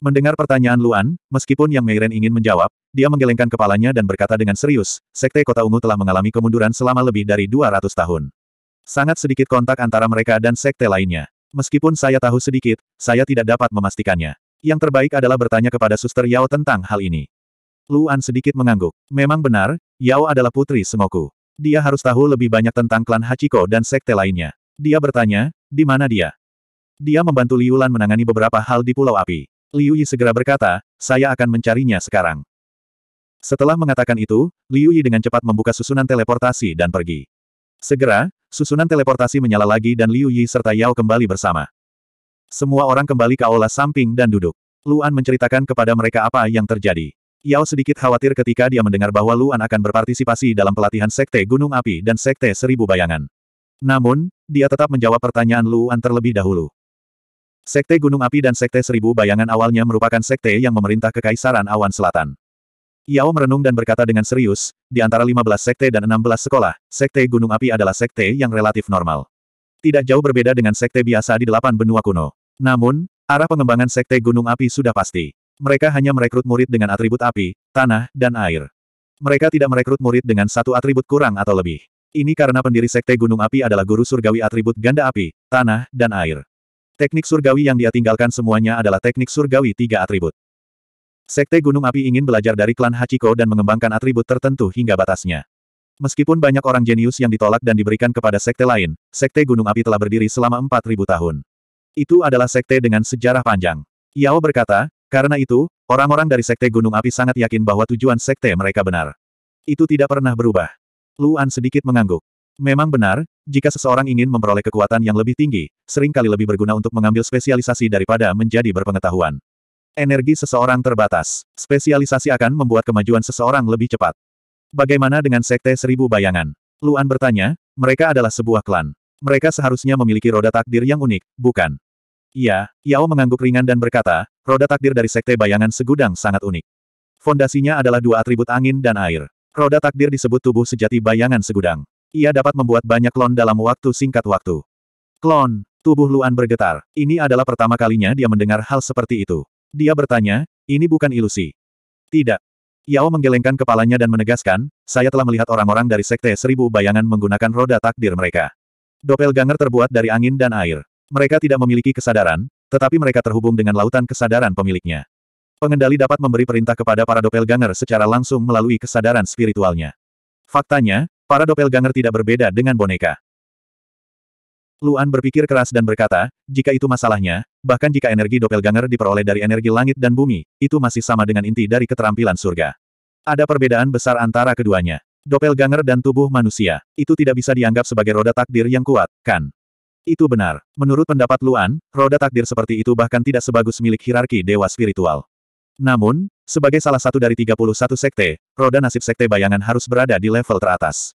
Mendengar pertanyaan Luan, meskipun Yang Meiren ingin menjawab, dia menggelengkan kepalanya dan berkata dengan serius, Sekte Kota Ungu telah mengalami kemunduran selama lebih dari 200 tahun. Sangat sedikit kontak antara mereka dan sekte lainnya. Meskipun saya tahu sedikit, saya tidak dapat memastikannya. Yang terbaik adalah bertanya kepada Suster Yao tentang hal ini. Luan sedikit mengangguk. Memang benar, Yao adalah putri semoku. Dia harus tahu lebih banyak tentang klan Hachiko dan sekte lainnya. Dia bertanya, di mana dia? Dia membantu Liu Lan menangani beberapa hal di Pulau Api. Liu Yi segera berkata, saya akan mencarinya sekarang. Setelah mengatakan itu, Liu Yi dengan cepat membuka susunan teleportasi dan pergi. Segera, susunan teleportasi menyala lagi dan Liu Yi serta Yao kembali bersama. Semua orang kembali ke aula samping dan duduk. Luan menceritakan kepada mereka apa yang terjadi. Yao sedikit khawatir ketika dia mendengar bahwa Luan akan berpartisipasi dalam pelatihan Sekte Gunung Api dan Sekte Seribu Bayangan. Namun, dia tetap menjawab pertanyaan Luan terlebih dahulu. Sekte Gunung Api dan Sekte Seribu Bayangan awalnya merupakan sekte yang memerintah Kekaisaran Awan Selatan. Yao merenung dan berkata dengan serius, di antara 15 sekte dan 16 sekolah, Sekte Gunung Api adalah sekte yang relatif normal. Tidak jauh berbeda dengan sekte biasa di delapan benua kuno. Namun, arah pengembangan Sekte Gunung Api sudah pasti. Mereka hanya merekrut murid dengan atribut api, tanah, dan air. Mereka tidak merekrut murid dengan satu atribut kurang atau lebih. Ini karena pendiri Sekte Gunung Api adalah guru surgawi atribut ganda api, tanah, dan air. Teknik surgawi yang dia tinggalkan semuanya adalah teknik surgawi tiga atribut. Sekte Gunung Api ingin belajar dari klan Hachiko dan mengembangkan atribut tertentu hingga batasnya. Meskipun banyak orang jenius yang ditolak dan diberikan kepada sekte lain, Sekte Gunung Api telah berdiri selama 4.000 tahun. Itu adalah sekte dengan sejarah panjang. Yao berkata, karena itu, orang-orang dari Sekte Gunung Api sangat yakin bahwa tujuan Sekte mereka benar. Itu tidak pernah berubah. Luan sedikit mengangguk. Memang benar, jika seseorang ingin memperoleh kekuatan yang lebih tinggi, seringkali lebih berguna untuk mengambil spesialisasi daripada menjadi berpengetahuan. Energi seseorang terbatas. Spesialisasi akan membuat kemajuan seseorang lebih cepat. Bagaimana dengan Sekte Seribu Bayangan? Luan bertanya, mereka adalah sebuah klan. Mereka seharusnya memiliki roda takdir yang unik, bukan? Iya, Yao mengangguk ringan dan berkata, roda takdir dari sekte bayangan segudang sangat unik. Fondasinya adalah dua atribut angin dan air. Roda takdir disebut tubuh sejati bayangan segudang. Ia dapat membuat banyak klon dalam waktu singkat waktu. Klon, tubuh Luan bergetar. Ini adalah pertama kalinya dia mendengar hal seperti itu. Dia bertanya, ini bukan ilusi. Tidak. Yao menggelengkan kepalanya dan menegaskan, saya telah melihat orang-orang dari sekte seribu bayangan menggunakan roda takdir mereka. Doppelganger terbuat dari angin dan air. Mereka tidak memiliki kesadaran, tetapi mereka terhubung dengan lautan kesadaran pemiliknya. Pengendali dapat memberi perintah kepada para doppelganger secara langsung melalui kesadaran spiritualnya. Faktanya, para doppelganger tidak berbeda dengan boneka. Luan berpikir keras dan berkata, jika itu masalahnya, bahkan jika energi doppelganger diperoleh dari energi langit dan bumi, itu masih sama dengan inti dari keterampilan surga. Ada perbedaan besar antara keduanya. Doppelganger dan tubuh manusia, itu tidak bisa dianggap sebagai roda takdir yang kuat, kan? Itu benar. Menurut pendapat Luan, roda takdir seperti itu bahkan tidak sebagus milik hierarki dewa spiritual. Namun, sebagai salah satu dari 31 sekte, roda nasib sekte bayangan harus berada di level teratas.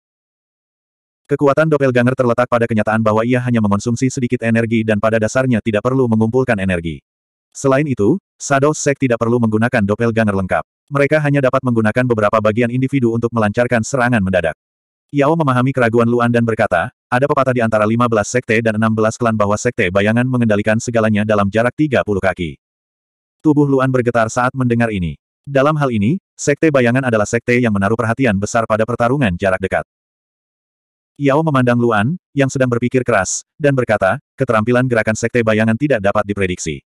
Kekuatan doppelganger terletak pada kenyataan bahwa ia hanya mengonsumsi sedikit energi dan pada dasarnya tidak perlu mengumpulkan energi. Selain itu, Shadow Sect tidak perlu menggunakan doppelganger lengkap. Mereka hanya dapat menggunakan beberapa bagian individu untuk melancarkan serangan mendadak. Yao memahami keraguan Luan dan berkata, ada pepatah di antara 15 sekte dan 16 klan bahwa sekte bayangan mengendalikan segalanya dalam jarak 30 kaki. Tubuh Luan bergetar saat mendengar ini. Dalam hal ini, sekte bayangan adalah sekte yang menaruh perhatian besar pada pertarungan jarak dekat. Yao memandang Luan, yang sedang berpikir keras, dan berkata, keterampilan gerakan sekte bayangan tidak dapat diprediksi.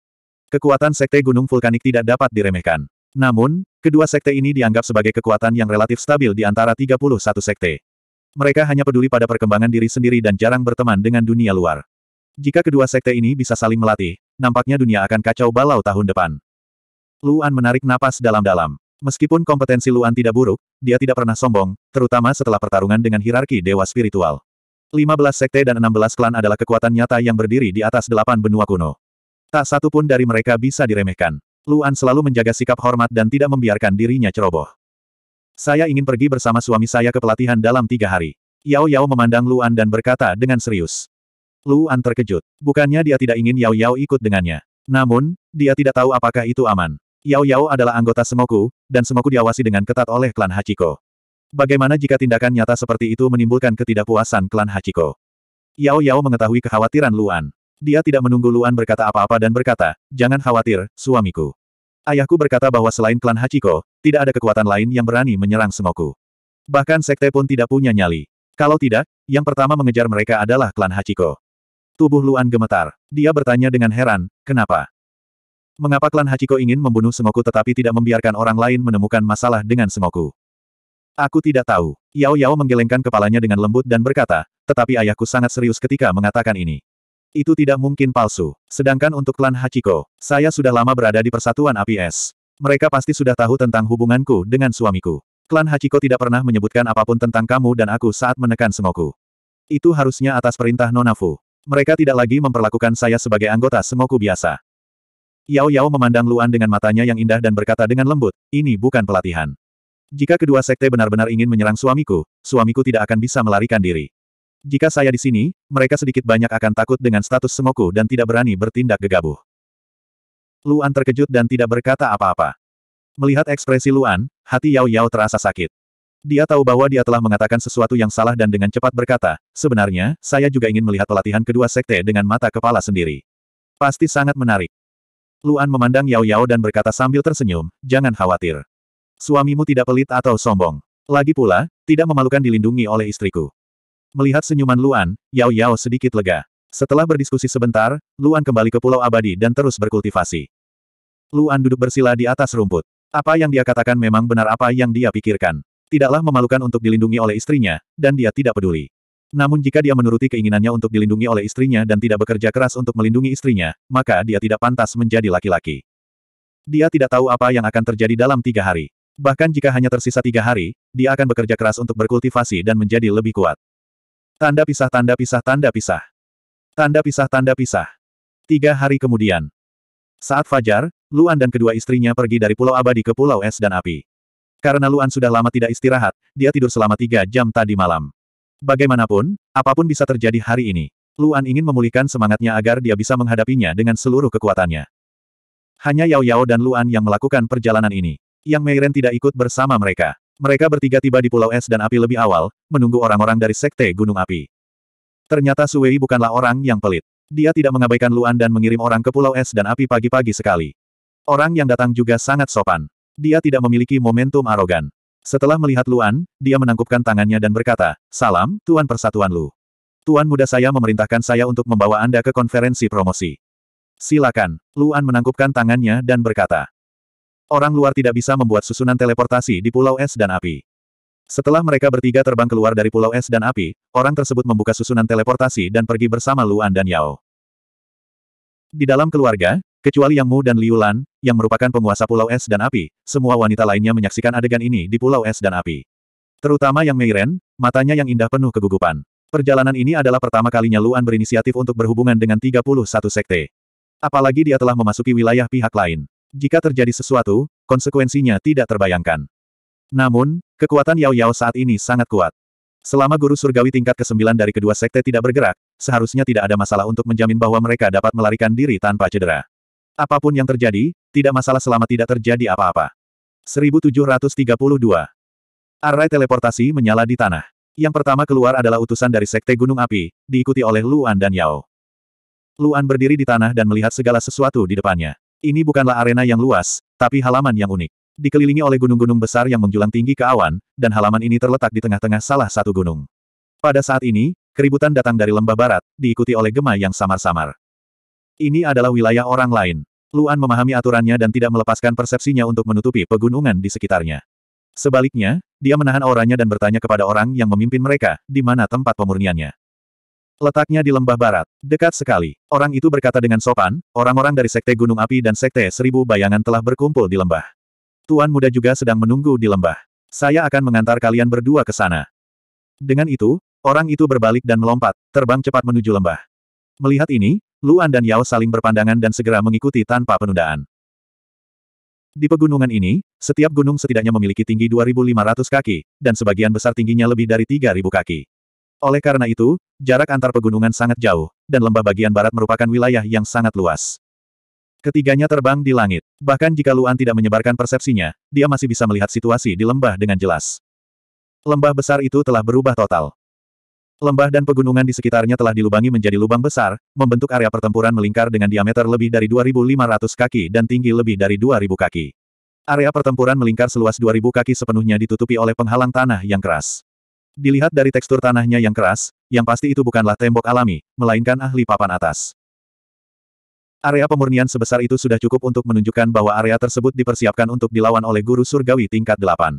Kekuatan sekte gunung vulkanik tidak dapat diremehkan. Namun, kedua sekte ini dianggap sebagai kekuatan yang relatif stabil di antara 31 sekte. Mereka hanya peduli pada perkembangan diri sendiri dan jarang berteman dengan dunia luar. Jika kedua sekte ini bisa saling melatih, nampaknya dunia akan kacau balau tahun depan. Luan menarik napas dalam-dalam. Meskipun kompetensi Luan tidak buruk, dia tidak pernah sombong, terutama setelah pertarungan dengan hierarki dewa spiritual. 15 sekte dan 16 klan adalah kekuatan nyata yang berdiri di atas delapan benua kuno. Tak satu pun dari mereka bisa diremehkan. Luan selalu menjaga sikap hormat dan tidak membiarkan dirinya ceroboh. Saya ingin pergi bersama suami saya ke pelatihan dalam tiga hari. Yao Yao memandang Luan dan berkata dengan serius. Luan terkejut. Bukannya dia tidak ingin Yao Yao ikut dengannya. Namun, dia tidak tahu apakah itu aman. Yao Yao adalah anggota Semoku, dan Semoku diawasi dengan ketat oleh klan Hachiko. Bagaimana jika tindakan nyata seperti itu menimbulkan ketidakpuasan klan Hachiko? Yao Yao mengetahui kekhawatiran Luan. Dia tidak menunggu Luan berkata apa-apa dan berkata, Jangan khawatir, suamiku. Ayahku berkata bahwa selain klan Hachiko, tidak ada kekuatan lain yang berani menyerang semoku. Bahkan sekte pun tidak punya nyali. Kalau tidak, yang pertama mengejar mereka adalah klan Hachiko. Tubuh Luan gemetar. Dia bertanya dengan heran, kenapa? Mengapa klan Hachiko ingin membunuh semoku tetapi tidak membiarkan orang lain menemukan masalah dengan semoku? Aku tidak tahu. Yao Yao menggelengkan kepalanya dengan lembut dan berkata, tetapi ayahku sangat serius ketika mengatakan ini. Itu tidak mungkin palsu. Sedangkan untuk klan Hachiko, saya sudah lama berada di persatuan APS. Mereka pasti sudah tahu tentang hubunganku dengan suamiku. Klan Hachiko tidak pernah menyebutkan apapun tentang kamu dan aku saat menekan semoku. Itu harusnya atas perintah Nonafu. Mereka tidak lagi memperlakukan saya sebagai anggota semoku biasa. Yao Yao memandang Luan dengan matanya yang indah dan berkata dengan lembut, ini bukan pelatihan. Jika kedua sekte benar-benar ingin menyerang suamiku, suamiku tidak akan bisa melarikan diri. Jika saya di sini, mereka sedikit banyak akan takut dengan status semoku dan tidak berani bertindak gegabah. Luan terkejut dan tidak berkata apa-apa. Melihat ekspresi Luan, hati Yao Yao terasa sakit. Dia tahu bahwa dia telah mengatakan sesuatu yang salah dan dengan cepat berkata, sebenarnya, saya juga ingin melihat pelatihan kedua sekte dengan mata kepala sendiri. Pasti sangat menarik. Luan memandang Yao Yao dan berkata sambil tersenyum, jangan khawatir. Suamimu tidak pelit atau sombong. Lagi pula, tidak memalukan dilindungi oleh istriku. Melihat senyuman Luan, Yao Yao sedikit lega. Setelah berdiskusi sebentar, Luan kembali ke Pulau Abadi dan terus berkultivasi. Luan duduk bersila di atas rumput. Apa yang dia katakan memang benar apa yang dia pikirkan. Tidaklah memalukan untuk dilindungi oleh istrinya, dan dia tidak peduli. Namun jika dia menuruti keinginannya untuk dilindungi oleh istrinya dan tidak bekerja keras untuk melindungi istrinya, maka dia tidak pantas menjadi laki-laki. Dia tidak tahu apa yang akan terjadi dalam tiga hari. Bahkan jika hanya tersisa tiga hari, dia akan bekerja keras untuk berkultivasi dan menjadi lebih kuat. Tanda pisah tanda pisah tanda pisah. Tanda pisah tanda pisah. Tiga hari kemudian. Saat fajar, Luan dan kedua istrinya pergi dari Pulau Abadi ke Pulau Es dan Api. Karena Luan sudah lama tidak istirahat, dia tidur selama tiga jam tadi malam. Bagaimanapun, apapun bisa terjadi hari ini. Luan ingin memulihkan semangatnya agar dia bisa menghadapinya dengan seluruh kekuatannya. Hanya Yao Yao dan Luan yang melakukan perjalanan ini. Yang Meiren tidak ikut bersama mereka. Mereka bertiga tiba di Pulau Es dan Api lebih awal, menunggu orang-orang dari Sekte Gunung Api. Ternyata Suwei bukanlah orang yang pelit. Dia tidak mengabaikan Luan dan mengirim orang ke Pulau Es dan Api pagi-pagi sekali. Orang yang datang juga sangat sopan. Dia tidak memiliki momentum arogan. Setelah melihat Luan, dia menangkupkan tangannya dan berkata, Salam, Tuan Persatuan Lu. Tuan muda saya memerintahkan saya untuk membawa Anda ke konferensi promosi. Silakan. Luan menangkupkan tangannya dan berkata, Orang luar tidak bisa membuat susunan teleportasi di Pulau Es dan Api. Setelah mereka bertiga terbang keluar dari Pulau Es dan Api, orang tersebut membuka susunan teleportasi dan pergi bersama Luan dan Yao. Di dalam keluarga, kecuali Yang Mu dan Liu Lan, yang merupakan penguasa Pulau Es dan Api, semua wanita lainnya menyaksikan adegan ini di Pulau Es dan Api. Terutama Yang Meiren, matanya yang indah penuh kegugupan. Perjalanan ini adalah pertama kalinya Luan berinisiatif untuk berhubungan dengan 31 sekte. Apalagi dia telah memasuki wilayah pihak lain. Jika terjadi sesuatu, konsekuensinya tidak terbayangkan. Namun, kekuatan Yao Yao saat ini sangat kuat. Selama guru surgawi tingkat ke-9 dari kedua sekte tidak bergerak, seharusnya tidak ada masalah untuk menjamin bahwa mereka dapat melarikan diri tanpa cedera. Apapun yang terjadi, tidak masalah selama tidak terjadi apa-apa. 1732 Array teleportasi menyala di tanah. Yang pertama keluar adalah utusan dari Sekte Gunung Api, diikuti oleh Luan dan Yao. Luan berdiri di tanah dan melihat segala sesuatu di depannya. Ini bukanlah arena yang luas, tapi halaman yang unik. Dikelilingi oleh gunung-gunung besar yang menjulang tinggi ke awan, dan halaman ini terletak di tengah-tengah salah satu gunung. Pada saat ini, keributan datang dari lembah barat, diikuti oleh gema yang samar-samar. Ini adalah wilayah orang lain. Luan memahami aturannya dan tidak melepaskan persepsinya untuk menutupi pegunungan di sekitarnya. Sebaliknya, dia menahan auranya dan bertanya kepada orang yang memimpin mereka, di mana tempat pemurniannya. Letaknya di lembah barat, dekat sekali. Orang itu berkata dengan sopan, orang-orang dari Sekte Gunung Api dan Sekte Seribu Bayangan telah berkumpul di lembah. Tuan muda juga sedang menunggu di lembah. Saya akan mengantar kalian berdua ke sana. Dengan itu, orang itu berbalik dan melompat, terbang cepat menuju lembah. Melihat ini, Luan dan Yao saling berpandangan dan segera mengikuti tanpa penundaan. Di pegunungan ini, setiap gunung setidaknya memiliki tinggi 2.500 kaki, dan sebagian besar tingginya lebih dari 3.000 kaki. Oleh karena itu, jarak antar pegunungan sangat jauh, dan lembah bagian barat merupakan wilayah yang sangat luas. Ketiganya terbang di langit. Bahkan jika Luan tidak menyebarkan persepsinya, dia masih bisa melihat situasi di lembah dengan jelas. Lembah besar itu telah berubah total. Lembah dan pegunungan di sekitarnya telah dilubangi menjadi lubang besar, membentuk area pertempuran melingkar dengan diameter lebih dari 2.500 kaki dan tinggi lebih dari 2.000 kaki. Area pertempuran melingkar seluas 2.000 kaki sepenuhnya ditutupi oleh penghalang tanah yang keras. Dilihat dari tekstur tanahnya yang keras, yang pasti itu bukanlah tembok alami, melainkan ahli papan atas. Area pemurnian sebesar itu sudah cukup untuk menunjukkan bahwa area tersebut dipersiapkan untuk dilawan oleh guru surgawi tingkat 8.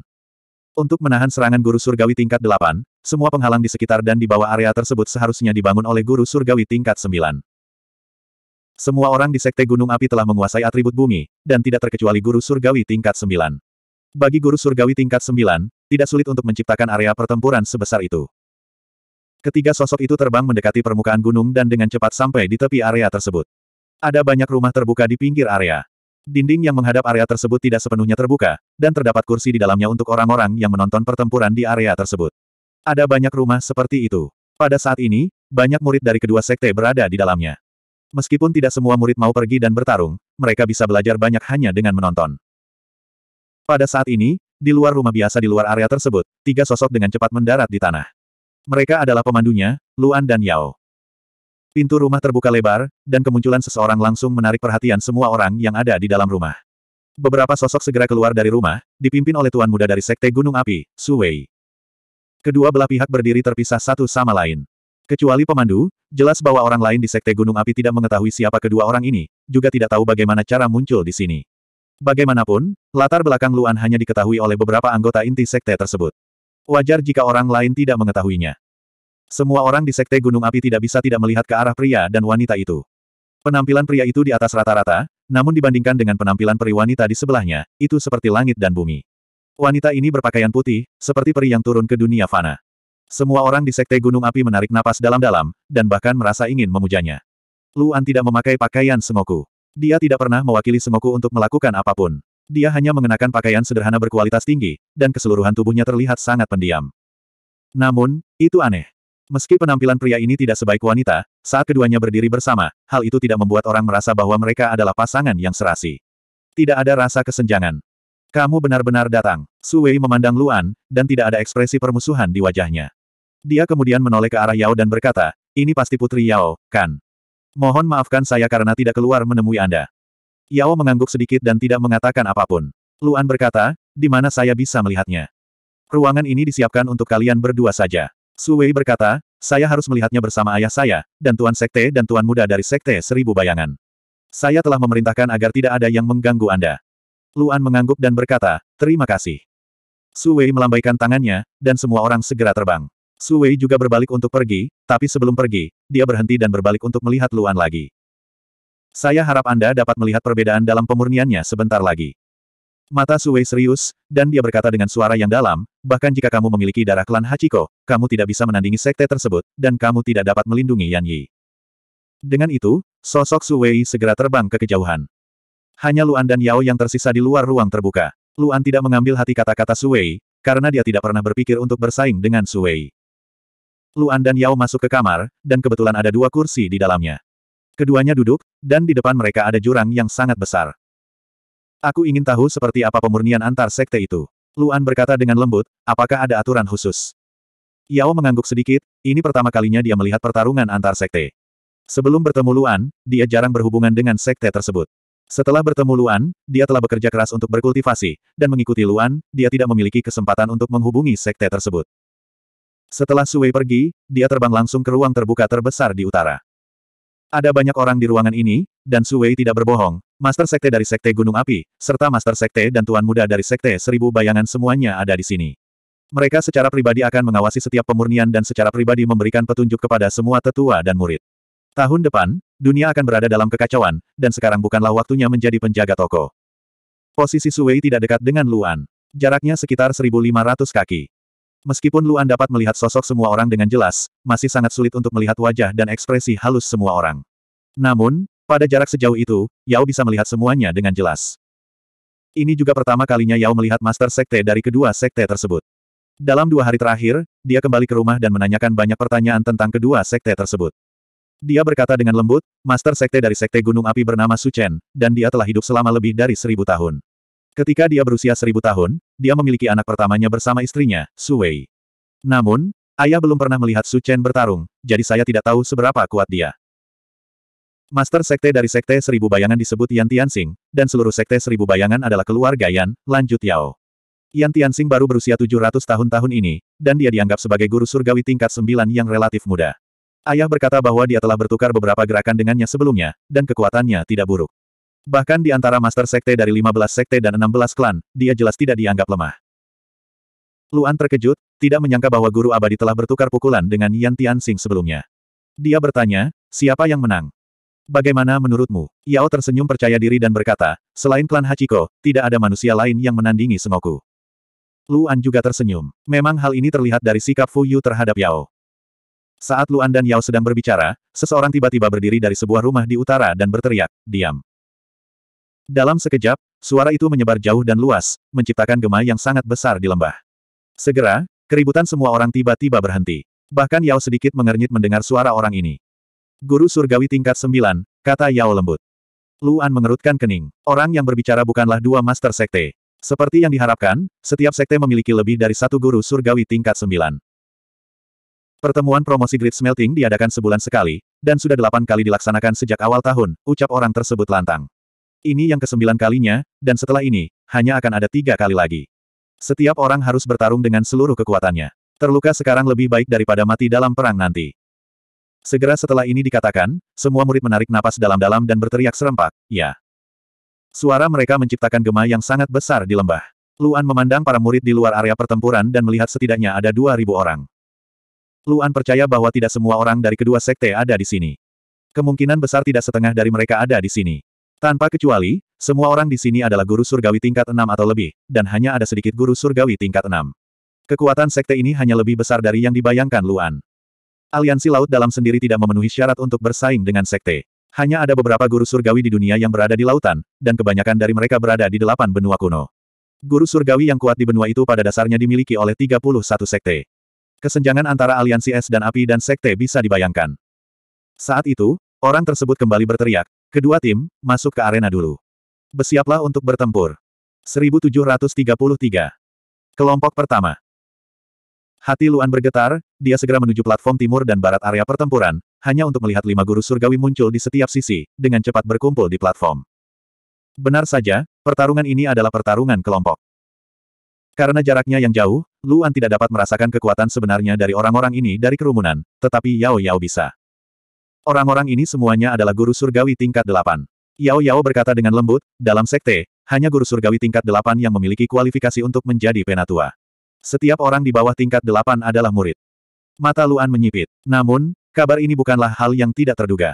Untuk menahan serangan guru surgawi tingkat 8, semua penghalang di sekitar dan di bawah area tersebut seharusnya dibangun oleh guru surgawi tingkat 9. Semua orang di Sekte Gunung Api telah menguasai atribut bumi, dan tidak terkecuali guru surgawi tingkat 9. Bagi guru surgawi tingkat 9, tidak sulit untuk menciptakan area pertempuran sebesar itu. Ketiga sosok itu terbang mendekati permukaan gunung dan dengan cepat sampai di tepi area tersebut. Ada banyak rumah terbuka di pinggir area. Dinding yang menghadap area tersebut tidak sepenuhnya terbuka, dan terdapat kursi di dalamnya untuk orang-orang yang menonton pertempuran di area tersebut. Ada banyak rumah seperti itu. Pada saat ini, banyak murid dari kedua sekte berada di dalamnya. Meskipun tidak semua murid mau pergi dan bertarung, mereka bisa belajar banyak hanya dengan menonton. Pada saat ini, di luar rumah biasa di luar area tersebut, tiga sosok dengan cepat mendarat di tanah. Mereka adalah pemandunya, Luan dan Yao. Pintu rumah terbuka lebar, dan kemunculan seseorang langsung menarik perhatian semua orang yang ada di dalam rumah. Beberapa sosok segera keluar dari rumah, dipimpin oleh tuan muda dari Sekte Gunung Api, Su Wei. Kedua belah pihak berdiri terpisah satu sama lain. Kecuali pemandu, jelas bahwa orang lain di Sekte Gunung Api tidak mengetahui siapa kedua orang ini, juga tidak tahu bagaimana cara muncul di sini. Bagaimanapun, latar belakang Luan hanya diketahui oleh beberapa anggota inti sekte tersebut. Wajar jika orang lain tidak mengetahuinya. Semua orang di sekte Gunung Api tidak bisa tidak melihat ke arah pria dan wanita itu. Penampilan pria itu di atas rata-rata, namun dibandingkan dengan penampilan peri wanita di sebelahnya, itu seperti langit dan bumi. Wanita ini berpakaian putih, seperti peri yang turun ke dunia fana. Semua orang di sekte Gunung Api menarik napas dalam-dalam, dan bahkan merasa ingin memujanya. Luan tidak memakai pakaian semoku. Dia tidak pernah mewakili Sengoku untuk melakukan apapun. Dia hanya mengenakan pakaian sederhana berkualitas tinggi, dan keseluruhan tubuhnya terlihat sangat pendiam. Namun, itu aneh. Meski penampilan pria ini tidak sebaik wanita, saat keduanya berdiri bersama, hal itu tidak membuat orang merasa bahwa mereka adalah pasangan yang serasi. Tidak ada rasa kesenjangan. Kamu benar-benar datang. Su Wei memandang Luan, dan tidak ada ekspresi permusuhan di wajahnya. Dia kemudian menoleh ke arah Yao dan berkata, ini pasti putri Yao, kan? Mohon maafkan saya karena tidak keluar menemui Anda. Yao mengangguk sedikit dan tidak mengatakan apapun. Luan berkata, di mana saya bisa melihatnya. Ruangan ini disiapkan untuk kalian berdua saja. Su Wei berkata, saya harus melihatnya bersama ayah saya, dan Tuan Sekte dan Tuan Muda dari Sekte Seribu Bayangan. Saya telah memerintahkan agar tidak ada yang mengganggu Anda. Luan mengangguk dan berkata, terima kasih. Su Wei melambaikan tangannya, dan semua orang segera terbang. Su Wei juga berbalik untuk pergi, tapi sebelum pergi, dia berhenti dan berbalik untuk melihat Luan lagi. Saya harap Anda dapat melihat perbedaan dalam pemurniannya sebentar lagi. Mata Su Wei serius, dan dia berkata dengan suara yang dalam, bahkan jika kamu memiliki darah klan Hachiko, kamu tidak bisa menandingi sekte tersebut, dan kamu tidak dapat melindungi Yan Yi. Dengan itu, sosok Su Wei segera terbang ke kejauhan. Hanya Luan dan Yao yang tersisa di luar ruang terbuka. Luan tidak mengambil hati kata-kata Su Wei, karena dia tidak pernah berpikir untuk bersaing dengan Su Wei. Luan dan Yao masuk ke kamar, dan kebetulan ada dua kursi di dalamnya. Keduanya duduk, dan di depan mereka ada jurang yang sangat besar. Aku ingin tahu seperti apa pemurnian antar sekte itu. Luan berkata dengan lembut, apakah ada aturan khusus? Yao mengangguk sedikit, ini pertama kalinya dia melihat pertarungan antar sekte. Sebelum bertemu Luan, dia jarang berhubungan dengan sekte tersebut. Setelah bertemu Luan, dia telah bekerja keras untuk berkultivasi, dan mengikuti Luan, dia tidak memiliki kesempatan untuk menghubungi sekte tersebut. Setelah Sui pergi, dia terbang langsung ke ruang terbuka terbesar di utara. Ada banyak orang di ruangan ini, dan Sui tidak berbohong, Master Sekte dari Sekte Gunung Api, serta Master Sekte dan Tuan Muda dari Sekte Seribu Bayangan semuanya ada di sini. Mereka secara pribadi akan mengawasi setiap pemurnian dan secara pribadi memberikan petunjuk kepada semua tetua dan murid. Tahun depan, dunia akan berada dalam kekacauan, dan sekarang bukanlah waktunya menjadi penjaga toko. Posisi Sui tidak dekat dengan Luan. Jaraknya sekitar 1500 kaki. Meskipun Luan dapat melihat sosok semua orang dengan jelas, masih sangat sulit untuk melihat wajah dan ekspresi halus semua orang. Namun, pada jarak sejauh itu, Yao bisa melihat semuanya dengan jelas. Ini juga pertama kalinya Yao melihat Master Sekte dari kedua Sekte tersebut. Dalam dua hari terakhir, dia kembali ke rumah dan menanyakan banyak pertanyaan tentang kedua Sekte tersebut. Dia berkata dengan lembut, Master Sekte dari Sekte Gunung Api bernama Su Chen, dan dia telah hidup selama lebih dari seribu tahun. Ketika dia berusia seribu tahun, dia memiliki anak pertamanya bersama istrinya, Su Wei. Namun, ayah belum pernah melihat Su Chen bertarung, jadi saya tidak tahu seberapa kuat dia. Master Sekte dari Sekte Seribu Bayangan disebut Yan Tianxing, dan seluruh Sekte Seribu Bayangan adalah keluarga Yan, lanjut Yao. Yan Tianxing baru berusia 700 tahun tahun ini, dan dia dianggap sebagai guru surgawi tingkat 9 yang relatif muda. Ayah berkata bahwa dia telah bertukar beberapa gerakan dengannya sebelumnya, dan kekuatannya tidak buruk. Bahkan di antara Master Sekte dari 15 Sekte dan 16 klan, dia jelas tidak dianggap lemah. Luan terkejut, tidak menyangka bahwa Guru Abadi telah bertukar pukulan dengan Yan Tianxing sebelumnya. Dia bertanya, siapa yang menang? Bagaimana menurutmu? Yao tersenyum percaya diri dan berkata, selain klan Hachiko, tidak ada manusia lain yang menandingi Sengoku. Luan juga tersenyum. Memang hal ini terlihat dari sikap Fu Yu terhadap Yao. Saat Luan dan Yao sedang berbicara, seseorang tiba-tiba berdiri dari sebuah rumah di utara dan berteriak, diam. Dalam sekejap, suara itu menyebar jauh dan luas, menciptakan gema yang sangat besar di lembah. Segera, keributan semua orang tiba-tiba berhenti. Bahkan Yao sedikit mengernyit mendengar suara orang ini. Guru surgawi tingkat sembilan, kata Yao lembut. Luan mengerutkan kening. Orang yang berbicara bukanlah dua master sekte. Seperti yang diharapkan, setiap sekte memiliki lebih dari satu guru surgawi tingkat sembilan. Pertemuan promosi grid smelting diadakan sebulan sekali, dan sudah delapan kali dilaksanakan sejak awal tahun, ucap orang tersebut lantang. Ini yang kesembilan kalinya, dan setelah ini, hanya akan ada tiga kali lagi. Setiap orang harus bertarung dengan seluruh kekuatannya. Terluka sekarang lebih baik daripada mati dalam perang nanti. Segera setelah ini dikatakan, semua murid menarik napas dalam-dalam dan berteriak serempak, ya. Suara mereka menciptakan gema yang sangat besar di lembah. Luan memandang para murid di luar area pertempuran dan melihat setidaknya ada dua ribu orang. Luan percaya bahwa tidak semua orang dari kedua sekte ada di sini. Kemungkinan besar tidak setengah dari mereka ada di sini. Tanpa kecuali, semua orang di sini adalah guru surgawi tingkat 6 atau lebih, dan hanya ada sedikit guru surgawi tingkat 6. Kekuatan sekte ini hanya lebih besar dari yang dibayangkan Luan. Aliansi Laut Dalam sendiri tidak memenuhi syarat untuk bersaing dengan sekte. Hanya ada beberapa guru surgawi di dunia yang berada di lautan, dan kebanyakan dari mereka berada di delapan benua kuno. Guru surgawi yang kuat di benua itu pada dasarnya dimiliki oleh 31 sekte. Kesenjangan antara aliansi es dan api dan sekte bisa dibayangkan. Saat itu, orang tersebut kembali berteriak, Kedua tim, masuk ke arena dulu. Bersiaplah untuk bertempur. 1733. Kelompok pertama. Hati Luan bergetar, dia segera menuju platform timur dan barat area pertempuran, hanya untuk melihat lima guru surgawi muncul di setiap sisi, dengan cepat berkumpul di platform. Benar saja, pertarungan ini adalah pertarungan kelompok. Karena jaraknya yang jauh, Luan tidak dapat merasakan kekuatan sebenarnya dari orang-orang ini dari kerumunan, tetapi Yao Yao bisa. Orang-orang ini semuanya adalah guru surgawi tingkat delapan. Yao Yao berkata dengan lembut, dalam sekte, hanya guru surgawi tingkat delapan yang memiliki kualifikasi untuk menjadi penatua. Setiap orang di bawah tingkat delapan adalah murid. Mata Luan menyipit. Namun, kabar ini bukanlah hal yang tidak terduga.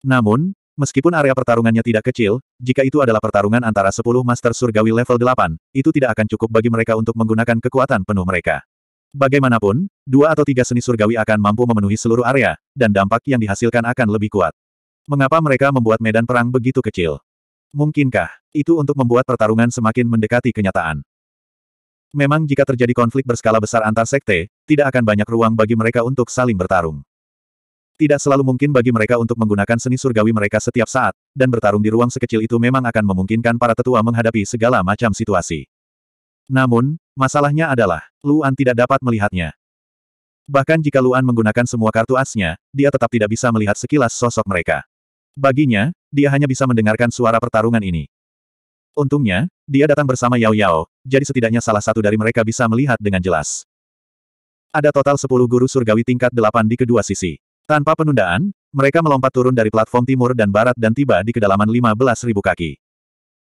Namun, meskipun area pertarungannya tidak kecil, jika itu adalah pertarungan antara sepuluh master surgawi level delapan, itu tidak akan cukup bagi mereka untuk menggunakan kekuatan penuh mereka. Bagaimanapun, dua atau tiga seni surgawi akan mampu memenuhi seluruh area, dan dampak yang dihasilkan akan lebih kuat. Mengapa mereka membuat medan perang begitu kecil? Mungkinkah itu untuk membuat pertarungan semakin mendekati kenyataan? Memang jika terjadi konflik berskala besar antar sekte, tidak akan banyak ruang bagi mereka untuk saling bertarung. Tidak selalu mungkin bagi mereka untuk menggunakan seni surgawi mereka setiap saat, dan bertarung di ruang sekecil itu memang akan memungkinkan para tetua menghadapi segala macam situasi. Namun, Masalahnya adalah, Luan tidak dapat melihatnya. Bahkan jika Luan menggunakan semua kartu asnya, dia tetap tidak bisa melihat sekilas sosok mereka. Baginya, dia hanya bisa mendengarkan suara pertarungan ini. Untungnya, dia datang bersama Yao Yao, jadi setidaknya salah satu dari mereka bisa melihat dengan jelas. Ada total 10 guru surgawi tingkat 8 di kedua sisi. Tanpa penundaan, mereka melompat turun dari platform timur dan barat dan tiba di kedalaman 15.000 kaki.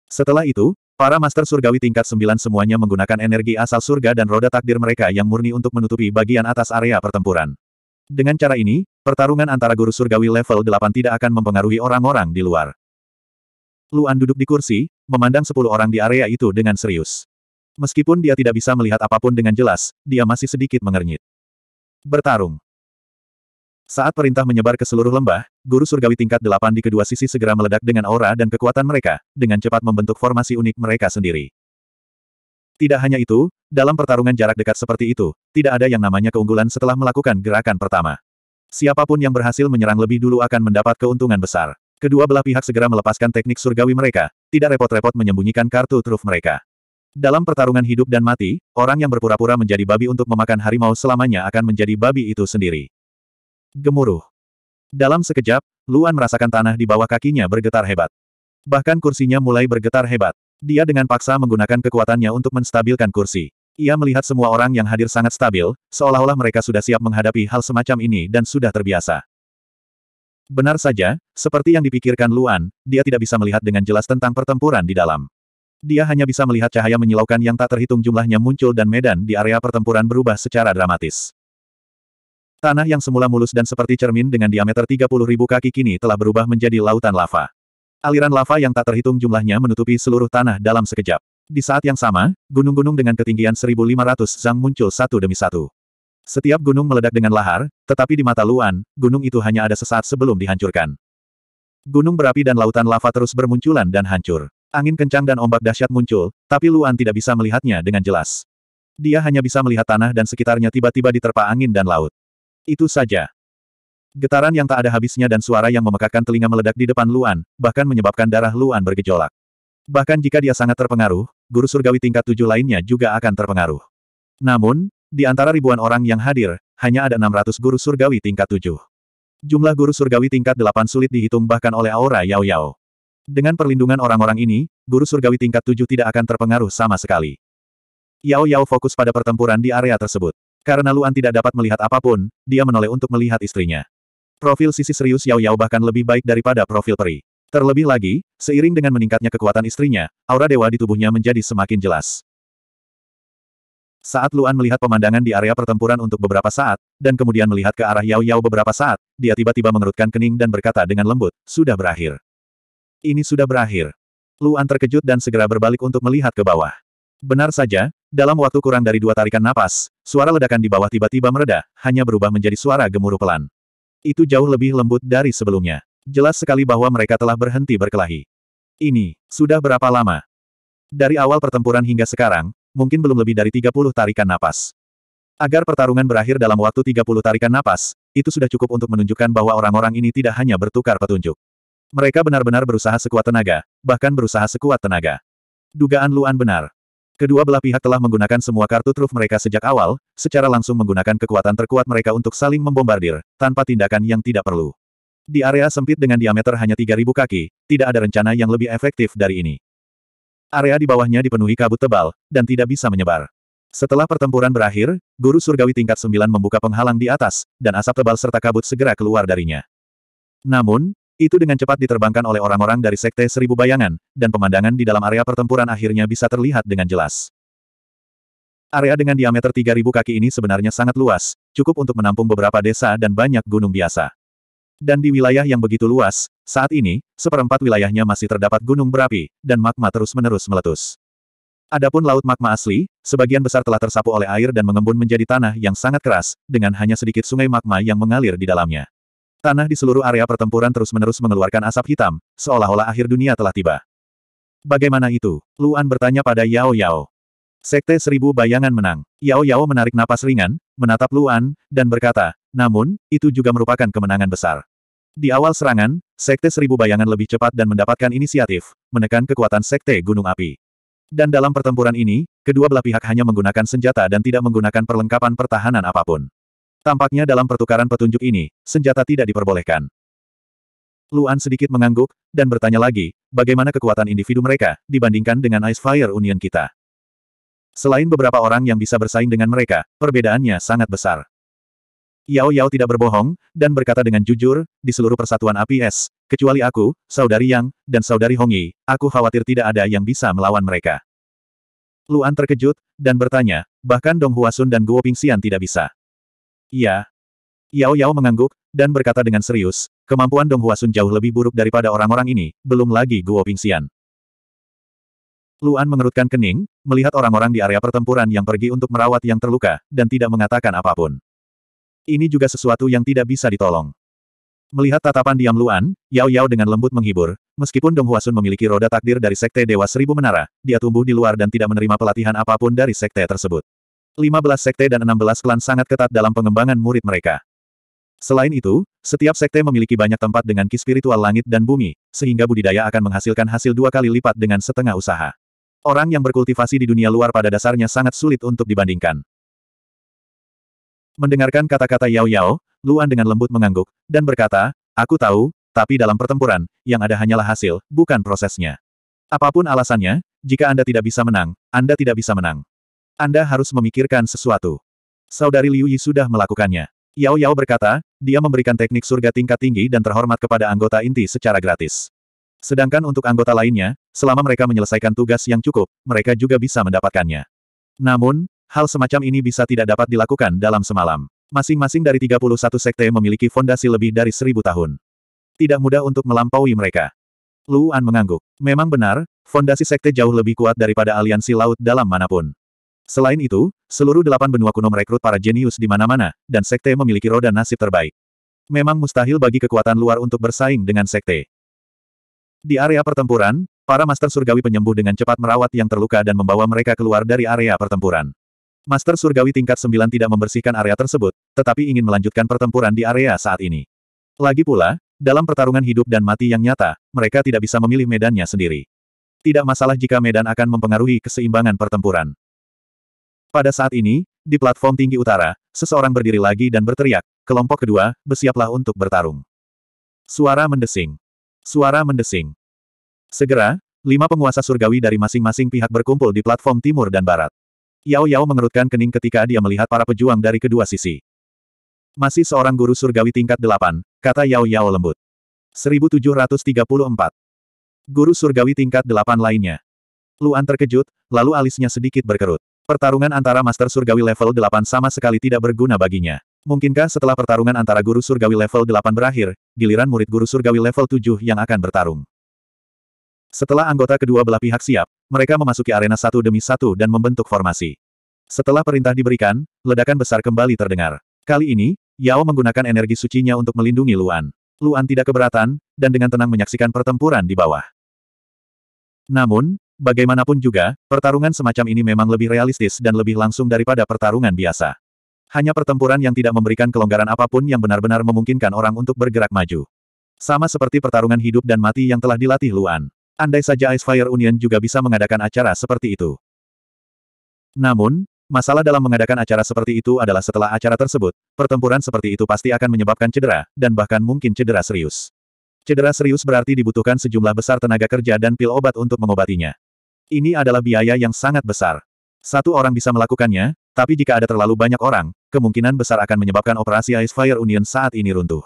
Setelah itu, Para Master Surgawi tingkat 9 semuanya menggunakan energi asal surga dan roda takdir mereka yang murni untuk menutupi bagian atas area pertempuran. Dengan cara ini, pertarungan antara guru surgawi level 8 tidak akan mempengaruhi orang-orang di luar. Luan duduk di kursi, memandang sepuluh orang di area itu dengan serius. Meskipun dia tidak bisa melihat apapun dengan jelas, dia masih sedikit mengernyit. Bertarung. Saat perintah menyebar ke seluruh lembah, guru surgawi tingkat delapan di kedua sisi segera meledak dengan aura dan kekuatan mereka, dengan cepat membentuk formasi unik mereka sendiri. Tidak hanya itu, dalam pertarungan jarak dekat seperti itu, tidak ada yang namanya keunggulan setelah melakukan gerakan pertama. Siapapun yang berhasil menyerang lebih dulu akan mendapat keuntungan besar. Kedua belah pihak segera melepaskan teknik surgawi mereka, tidak repot-repot menyembunyikan kartu truf mereka. Dalam pertarungan hidup dan mati, orang yang berpura-pura menjadi babi untuk memakan harimau selamanya akan menjadi babi itu sendiri. Gemuruh. Dalam sekejap, Luan merasakan tanah di bawah kakinya bergetar hebat. Bahkan kursinya mulai bergetar hebat. Dia dengan paksa menggunakan kekuatannya untuk menstabilkan kursi. Ia melihat semua orang yang hadir sangat stabil, seolah-olah mereka sudah siap menghadapi hal semacam ini dan sudah terbiasa. Benar saja, seperti yang dipikirkan Luan, dia tidak bisa melihat dengan jelas tentang pertempuran di dalam. Dia hanya bisa melihat cahaya menyilaukan yang tak terhitung jumlahnya muncul dan medan di area pertempuran berubah secara dramatis. Tanah yang semula mulus dan seperti cermin dengan diameter 30 ribu kaki kini telah berubah menjadi lautan lava. Aliran lava yang tak terhitung jumlahnya menutupi seluruh tanah dalam sekejap. Di saat yang sama, gunung-gunung dengan ketinggian 1.500 zang muncul satu demi satu. Setiap gunung meledak dengan lahar, tetapi di mata Luan, gunung itu hanya ada sesaat sebelum dihancurkan. Gunung berapi dan lautan lava terus bermunculan dan hancur. Angin kencang dan ombak dahsyat muncul, tapi Luan tidak bisa melihatnya dengan jelas. Dia hanya bisa melihat tanah dan sekitarnya tiba-tiba diterpa angin dan laut. Itu saja. Getaran yang tak ada habisnya dan suara yang memekakkan telinga meledak di depan Luan, bahkan menyebabkan darah Luan bergejolak. Bahkan jika dia sangat terpengaruh, guru surgawi tingkat tujuh lainnya juga akan terpengaruh. Namun, di antara ribuan orang yang hadir, hanya ada 600 guru surgawi tingkat tujuh. Jumlah guru surgawi tingkat delapan sulit dihitung bahkan oleh aura Yao Yao. Dengan perlindungan orang-orang ini, guru surgawi tingkat tujuh tidak akan terpengaruh sama sekali. Yao Yao fokus pada pertempuran di area tersebut. Karena Luan tidak dapat melihat apapun, dia menoleh untuk melihat istrinya. Profil sisi serius Yao Yao bahkan lebih baik daripada profil peri. Terlebih lagi, seiring dengan meningkatnya kekuatan istrinya, aura dewa di tubuhnya menjadi semakin jelas. Saat Luan melihat pemandangan di area pertempuran untuk beberapa saat, dan kemudian melihat ke arah Yao Yao beberapa saat, dia tiba-tiba mengerutkan kening dan berkata dengan lembut, sudah berakhir. Ini sudah berakhir. Luan terkejut dan segera berbalik untuk melihat ke bawah. Benar saja, dalam waktu kurang dari dua tarikan napas, suara ledakan di bawah tiba-tiba mereda, hanya berubah menjadi suara gemuruh pelan. Itu jauh lebih lembut dari sebelumnya. Jelas sekali bahwa mereka telah berhenti berkelahi. Ini, sudah berapa lama? Dari awal pertempuran hingga sekarang, mungkin belum lebih dari 30 tarikan napas. Agar pertarungan berakhir dalam waktu 30 tarikan napas, itu sudah cukup untuk menunjukkan bahwa orang-orang ini tidak hanya bertukar petunjuk. Mereka benar-benar berusaha sekuat tenaga, bahkan berusaha sekuat tenaga. Dugaan Luan benar. Kedua belah pihak telah menggunakan semua kartu truf mereka sejak awal, secara langsung menggunakan kekuatan terkuat mereka untuk saling membombardir, tanpa tindakan yang tidak perlu. Di area sempit dengan diameter hanya 3.000 kaki, tidak ada rencana yang lebih efektif dari ini. Area di bawahnya dipenuhi kabut tebal, dan tidak bisa menyebar. Setelah pertempuran berakhir, guru surgawi tingkat 9 membuka penghalang di atas, dan asap tebal serta kabut segera keluar darinya. Namun, itu dengan cepat diterbangkan oleh orang-orang dari Sekte Seribu Bayangan, dan pemandangan di dalam area pertempuran akhirnya bisa terlihat dengan jelas. Area dengan diameter 3.000 kaki ini sebenarnya sangat luas, cukup untuk menampung beberapa desa dan banyak gunung biasa. Dan di wilayah yang begitu luas, saat ini, seperempat wilayahnya masih terdapat gunung berapi, dan magma terus-menerus meletus. Adapun laut magma asli, sebagian besar telah tersapu oleh air dan mengembun menjadi tanah yang sangat keras, dengan hanya sedikit sungai magma yang mengalir di dalamnya. Tanah di seluruh area pertempuran terus-menerus mengeluarkan asap hitam, seolah-olah akhir dunia telah tiba. Bagaimana itu? Luan bertanya pada Yao Yao. Sekte Seribu Bayangan menang. Yao Yao menarik napas ringan, menatap Luan, dan berkata, namun, itu juga merupakan kemenangan besar. Di awal serangan, Sekte Seribu Bayangan lebih cepat dan mendapatkan inisiatif, menekan kekuatan Sekte Gunung Api. Dan dalam pertempuran ini, kedua belah pihak hanya menggunakan senjata dan tidak menggunakan perlengkapan pertahanan apapun. Tampaknya dalam pertukaran petunjuk ini, senjata tidak diperbolehkan. Luan sedikit mengangguk, dan bertanya lagi, bagaimana kekuatan individu mereka, dibandingkan dengan Ice Fire Union kita. Selain beberapa orang yang bisa bersaing dengan mereka, perbedaannya sangat besar. Yao Yao tidak berbohong, dan berkata dengan jujur, di seluruh persatuan api es, kecuali aku, Saudari Yang, dan Saudari Hongyi, aku khawatir tidak ada yang bisa melawan mereka. Luan terkejut, dan bertanya, bahkan Dong Huasun dan Guo Pingxian tidak bisa. Iya. Yao Yao mengangguk, dan berkata dengan serius, kemampuan Dong Huasun jauh lebih buruk daripada orang-orang ini, belum lagi Guo Pingxian. Luan mengerutkan kening, melihat orang-orang di area pertempuran yang pergi untuk merawat yang terluka, dan tidak mengatakan apapun. Ini juga sesuatu yang tidak bisa ditolong. Melihat tatapan diam Luan, Yao Yao dengan lembut menghibur, meskipun Dong Huasun memiliki roda takdir dari Sekte Dewa Seribu Menara, dia tumbuh di luar dan tidak menerima pelatihan apapun dari Sekte tersebut. 15 sekte dan 16 klan sangat ketat dalam pengembangan murid mereka. Selain itu, setiap sekte memiliki banyak tempat dengan ki spiritual langit dan bumi, sehingga budidaya akan menghasilkan hasil dua kali lipat dengan setengah usaha. Orang yang berkultivasi di dunia luar pada dasarnya sangat sulit untuk dibandingkan. Mendengarkan kata-kata Yao Yao, Luan dengan lembut mengangguk, dan berkata, Aku tahu, tapi dalam pertempuran, yang ada hanyalah hasil, bukan prosesnya. Apapun alasannya, jika Anda tidak bisa menang, Anda tidak bisa menang. Anda harus memikirkan sesuatu. Saudari Liu Yi sudah melakukannya. Yao Yao berkata, dia memberikan teknik surga tingkat tinggi dan terhormat kepada anggota inti secara gratis. Sedangkan untuk anggota lainnya, selama mereka menyelesaikan tugas yang cukup, mereka juga bisa mendapatkannya. Namun, hal semacam ini bisa tidak dapat dilakukan dalam semalam. Masing-masing dari 31 sekte memiliki fondasi lebih dari seribu tahun. Tidak mudah untuk melampaui mereka. Luan mengangguk. Memang benar, fondasi sekte jauh lebih kuat daripada aliansi laut dalam manapun. Selain itu, seluruh delapan benua kuno merekrut para jenius di mana-mana, dan sekte memiliki roda nasib terbaik. Memang mustahil bagi kekuatan luar untuk bersaing dengan sekte. Di area pertempuran, para master surgawi penyembuh dengan cepat merawat yang terluka dan membawa mereka keluar dari area pertempuran. Master Surgawi tingkat sembilan tidak membersihkan area tersebut, tetapi ingin melanjutkan pertempuran di area saat ini. Lagi pula, dalam pertarungan hidup dan mati yang nyata, mereka tidak bisa memilih medannya sendiri. Tidak masalah jika medan akan mempengaruhi keseimbangan pertempuran. Pada saat ini, di platform tinggi utara, seseorang berdiri lagi dan berteriak, kelompok kedua, bersiaplah untuk bertarung. Suara mendesing. Suara mendesing. Segera, lima penguasa surgawi dari masing-masing pihak berkumpul di platform timur dan barat. Yao Yao mengerutkan kening ketika dia melihat para pejuang dari kedua sisi. Masih seorang guru surgawi tingkat delapan, kata Yao Yao lembut. 1734. Guru surgawi tingkat delapan lainnya. Luan terkejut, lalu alisnya sedikit berkerut. Pertarungan antara Master Surgawi level 8 sama sekali tidak berguna baginya. Mungkinkah setelah pertarungan antara Guru Surgawi level 8 berakhir, giliran murid Guru Surgawi level 7 yang akan bertarung? Setelah anggota kedua belah pihak siap, mereka memasuki arena satu demi satu dan membentuk formasi. Setelah perintah diberikan, ledakan besar kembali terdengar. Kali ini, Yao menggunakan energi sucinya untuk melindungi Luan. Luan tidak keberatan, dan dengan tenang menyaksikan pertempuran di bawah. Namun, bagaimanapun juga, pertarungan semacam ini memang lebih realistis dan lebih langsung daripada pertarungan biasa. Hanya pertempuran yang tidak memberikan kelonggaran apapun yang benar-benar memungkinkan orang untuk bergerak maju. Sama seperti pertarungan hidup dan mati yang telah dilatih Luan. Andai saja Ice Fire Union juga bisa mengadakan acara seperti itu. Namun, masalah dalam mengadakan acara seperti itu adalah setelah acara tersebut, pertempuran seperti itu pasti akan menyebabkan cedera, dan bahkan mungkin cedera serius. Cedera serius berarti dibutuhkan sejumlah besar tenaga kerja dan pil obat untuk mengobatinya. Ini adalah biaya yang sangat besar. Satu orang bisa melakukannya, tapi jika ada terlalu banyak orang, kemungkinan besar akan menyebabkan operasi Ice Fire Union saat ini runtuh.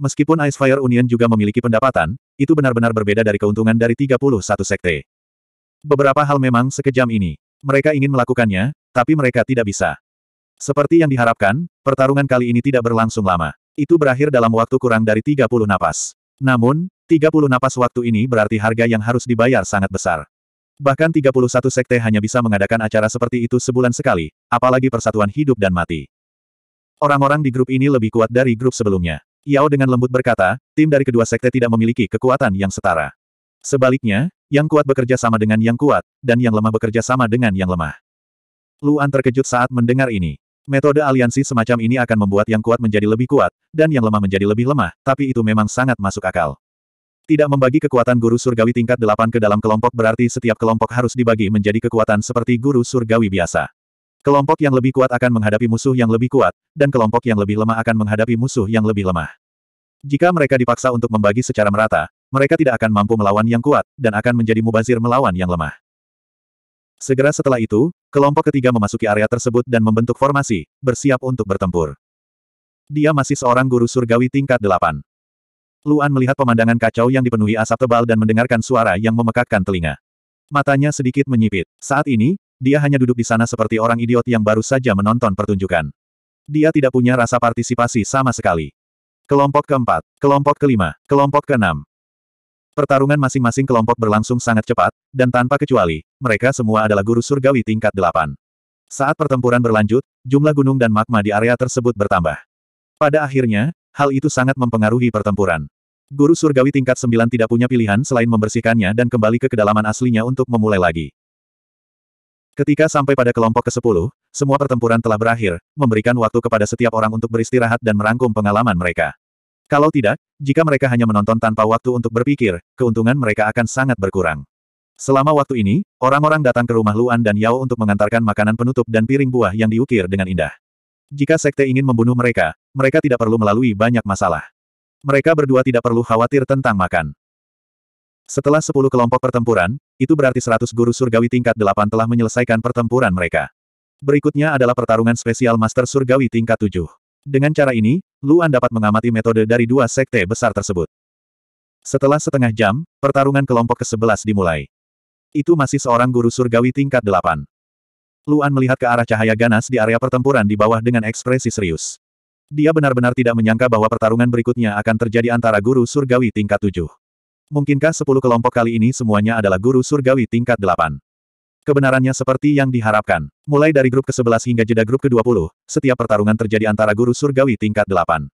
Meskipun Ice Fire Union juga memiliki pendapatan, itu benar-benar berbeda dari keuntungan dari 31 sekte. Beberapa hal memang sekejam ini. Mereka ingin melakukannya, tapi mereka tidak bisa. Seperti yang diharapkan, pertarungan kali ini tidak berlangsung lama. Itu berakhir dalam waktu kurang dari 30 napas. Namun, 30 napas waktu ini berarti harga yang harus dibayar sangat besar. Bahkan 31 sekte hanya bisa mengadakan acara seperti itu sebulan sekali, apalagi persatuan hidup dan mati. Orang-orang di grup ini lebih kuat dari grup sebelumnya. Yao dengan lembut berkata, tim dari kedua sekte tidak memiliki kekuatan yang setara. Sebaliknya, yang kuat bekerja sama dengan yang kuat, dan yang lemah bekerja sama dengan yang lemah. Luan terkejut saat mendengar ini. Metode aliansi semacam ini akan membuat yang kuat menjadi lebih kuat, dan yang lemah menjadi lebih lemah, tapi itu memang sangat masuk akal. Tidak membagi kekuatan guru surgawi tingkat 8 ke dalam kelompok berarti setiap kelompok harus dibagi menjadi kekuatan seperti guru surgawi biasa. Kelompok yang lebih kuat akan menghadapi musuh yang lebih kuat, dan kelompok yang lebih lemah akan menghadapi musuh yang lebih lemah. Jika mereka dipaksa untuk membagi secara merata, mereka tidak akan mampu melawan yang kuat, dan akan menjadi mubazir melawan yang lemah. Segera setelah itu, kelompok ketiga memasuki area tersebut dan membentuk formasi, bersiap untuk bertempur. Dia masih seorang guru surgawi tingkat 8. Luan melihat pemandangan kacau yang dipenuhi asap tebal dan mendengarkan suara yang memekakkan telinga. Matanya sedikit menyipit. Saat ini, dia hanya duduk di sana seperti orang idiot yang baru saja menonton pertunjukan. Dia tidak punya rasa partisipasi sama sekali. Kelompok keempat, kelompok kelima, kelompok keenam. Pertarungan masing-masing kelompok berlangsung sangat cepat, dan tanpa kecuali, mereka semua adalah guru surgawi tingkat delapan. Saat pertempuran berlanjut, jumlah gunung dan magma di area tersebut bertambah. Pada akhirnya, hal itu sangat mempengaruhi pertempuran. Guru surgawi tingkat 9 tidak punya pilihan selain membersihkannya dan kembali ke kedalaman aslinya untuk memulai lagi. Ketika sampai pada kelompok ke-10, semua pertempuran telah berakhir, memberikan waktu kepada setiap orang untuk beristirahat dan merangkum pengalaman mereka. Kalau tidak, jika mereka hanya menonton tanpa waktu untuk berpikir, keuntungan mereka akan sangat berkurang. Selama waktu ini, orang-orang datang ke rumah Luan dan Yao untuk mengantarkan makanan penutup dan piring buah yang diukir dengan indah. Jika sekte ingin membunuh mereka, mereka tidak perlu melalui banyak masalah mereka berdua tidak perlu khawatir tentang makan. Setelah sepuluh kelompok pertempuran, itu berarti 100 guru surgawi tingkat delapan telah menyelesaikan pertempuran mereka. Berikutnya adalah pertarungan spesial Master Surgawi tingkat tujuh. Dengan cara ini, Luan dapat mengamati metode dari dua sekte besar tersebut. Setelah setengah jam, pertarungan kelompok ke-11 dimulai. Itu masih seorang guru surgawi tingkat 8. Luan melihat ke arah cahaya ganas di area pertempuran di bawah dengan ekspresi serius. Dia benar-benar tidak menyangka bahwa pertarungan berikutnya akan terjadi antara guru surgawi tingkat tujuh. Mungkinkah sepuluh kelompok kali ini semuanya adalah guru surgawi tingkat delapan? Kebenarannya seperti yang diharapkan. Mulai dari grup ke-11 hingga jeda grup ke-20, setiap pertarungan terjadi antara guru surgawi tingkat 8.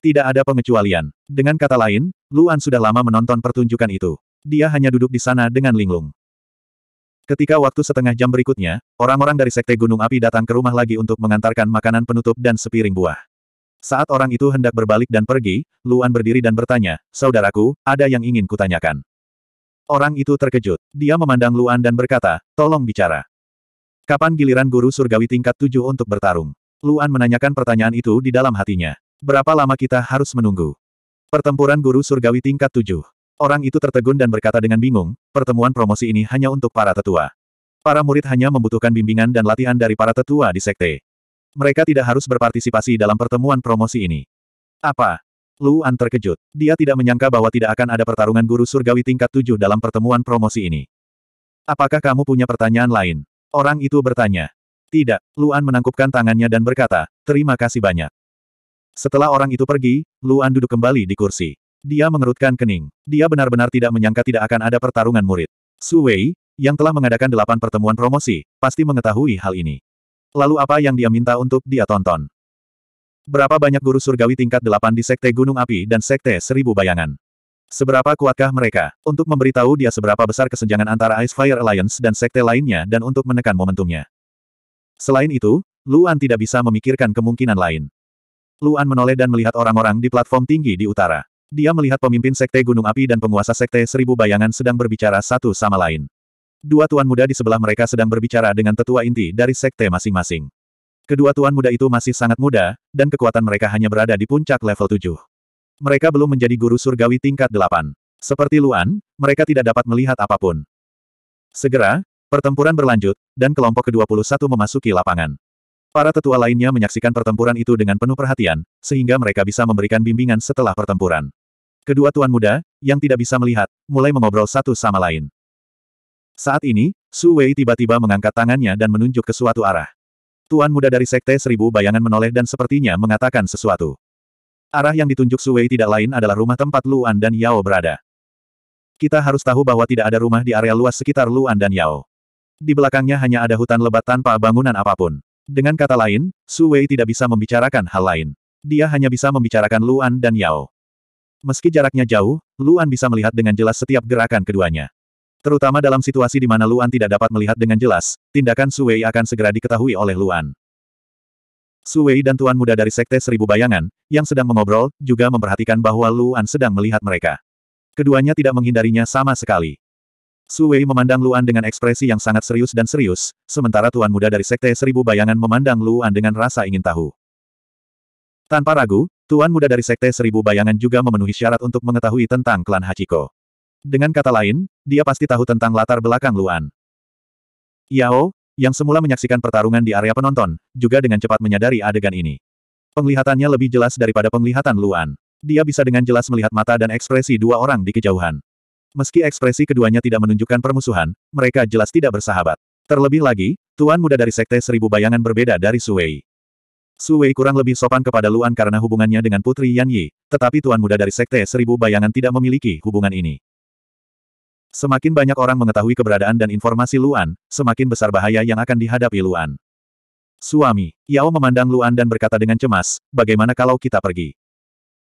Tidak ada pengecualian. Dengan kata lain, Luan sudah lama menonton pertunjukan itu. Dia hanya duduk di sana dengan linglung. Ketika waktu setengah jam berikutnya, orang-orang dari Sekte Gunung Api datang ke rumah lagi untuk mengantarkan makanan penutup dan sepiring buah. Saat orang itu hendak berbalik dan pergi, Luan berdiri dan bertanya, Saudaraku, ada yang ingin kutanyakan. Orang itu terkejut. Dia memandang Luan dan berkata, tolong bicara. Kapan giliran guru surgawi tingkat tujuh untuk bertarung? Luan menanyakan pertanyaan itu di dalam hatinya. Berapa lama kita harus menunggu? Pertempuran guru surgawi tingkat tujuh. Orang itu tertegun dan berkata dengan bingung, pertemuan promosi ini hanya untuk para tetua. Para murid hanya membutuhkan bimbingan dan latihan dari para tetua di sekte. Mereka tidak harus berpartisipasi dalam pertemuan promosi ini. Apa? Luan terkejut. Dia tidak menyangka bahwa tidak akan ada pertarungan guru surgawi tingkat tujuh dalam pertemuan promosi ini. Apakah kamu punya pertanyaan lain? Orang itu bertanya. Tidak, Luan menangkupkan tangannya dan berkata, terima kasih banyak. Setelah orang itu pergi, Luan duduk kembali di kursi. Dia mengerutkan kening. Dia benar-benar tidak menyangka tidak akan ada pertarungan murid. Su Wei, yang telah mengadakan delapan pertemuan promosi, pasti mengetahui hal ini. Lalu apa yang dia minta untuk dia tonton? Berapa banyak guru surgawi tingkat delapan di Sekte Gunung Api dan Sekte Seribu Bayangan? Seberapa kuatkah mereka? Untuk memberitahu dia seberapa besar kesenjangan antara Ice Fire Alliance dan Sekte lainnya dan untuk menekan momentumnya. Selain itu, Luan tidak bisa memikirkan kemungkinan lain. Luan menoleh dan melihat orang-orang di platform tinggi di utara. Dia melihat pemimpin Sekte Gunung Api dan penguasa Sekte Seribu Bayangan sedang berbicara satu sama lain. Dua tuan muda di sebelah mereka sedang berbicara dengan tetua inti dari sekte masing-masing. Kedua tuan muda itu masih sangat muda, dan kekuatan mereka hanya berada di puncak level 7. Mereka belum menjadi guru surgawi tingkat 8. Seperti Luan, mereka tidak dapat melihat apapun. Segera, pertempuran berlanjut, dan kelompok ke-21 memasuki lapangan. Para tetua lainnya menyaksikan pertempuran itu dengan penuh perhatian, sehingga mereka bisa memberikan bimbingan setelah pertempuran. Kedua tuan muda, yang tidak bisa melihat, mulai mengobrol satu sama lain. Saat ini, Su Wei tiba-tiba mengangkat tangannya dan menunjuk ke suatu arah. Tuan muda dari Sekte Seribu Bayangan menoleh dan sepertinya mengatakan sesuatu. Arah yang ditunjuk Su Wei tidak lain adalah rumah tempat Luan dan Yao berada. Kita harus tahu bahwa tidak ada rumah di area luas sekitar Luan dan Yao. Di belakangnya hanya ada hutan lebat tanpa bangunan apapun. Dengan kata lain, Su Wei tidak bisa membicarakan hal lain. Dia hanya bisa membicarakan Luan dan Yao. Meski jaraknya jauh, Luan bisa melihat dengan jelas setiap gerakan keduanya. Terutama dalam situasi di mana Luan tidak dapat melihat dengan jelas, tindakan Suwei akan segera diketahui oleh Luan. Suwei dan Tuan Muda dari Sekte Seribu Bayangan, yang sedang mengobrol, juga memperhatikan bahwa Luan sedang melihat mereka. Keduanya tidak menghindarinya sama sekali. Suwei memandang Luan dengan ekspresi yang sangat serius dan serius, sementara Tuan Muda dari Sekte Seribu Bayangan memandang Luan dengan rasa ingin tahu. Tanpa ragu, Tuan Muda dari Sekte Seribu Bayangan juga memenuhi syarat untuk mengetahui tentang klan Hachiko. Dengan kata lain, dia pasti tahu tentang latar belakang Luan. Yao, yang semula menyaksikan pertarungan di area penonton, juga dengan cepat menyadari adegan ini. Penglihatannya lebih jelas daripada penglihatan Luan. Dia bisa dengan jelas melihat mata dan ekspresi dua orang di kejauhan. Meski ekspresi keduanya tidak menunjukkan permusuhan, mereka jelas tidak bersahabat. Terlebih lagi, tuan muda dari Sekte Seribu Bayangan berbeda dari Suwei. Suwei kurang lebih sopan kepada Luan karena hubungannya dengan Putri Yan Yi, tetapi tuan muda dari Sekte Seribu Bayangan tidak memiliki hubungan ini. Semakin banyak orang mengetahui keberadaan dan informasi Luan, semakin besar bahaya yang akan dihadapi Luan. Suami, Yao memandang Luan dan berkata dengan cemas, bagaimana kalau kita pergi?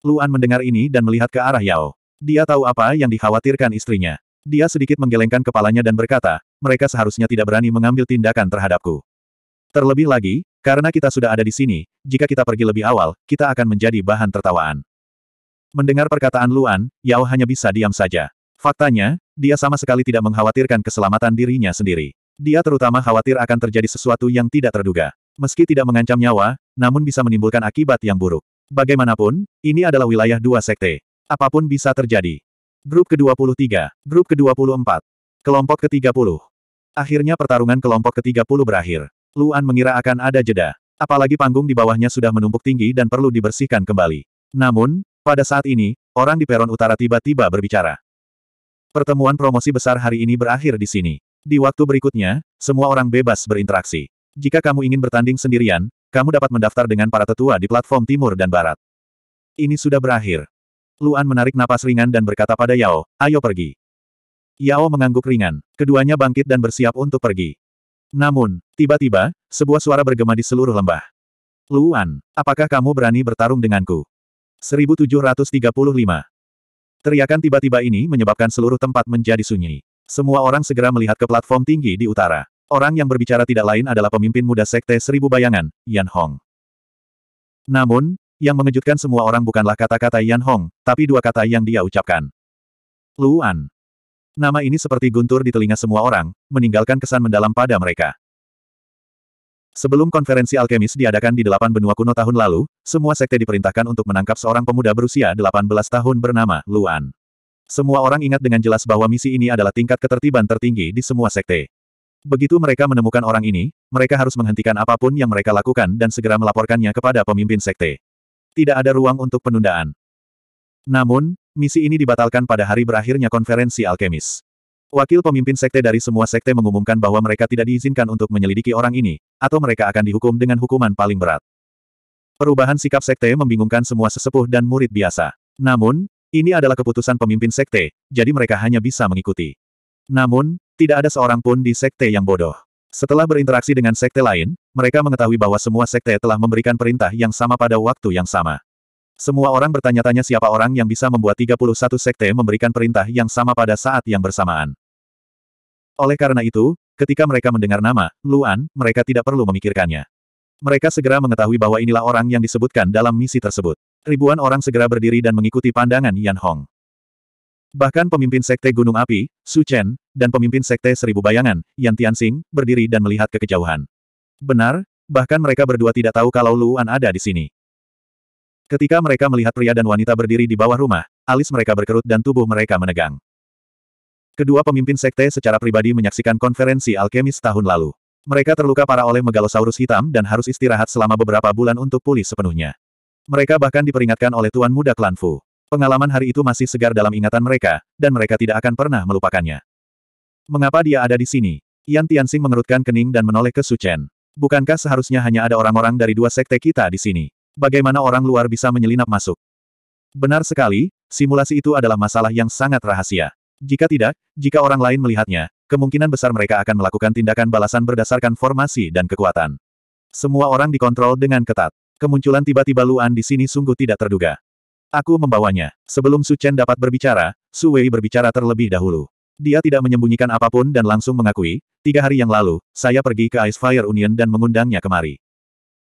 Luan mendengar ini dan melihat ke arah Yao. Dia tahu apa yang dikhawatirkan istrinya. Dia sedikit menggelengkan kepalanya dan berkata, mereka seharusnya tidak berani mengambil tindakan terhadapku. Terlebih lagi, karena kita sudah ada di sini, jika kita pergi lebih awal, kita akan menjadi bahan tertawaan. Mendengar perkataan Luan, Yao hanya bisa diam saja. Faktanya, dia sama sekali tidak mengkhawatirkan keselamatan dirinya sendiri. Dia terutama khawatir akan terjadi sesuatu yang tidak terduga. Meski tidak mengancam nyawa, namun bisa menimbulkan akibat yang buruk. Bagaimanapun, ini adalah wilayah dua sekte. Apapun bisa terjadi. Grup ke-23, Grup ke-24, Kelompok ke-30. Akhirnya pertarungan kelompok ke-30 berakhir. Luan mengira akan ada jeda. Apalagi panggung di bawahnya sudah menumpuk tinggi dan perlu dibersihkan kembali. Namun, pada saat ini, orang di peron utara tiba-tiba berbicara. Pertemuan promosi besar hari ini berakhir di sini. Di waktu berikutnya, semua orang bebas berinteraksi. Jika kamu ingin bertanding sendirian, kamu dapat mendaftar dengan para tetua di platform timur dan barat. Ini sudah berakhir. Luan menarik napas ringan dan berkata pada Yao, ayo pergi. Yao mengangguk ringan. Keduanya bangkit dan bersiap untuk pergi. Namun, tiba-tiba, sebuah suara bergema di seluruh lembah. Luan, apakah kamu berani bertarung denganku? 1735. Teriakan tiba-tiba ini menyebabkan seluruh tempat menjadi sunyi. Semua orang segera melihat ke platform tinggi di utara. Orang yang berbicara tidak lain adalah pemimpin muda Sekte Seribu Bayangan, Yan Hong. Namun, yang mengejutkan semua orang bukanlah kata-kata Yan Hong, tapi dua kata yang dia ucapkan. Luan. Nama ini seperti guntur di telinga semua orang, meninggalkan kesan mendalam pada mereka. Sebelum konferensi alkemis diadakan di delapan benua kuno tahun lalu, semua sekte diperintahkan untuk menangkap seorang pemuda berusia 18 tahun bernama Luan. Semua orang ingat dengan jelas bahwa misi ini adalah tingkat ketertiban tertinggi di semua sekte. Begitu mereka menemukan orang ini, mereka harus menghentikan apapun yang mereka lakukan dan segera melaporkannya kepada pemimpin sekte. Tidak ada ruang untuk penundaan. Namun, misi ini dibatalkan pada hari berakhirnya konferensi alkemis. Wakil pemimpin sekte dari semua sekte mengumumkan bahwa mereka tidak diizinkan untuk menyelidiki orang ini, atau mereka akan dihukum dengan hukuman paling berat. Perubahan sikap sekte membingungkan semua sesepuh dan murid biasa. Namun, ini adalah keputusan pemimpin sekte, jadi mereka hanya bisa mengikuti. Namun, tidak ada seorang pun di sekte yang bodoh. Setelah berinteraksi dengan sekte lain, mereka mengetahui bahwa semua sekte telah memberikan perintah yang sama pada waktu yang sama. Semua orang bertanya-tanya siapa orang yang bisa membuat 31 sekte memberikan perintah yang sama pada saat yang bersamaan. Oleh karena itu, ketika mereka mendengar nama, Luan, mereka tidak perlu memikirkannya. Mereka segera mengetahui bahwa inilah orang yang disebutkan dalam misi tersebut. Ribuan orang segera berdiri dan mengikuti pandangan Yan Hong. Bahkan pemimpin Sekte Gunung Api, Su Chen, dan pemimpin Sekte Seribu Bayangan, Yan Tianxing, berdiri dan melihat ke kejauhan. Benar, bahkan mereka berdua tidak tahu kalau Luan ada di sini. Ketika mereka melihat pria dan wanita berdiri di bawah rumah, alis mereka berkerut dan tubuh mereka menegang. Kedua pemimpin sekte secara pribadi menyaksikan konferensi alkemis tahun lalu. Mereka terluka parah oleh megalosaurus hitam dan harus istirahat selama beberapa bulan untuk pulih sepenuhnya. Mereka bahkan diperingatkan oleh Tuan Muda Klan Fu. Pengalaman hari itu masih segar dalam ingatan mereka, dan mereka tidak akan pernah melupakannya. Mengapa dia ada di sini? Yan Tianxing mengerutkan kening dan menoleh ke Su Chen. Bukankah seharusnya hanya ada orang-orang dari dua sekte kita di sini? Bagaimana orang luar bisa menyelinap masuk? Benar sekali, simulasi itu adalah masalah yang sangat rahasia. Jika tidak, jika orang lain melihatnya, kemungkinan besar mereka akan melakukan tindakan balasan berdasarkan formasi dan kekuatan. Semua orang dikontrol dengan ketat. Kemunculan tiba-tiba Luan di sini sungguh tidak terduga. Aku membawanya. Sebelum Su Chen dapat berbicara, Su Wei berbicara terlebih dahulu. Dia tidak menyembunyikan apapun dan langsung mengakui, tiga hari yang lalu, saya pergi ke Ice Fire Union dan mengundangnya kemari.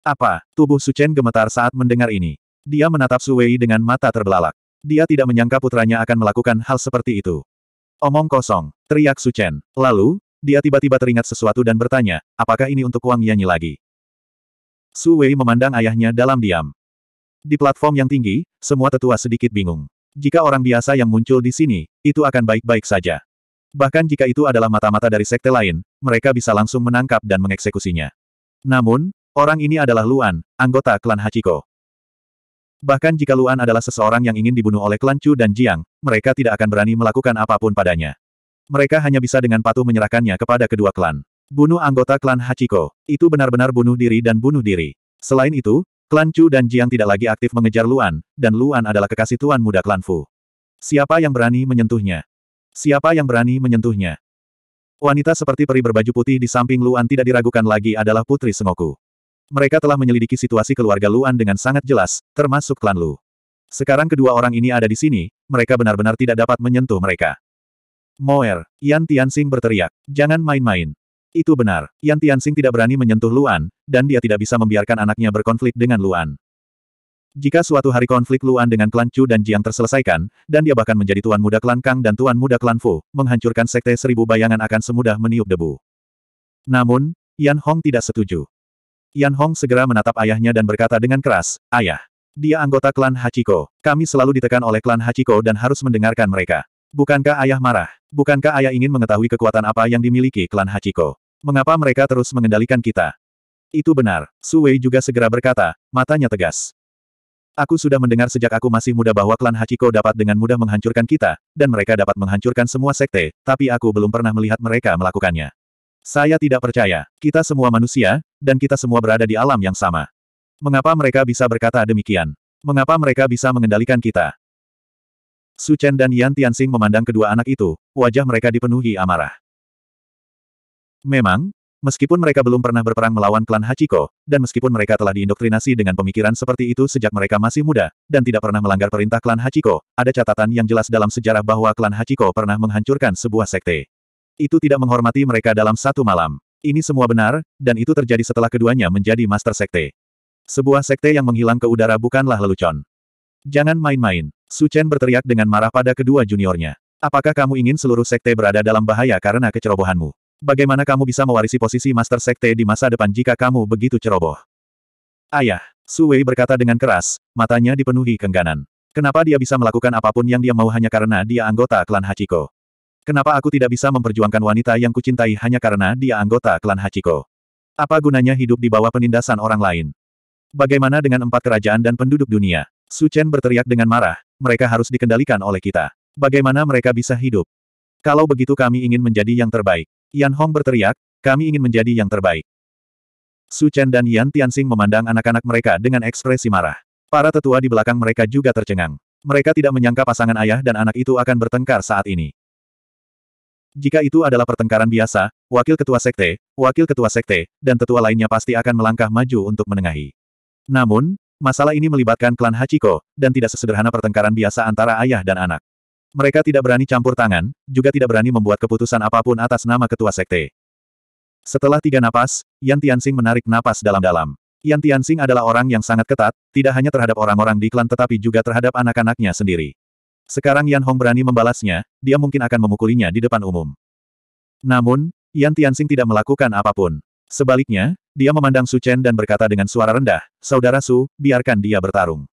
Apa? Tubuh Su Chen gemetar saat mendengar ini. Dia menatap Suwei dengan mata terbelalak. Dia tidak menyangka putranya akan melakukan hal seperti itu. Omong kosong, teriak Su Chen. Lalu, dia tiba-tiba teringat sesuatu dan bertanya, apakah ini untuk Wang Yanyi lagi? Su Wei memandang ayahnya dalam diam. Di platform yang tinggi, semua tetua sedikit bingung. Jika orang biasa yang muncul di sini, itu akan baik-baik saja. Bahkan jika itu adalah mata-mata dari sekte lain, mereka bisa langsung menangkap dan mengeksekusinya. Namun, Orang ini adalah Luan, anggota klan Hachiko. Bahkan jika Luan adalah seseorang yang ingin dibunuh oleh klan Chu dan Jiang, mereka tidak akan berani melakukan apapun padanya. Mereka hanya bisa dengan patuh menyerahkannya kepada kedua klan. Bunuh anggota klan Hachiko, itu benar-benar bunuh diri dan bunuh diri. Selain itu, klan Chu dan Jiang tidak lagi aktif mengejar Luan, dan Luan adalah kekasih tuan muda klan Fu. Siapa yang berani menyentuhnya? Siapa yang berani menyentuhnya? Wanita seperti peri berbaju putih di samping Luan tidak diragukan lagi adalah Putri Sengoku. Mereka telah menyelidiki situasi keluarga Luan dengan sangat jelas, termasuk klan Lu. Sekarang kedua orang ini ada di sini, mereka benar-benar tidak dapat menyentuh mereka. Moer, Yan Tianxing berteriak, jangan main-main. Itu benar, Yan Tianxing tidak berani menyentuh Luan, dan dia tidak bisa membiarkan anaknya berkonflik dengan Luan. Jika suatu hari konflik Luan dengan klan Chu dan Jiang terselesaikan, dan dia bahkan menjadi tuan muda klan Kang dan tuan muda klan Fu, menghancurkan sekte seribu bayangan akan semudah meniup debu. Namun, Yan Hong tidak setuju. Yan Hong segera menatap ayahnya dan berkata dengan keras, Ayah. Dia anggota klan Hachiko. Kami selalu ditekan oleh klan Hachiko dan harus mendengarkan mereka. Bukankah ayah marah? Bukankah ayah ingin mengetahui kekuatan apa yang dimiliki klan Hachiko? Mengapa mereka terus mengendalikan kita? Itu benar. Su Wei juga segera berkata, matanya tegas. Aku sudah mendengar sejak aku masih muda bahwa klan Hachiko dapat dengan mudah menghancurkan kita, dan mereka dapat menghancurkan semua sekte, tapi aku belum pernah melihat mereka melakukannya. Saya tidak percaya. Kita semua manusia, dan kita semua berada di alam yang sama. Mengapa mereka bisa berkata demikian? Mengapa mereka bisa mengendalikan kita? Su Chen dan Yan Tianxing memandang kedua anak itu, wajah mereka dipenuhi amarah. Memang, meskipun mereka belum pernah berperang melawan klan Hachiko, dan meskipun mereka telah diindoktrinasi dengan pemikiran seperti itu sejak mereka masih muda, dan tidak pernah melanggar perintah klan Hachiko, ada catatan yang jelas dalam sejarah bahwa klan Hachiko pernah menghancurkan sebuah sekte. Itu tidak menghormati mereka dalam satu malam. Ini semua benar, dan itu terjadi setelah keduanya menjadi master sekte. Sebuah sekte yang menghilang ke udara bukanlah lelucon. Jangan main-main. Su Chen berteriak dengan marah pada kedua juniornya. Apakah kamu ingin seluruh sekte berada dalam bahaya karena kecerobohanmu? Bagaimana kamu bisa mewarisi posisi master sekte di masa depan jika kamu begitu ceroboh? Ayah, Su Wei berkata dengan keras, matanya dipenuhi kengganan. Kenapa dia bisa melakukan apapun yang dia mau hanya karena dia anggota klan Hachiko? Kenapa aku tidak bisa memperjuangkan wanita yang kucintai hanya karena dia anggota klan Hachiko? Apa gunanya hidup di bawah penindasan orang lain? Bagaimana dengan empat kerajaan dan penduduk dunia? Su Chen berteriak dengan marah, mereka harus dikendalikan oleh kita. Bagaimana mereka bisa hidup? Kalau begitu kami ingin menjadi yang terbaik. Yan Hong berteriak, kami ingin menjadi yang terbaik. Su Chen dan Yan Tianxing memandang anak-anak mereka dengan ekspresi marah. Para tetua di belakang mereka juga tercengang. Mereka tidak menyangka pasangan ayah dan anak itu akan bertengkar saat ini. Jika itu adalah pertengkaran biasa, wakil ketua sekte, wakil ketua sekte, dan tetua lainnya pasti akan melangkah maju untuk menengahi. Namun, masalah ini melibatkan klan Hachiko, dan tidak sesederhana pertengkaran biasa antara ayah dan anak. Mereka tidak berani campur tangan, juga tidak berani membuat keputusan apapun atas nama ketua sekte. Setelah tiga napas, Yan Tianxing menarik napas dalam-dalam. Yan Tianxing adalah orang yang sangat ketat, tidak hanya terhadap orang-orang di klan tetapi juga terhadap anak-anaknya sendiri. Sekarang Yan Hong berani membalasnya, dia mungkin akan memukulinya di depan umum. Namun, Yan Tianxing tidak melakukan apapun. Sebaliknya, dia memandang Su Chen dan berkata dengan suara rendah, Saudara Su, biarkan dia bertarung.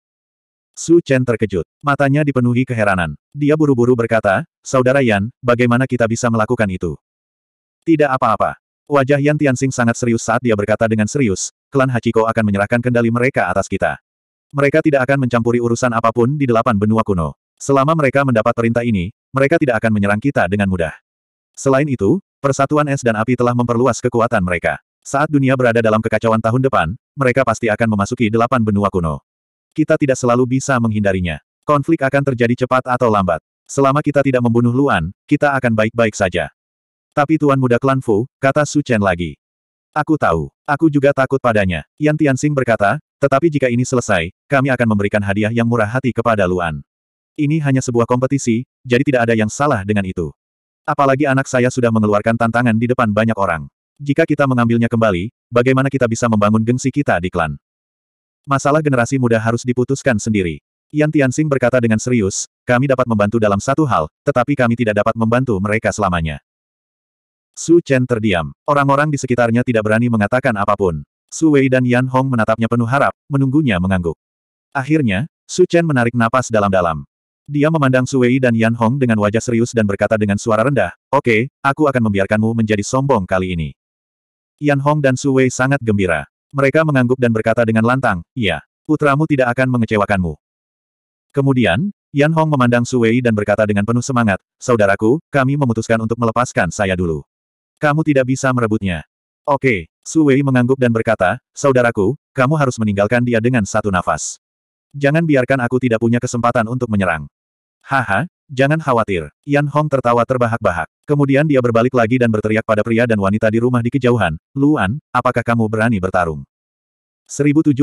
Su Chen terkejut. Matanya dipenuhi keheranan. Dia buru-buru berkata, Saudara Yan, bagaimana kita bisa melakukan itu? Tidak apa-apa. Wajah Yan Tianxing sangat serius saat dia berkata dengan serius, klan Hachiko akan menyerahkan kendali mereka atas kita. Mereka tidak akan mencampuri urusan apapun di delapan benua kuno. Selama mereka mendapat perintah ini, mereka tidak akan menyerang kita dengan mudah. Selain itu, persatuan es dan api telah memperluas kekuatan mereka. Saat dunia berada dalam kekacauan tahun depan, mereka pasti akan memasuki delapan benua kuno. Kita tidak selalu bisa menghindarinya. Konflik akan terjadi cepat atau lambat. Selama kita tidak membunuh Luan, kita akan baik-baik saja. Tapi Tuan Muda Klan Fu, kata Su Chen lagi. Aku tahu. Aku juga takut padanya. Yan Tianxing berkata, tetapi jika ini selesai, kami akan memberikan hadiah yang murah hati kepada Luan. Ini hanya sebuah kompetisi, jadi tidak ada yang salah dengan itu. Apalagi anak saya sudah mengeluarkan tantangan di depan banyak orang. Jika kita mengambilnya kembali, bagaimana kita bisa membangun gengsi kita di klan? Masalah generasi muda harus diputuskan sendiri. Yan Tianxing berkata dengan serius, kami dapat membantu dalam satu hal, tetapi kami tidak dapat membantu mereka selamanya. Su Chen terdiam. Orang-orang di sekitarnya tidak berani mengatakan apapun. Su Wei dan Yan Hong menatapnya penuh harap, menunggunya mengangguk. Akhirnya, Su Chen menarik napas dalam-dalam. Dia memandang Suwei dan Yan Hong dengan wajah serius dan berkata dengan suara rendah, Oke, okay, aku akan membiarkanmu menjadi sombong kali ini. Yan Hong dan Suwei sangat gembira. Mereka mengangguk dan berkata dengan lantang, Iya, putramu tidak akan mengecewakanmu. Kemudian, Yan Hong memandang Suwei dan berkata dengan penuh semangat, Saudaraku, kami memutuskan untuk melepaskan saya dulu. Kamu tidak bisa merebutnya. Oke, okay, Suwei mengangguk dan berkata, Saudaraku, kamu harus meninggalkan dia dengan satu nafas. Jangan biarkan aku tidak punya kesempatan untuk menyerang. Haha, jangan khawatir. Yan Hong tertawa terbahak-bahak. Kemudian dia berbalik lagi dan berteriak pada pria dan wanita di rumah di kejauhan, Luan, apakah kamu berani bertarung? 1736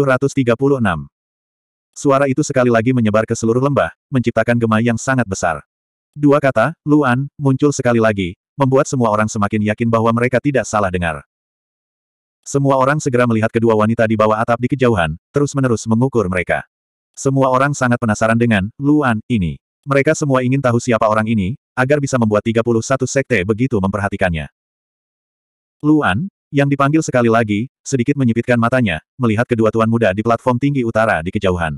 Suara itu sekali lagi menyebar ke seluruh lembah, menciptakan gema yang sangat besar. Dua kata, Luan, muncul sekali lagi, membuat semua orang semakin yakin bahwa mereka tidak salah dengar. Semua orang segera melihat kedua wanita di bawah atap di kejauhan, terus-menerus mengukur mereka. Semua orang sangat penasaran dengan Luan ini. Mereka semua ingin tahu siapa orang ini, agar bisa membuat 31 sekte begitu memperhatikannya. Luan, yang dipanggil sekali lagi, sedikit menyipitkan matanya, melihat kedua tuan muda di platform tinggi utara di kejauhan.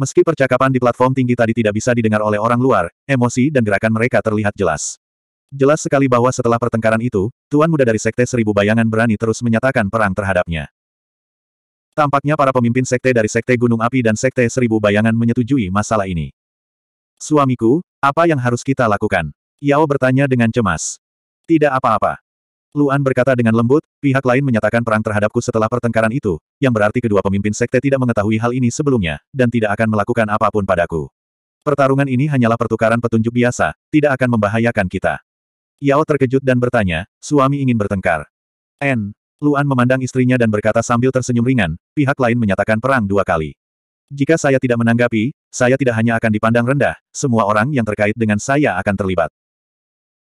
Meski percakapan di platform tinggi tadi tidak bisa didengar oleh orang luar, emosi dan gerakan mereka terlihat jelas. Jelas sekali bahwa setelah pertengkaran itu, tuan muda dari Sekte Seribu Bayangan berani terus menyatakan perang terhadapnya. Tampaknya para pemimpin sekte dari Sekte Gunung Api dan Sekte Seribu Bayangan menyetujui masalah ini. Suamiku, apa yang harus kita lakukan? Yao bertanya dengan cemas. Tidak apa-apa. Luan berkata dengan lembut, pihak lain menyatakan perang terhadapku setelah pertengkaran itu, yang berarti kedua pemimpin sekte tidak mengetahui hal ini sebelumnya, dan tidak akan melakukan apapun padaku. Pertarungan ini hanyalah pertukaran petunjuk biasa, tidak akan membahayakan kita. Yao terkejut dan bertanya, suami ingin bertengkar. N. Luan memandang istrinya dan berkata sambil tersenyum ringan, pihak lain menyatakan perang dua kali. Jika saya tidak menanggapi, saya tidak hanya akan dipandang rendah, semua orang yang terkait dengan saya akan terlibat.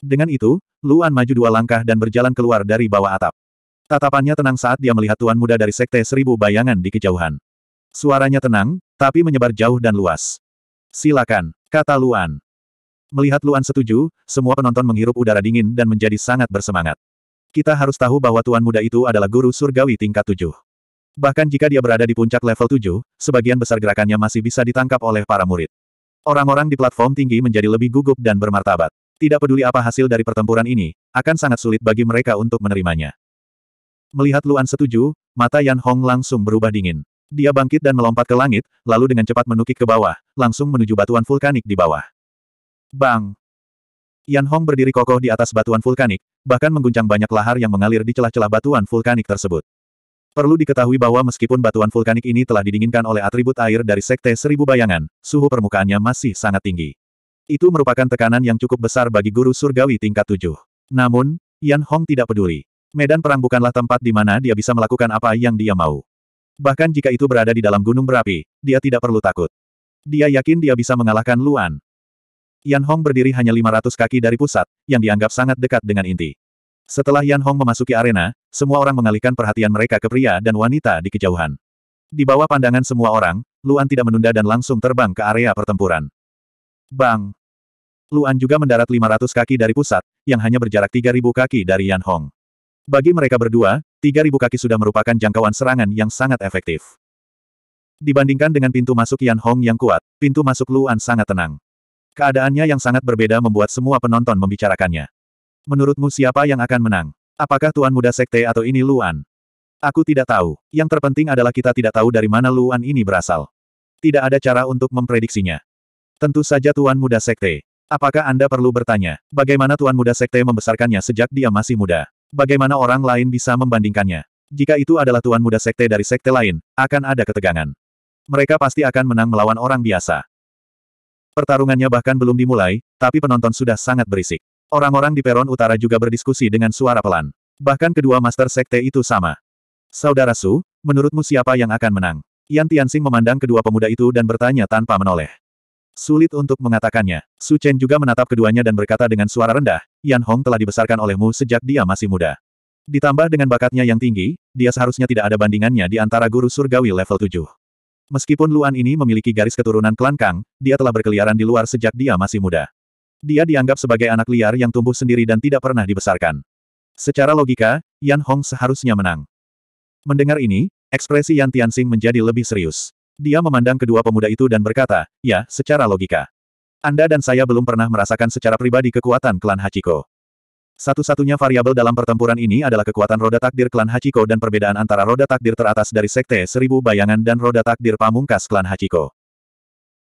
Dengan itu, Luan maju dua langkah dan berjalan keluar dari bawah atap. Tatapannya tenang saat dia melihat tuan muda dari sekte seribu bayangan di kejauhan. Suaranya tenang, tapi menyebar jauh dan luas. Silakan, kata Luan. Melihat Luan setuju, semua penonton menghirup udara dingin dan menjadi sangat bersemangat. Kita harus tahu bahwa tuan muda itu adalah guru surgawi tingkat tujuh. Bahkan jika dia berada di puncak level 7, sebagian besar gerakannya masih bisa ditangkap oleh para murid. Orang-orang di platform tinggi menjadi lebih gugup dan bermartabat. Tidak peduli apa hasil dari pertempuran ini, akan sangat sulit bagi mereka untuk menerimanya. Melihat Luan setuju, mata Yan Hong langsung berubah dingin. Dia bangkit dan melompat ke langit, lalu dengan cepat menukik ke bawah, langsung menuju batuan vulkanik di bawah. Bang! Yan Hong berdiri kokoh di atas batuan vulkanik, bahkan mengguncang banyak lahar yang mengalir di celah-celah batuan vulkanik tersebut. Perlu diketahui bahwa meskipun batuan vulkanik ini telah didinginkan oleh atribut air dari Sekte Seribu Bayangan, suhu permukaannya masih sangat tinggi. Itu merupakan tekanan yang cukup besar bagi guru surgawi tingkat tujuh. Namun, Yan Hong tidak peduli. Medan perang bukanlah tempat di mana dia bisa melakukan apa yang dia mau. Bahkan jika itu berada di dalam gunung berapi, dia tidak perlu takut. Dia yakin dia bisa mengalahkan Luan. Yan Hong berdiri hanya 500 kaki dari pusat, yang dianggap sangat dekat dengan inti. Setelah Yan Hong memasuki arena, semua orang mengalihkan perhatian mereka ke pria dan wanita di kejauhan. Di bawah pandangan semua orang, Luan tidak menunda dan langsung terbang ke area pertempuran. Bang! Luan juga mendarat 500 kaki dari pusat, yang hanya berjarak 3.000 kaki dari Yan Hong. Bagi mereka berdua, 3.000 kaki sudah merupakan jangkauan serangan yang sangat efektif. Dibandingkan dengan pintu masuk Yan Hong yang kuat, pintu masuk Luan sangat tenang. Keadaannya yang sangat berbeda membuat semua penonton membicarakannya. Menurutmu siapa yang akan menang? Apakah Tuan Muda Sekte atau ini Luan? Aku tidak tahu. Yang terpenting adalah kita tidak tahu dari mana Luan ini berasal. Tidak ada cara untuk memprediksinya. Tentu saja Tuan Muda Sekte. Apakah Anda perlu bertanya, bagaimana Tuan Muda Sekte membesarkannya sejak dia masih muda? Bagaimana orang lain bisa membandingkannya? Jika itu adalah Tuan Muda Sekte dari Sekte lain, akan ada ketegangan. Mereka pasti akan menang melawan orang biasa. Pertarungannya bahkan belum dimulai, tapi penonton sudah sangat berisik. Orang-orang di peron utara juga berdiskusi dengan suara pelan. Bahkan kedua master sekte itu sama. Saudara Su, menurutmu siapa yang akan menang? Yan Tianxing memandang kedua pemuda itu dan bertanya tanpa menoleh. Sulit untuk mengatakannya. Su Chen juga menatap keduanya dan berkata dengan suara rendah, Yan Hong telah dibesarkan olehmu sejak dia masih muda. Ditambah dengan bakatnya yang tinggi, dia seharusnya tidak ada bandingannya di antara guru surgawi level 7. Meskipun Luan ini memiliki garis keturunan klan Kang, dia telah berkeliaran di luar sejak dia masih muda. Dia dianggap sebagai anak liar yang tumbuh sendiri dan tidak pernah dibesarkan. Secara logika, Yan Hong seharusnya menang. Mendengar ini, ekspresi Yan Tianxing menjadi lebih serius. Dia memandang kedua pemuda itu dan berkata, ya, secara logika. Anda dan saya belum pernah merasakan secara pribadi kekuatan klan Hachiko. Satu-satunya variabel dalam pertempuran ini adalah kekuatan roda takdir klan Hachiko dan perbedaan antara roda takdir teratas dari Sekte Seribu Bayangan dan roda takdir pamungkas klan Hachiko.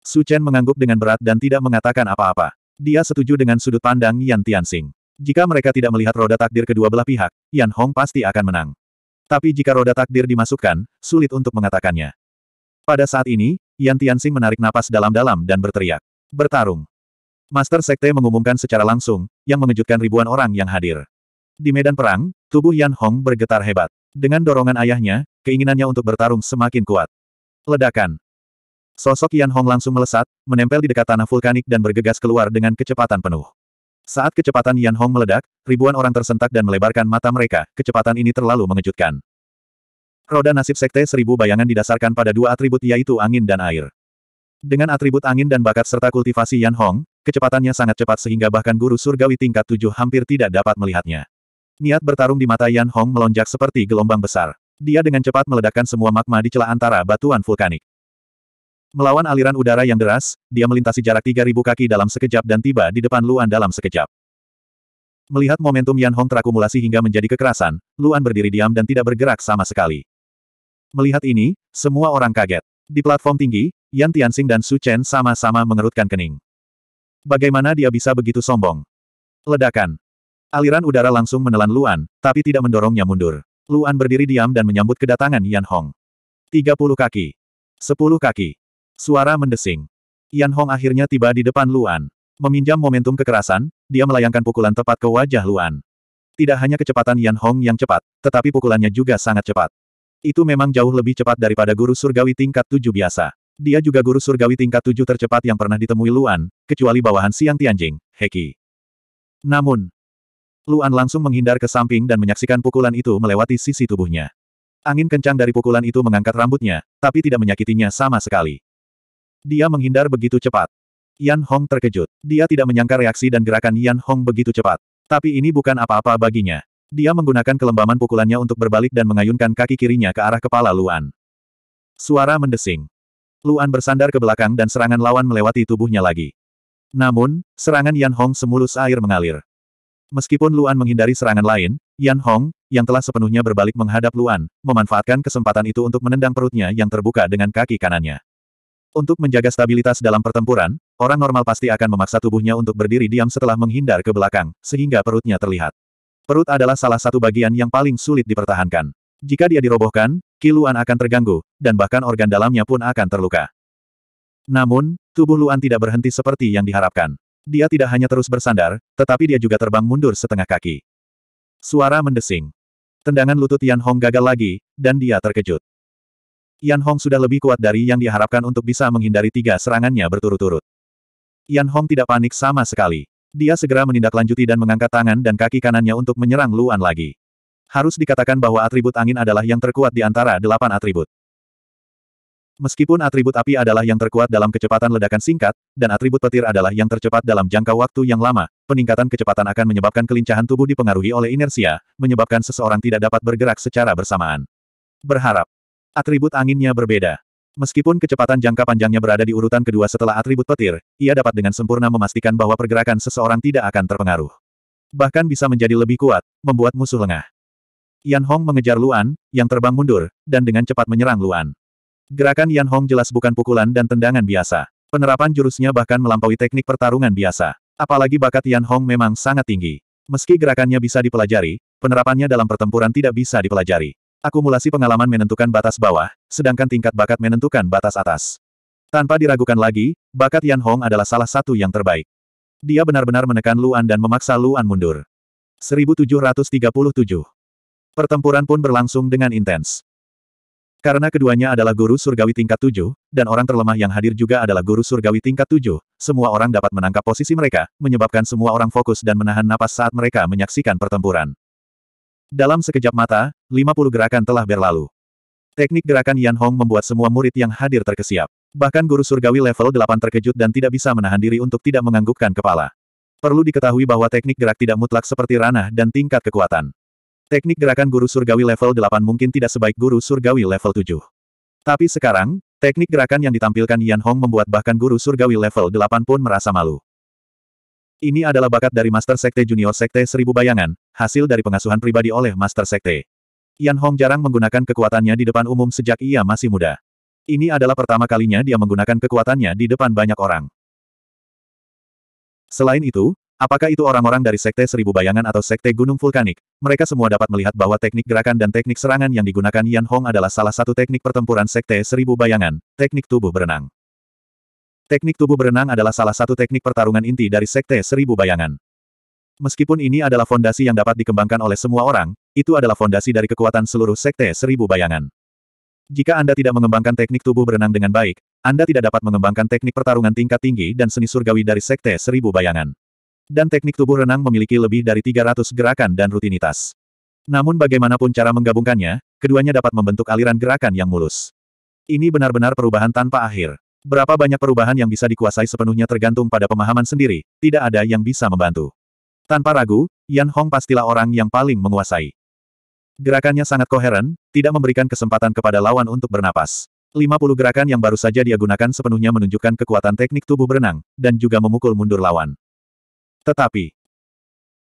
Su Chen mengangguk dengan berat dan tidak mengatakan apa-apa. Dia setuju dengan sudut pandang Yan Tianxing. Jika mereka tidak melihat roda takdir kedua belah pihak, Yan Hong pasti akan menang. Tapi jika roda takdir dimasukkan, sulit untuk mengatakannya. Pada saat ini, Yan Tianxing menarik napas dalam-dalam dan berteriak. Bertarung. Master Sekte mengumumkan secara langsung, yang mengejutkan ribuan orang yang hadir. Di medan perang, tubuh Yan Hong bergetar hebat. Dengan dorongan ayahnya, keinginannya untuk bertarung semakin kuat. Ledakan. Sosok Yan Hong langsung melesat, menempel di dekat tanah vulkanik dan bergegas keluar dengan kecepatan penuh. Saat kecepatan Yan Hong meledak, ribuan orang tersentak dan melebarkan mata mereka, kecepatan ini terlalu mengejutkan. Roda nasib sekte seribu bayangan didasarkan pada dua atribut yaitu angin dan air. Dengan atribut angin dan bakat serta kultivasi Yan Hong, kecepatannya sangat cepat sehingga bahkan guru surgawi tingkat tujuh hampir tidak dapat melihatnya. Niat bertarung di mata Yan Hong melonjak seperti gelombang besar. Dia dengan cepat meledakkan semua magma di celah antara batuan vulkanik. Melawan aliran udara yang deras, dia melintasi jarak 3.000 kaki dalam sekejap dan tiba di depan Luan dalam sekejap. Melihat momentum Yan Hong terakumulasi hingga menjadi kekerasan, Luan berdiri diam dan tidak bergerak sama sekali. Melihat ini, semua orang kaget. Di platform tinggi, Yan Tianxing dan Su Chen sama-sama mengerutkan kening. Bagaimana dia bisa begitu sombong? Ledakan. Aliran udara langsung menelan Luan, tapi tidak mendorongnya mundur. Luan berdiri diam dan menyambut kedatangan Yan Hong. 30 kaki. 10 kaki. Suara mendesing. Yan Hong akhirnya tiba di depan Luan. Meminjam momentum kekerasan, dia melayangkan pukulan tepat ke wajah Luan. Tidak hanya kecepatan Yan Hong yang cepat, tetapi pukulannya juga sangat cepat. Itu memang jauh lebih cepat daripada guru surgawi tingkat tujuh biasa. Dia juga guru surgawi tingkat tujuh tercepat yang pernah ditemui Luan, kecuali bawahan Siang Tianjing, Heki. Namun, Luan langsung menghindar ke samping dan menyaksikan pukulan itu melewati sisi tubuhnya. Angin kencang dari pukulan itu mengangkat rambutnya, tapi tidak menyakitinya sama sekali. Dia menghindar begitu cepat. Yan Hong terkejut. Dia tidak menyangka reaksi dan gerakan Yan Hong begitu cepat. Tapi ini bukan apa-apa baginya. Dia menggunakan kelembaman pukulannya untuk berbalik dan mengayunkan kaki kirinya ke arah kepala Luan. Suara mendesing. Luan bersandar ke belakang dan serangan lawan melewati tubuhnya lagi. Namun, serangan Yan Hong semulus air mengalir. Meskipun Luan menghindari serangan lain, Yan Hong, yang telah sepenuhnya berbalik menghadap Luan, memanfaatkan kesempatan itu untuk menendang perutnya yang terbuka dengan kaki kanannya. Untuk menjaga stabilitas dalam pertempuran, orang normal pasti akan memaksa tubuhnya untuk berdiri diam setelah menghindar ke belakang, sehingga perutnya terlihat. Perut adalah salah satu bagian yang paling sulit dipertahankan. Jika dia dirobohkan, kiluan akan terganggu, dan bahkan organ dalamnya pun akan terluka. Namun, tubuh Luan tidak berhenti seperti yang diharapkan. Dia tidak hanya terus bersandar, tetapi dia juga terbang mundur setengah kaki. Suara mendesing. Tendangan lutut Tian Hong gagal lagi, dan dia terkejut. Yan Hong sudah lebih kuat dari yang diharapkan untuk bisa menghindari tiga serangannya berturut-turut. Yan Hong tidak panik sama sekali. Dia segera menindaklanjuti dan mengangkat tangan dan kaki kanannya untuk menyerang Luan lagi. Harus dikatakan bahwa atribut angin adalah yang terkuat di antara delapan atribut. Meskipun atribut api adalah yang terkuat dalam kecepatan ledakan singkat, dan atribut petir adalah yang tercepat dalam jangka waktu yang lama, peningkatan kecepatan akan menyebabkan kelincahan tubuh dipengaruhi oleh inersia, menyebabkan seseorang tidak dapat bergerak secara bersamaan. Berharap, Atribut anginnya berbeda. Meskipun kecepatan jangka panjangnya berada di urutan kedua setelah atribut petir, ia dapat dengan sempurna memastikan bahwa pergerakan seseorang tidak akan terpengaruh. Bahkan bisa menjadi lebih kuat, membuat musuh lengah. Yan Hong mengejar Luan, yang terbang mundur, dan dengan cepat menyerang Luan. Gerakan Yan Hong jelas bukan pukulan dan tendangan biasa. Penerapan jurusnya bahkan melampaui teknik pertarungan biasa. Apalagi bakat Yan Hong memang sangat tinggi. Meski gerakannya bisa dipelajari, penerapannya dalam pertempuran tidak bisa dipelajari. Akumulasi pengalaman menentukan batas bawah, sedangkan tingkat bakat menentukan batas atas. Tanpa diragukan lagi, bakat Yan Hong adalah salah satu yang terbaik. Dia benar-benar menekan Luan dan memaksa Luan mundur. 1737. Pertempuran pun berlangsung dengan intens. Karena keduanya adalah guru surgawi tingkat 7, dan orang terlemah yang hadir juga adalah guru surgawi tingkat 7, semua orang dapat menangkap posisi mereka, menyebabkan semua orang fokus dan menahan napas saat mereka menyaksikan pertempuran. Dalam sekejap mata, 50 gerakan telah berlalu. Teknik gerakan Yan Hong membuat semua murid yang hadir terkesiap. Bahkan guru surgawi level 8 terkejut dan tidak bisa menahan diri untuk tidak menganggukkan kepala. Perlu diketahui bahwa teknik gerak tidak mutlak seperti ranah dan tingkat kekuatan. Teknik gerakan guru surgawi level 8 mungkin tidak sebaik guru surgawi level 7. Tapi sekarang, teknik gerakan yang ditampilkan Yan Hong membuat bahkan guru surgawi level 8 pun merasa malu. Ini adalah bakat dari Master Sekte Junior Sekte Seribu Bayangan, hasil dari pengasuhan pribadi oleh Master Sekte. Yan Hong jarang menggunakan kekuatannya di depan umum sejak ia masih muda. Ini adalah pertama kalinya dia menggunakan kekuatannya di depan banyak orang. Selain itu, apakah itu orang-orang dari Sekte Seribu Bayangan atau Sekte Gunung Vulkanik, mereka semua dapat melihat bahwa teknik gerakan dan teknik serangan yang digunakan Yan Hong adalah salah satu teknik pertempuran Sekte Seribu Bayangan, teknik tubuh berenang. Teknik tubuh berenang adalah salah satu teknik pertarungan inti dari Sekte Seribu Bayangan. Meskipun ini adalah fondasi yang dapat dikembangkan oleh semua orang, itu adalah fondasi dari kekuatan seluruh Sekte Seribu Bayangan. Jika Anda tidak mengembangkan teknik tubuh berenang dengan baik, Anda tidak dapat mengembangkan teknik pertarungan tingkat tinggi dan seni surgawi dari Sekte Seribu Bayangan. Dan teknik tubuh renang memiliki lebih dari 300 gerakan dan rutinitas. Namun bagaimanapun cara menggabungkannya, keduanya dapat membentuk aliran gerakan yang mulus. Ini benar-benar perubahan tanpa akhir. Berapa banyak perubahan yang bisa dikuasai sepenuhnya tergantung pada pemahaman sendiri, tidak ada yang bisa membantu. Tanpa ragu, Yan Hong pastilah orang yang paling menguasai. Gerakannya sangat koheren, tidak memberikan kesempatan kepada lawan untuk bernapas. 50 gerakan yang baru saja dia gunakan sepenuhnya menunjukkan kekuatan teknik tubuh berenang, dan juga memukul mundur lawan. Tetapi,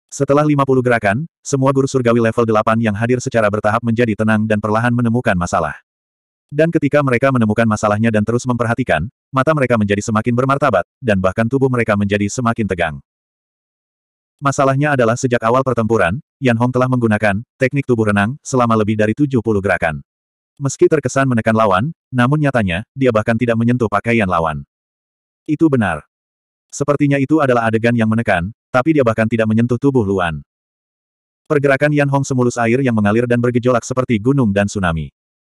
setelah 50 gerakan, semua guru surgawi level 8 yang hadir secara bertahap menjadi tenang dan perlahan menemukan masalah. Dan ketika mereka menemukan masalahnya dan terus memperhatikan, mata mereka menjadi semakin bermartabat, dan bahkan tubuh mereka menjadi semakin tegang. Masalahnya adalah sejak awal pertempuran, Yan Hong telah menggunakan teknik tubuh renang selama lebih dari 70 gerakan. Meski terkesan menekan lawan, namun nyatanya, dia bahkan tidak menyentuh pakaian lawan. Itu benar. Sepertinya itu adalah adegan yang menekan, tapi dia bahkan tidak menyentuh tubuh Luan. Pergerakan Yan Hong semulus air yang mengalir dan bergejolak seperti gunung dan tsunami.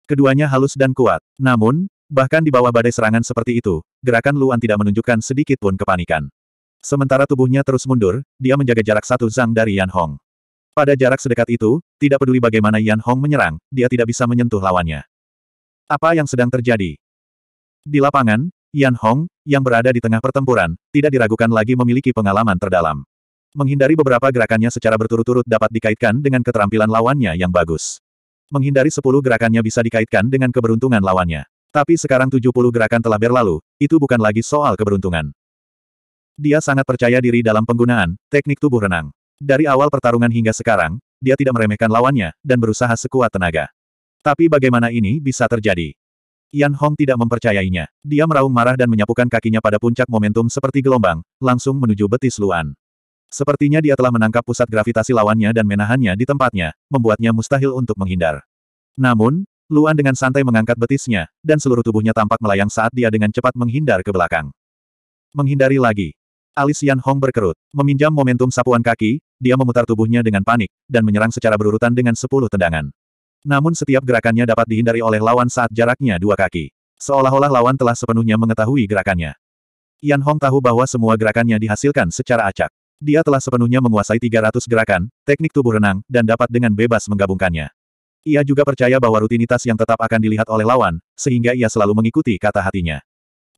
Keduanya halus dan kuat. Namun, bahkan di bawah badai serangan seperti itu, gerakan Luan tidak menunjukkan sedikit pun kepanikan. Sementara tubuhnya terus mundur, dia menjaga jarak satu zang dari Yan Hong. Pada jarak sedekat itu, tidak peduli bagaimana Yan Hong menyerang, dia tidak bisa menyentuh lawannya. Apa yang sedang terjadi? Di lapangan, Yan Hong, yang berada di tengah pertempuran, tidak diragukan lagi memiliki pengalaman terdalam menghindari beberapa gerakannya secara berturut-turut dapat dikaitkan dengan keterampilan lawannya yang bagus. Menghindari 10 gerakannya bisa dikaitkan dengan keberuntungan lawannya. Tapi sekarang 70 gerakan telah berlalu, itu bukan lagi soal keberuntungan. Dia sangat percaya diri dalam penggunaan teknik tubuh renang. Dari awal pertarungan hingga sekarang, dia tidak meremehkan lawannya, dan berusaha sekuat tenaga. Tapi bagaimana ini bisa terjadi? Yan Hong tidak mempercayainya. Dia meraung marah dan menyapukan kakinya pada puncak momentum seperti gelombang, langsung menuju betis Luan. Sepertinya dia telah menangkap pusat gravitasi lawannya dan menahannya di tempatnya, membuatnya mustahil untuk menghindar. Namun, Luan dengan santai mengangkat betisnya, dan seluruh tubuhnya tampak melayang saat dia dengan cepat menghindar ke belakang. Menghindari lagi. Alis Yan Hong berkerut. Meminjam momentum sapuan kaki, dia memutar tubuhnya dengan panik, dan menyerang secara berurutan dengan sepuluh tendangan. Namun setiap gerakannya dapat dihindari oleh lawan saat jaraknya dua kaki. Seolah-olah lawan telah sepenuhnya mengetahui gerakannya. Yan Hong tahu bahwa semua gerakannya dihasilkan secara acak. Dia telah sepenuhnya menguasai 300 gerakan, teknik tubuh renang, dan dapat dengan bebas menggabungkannya. Ia juga percaya bahwa rutinitas yang tetap akan dilihat oleh lawan, sehingga ia selalu mengikuti kata hatinya.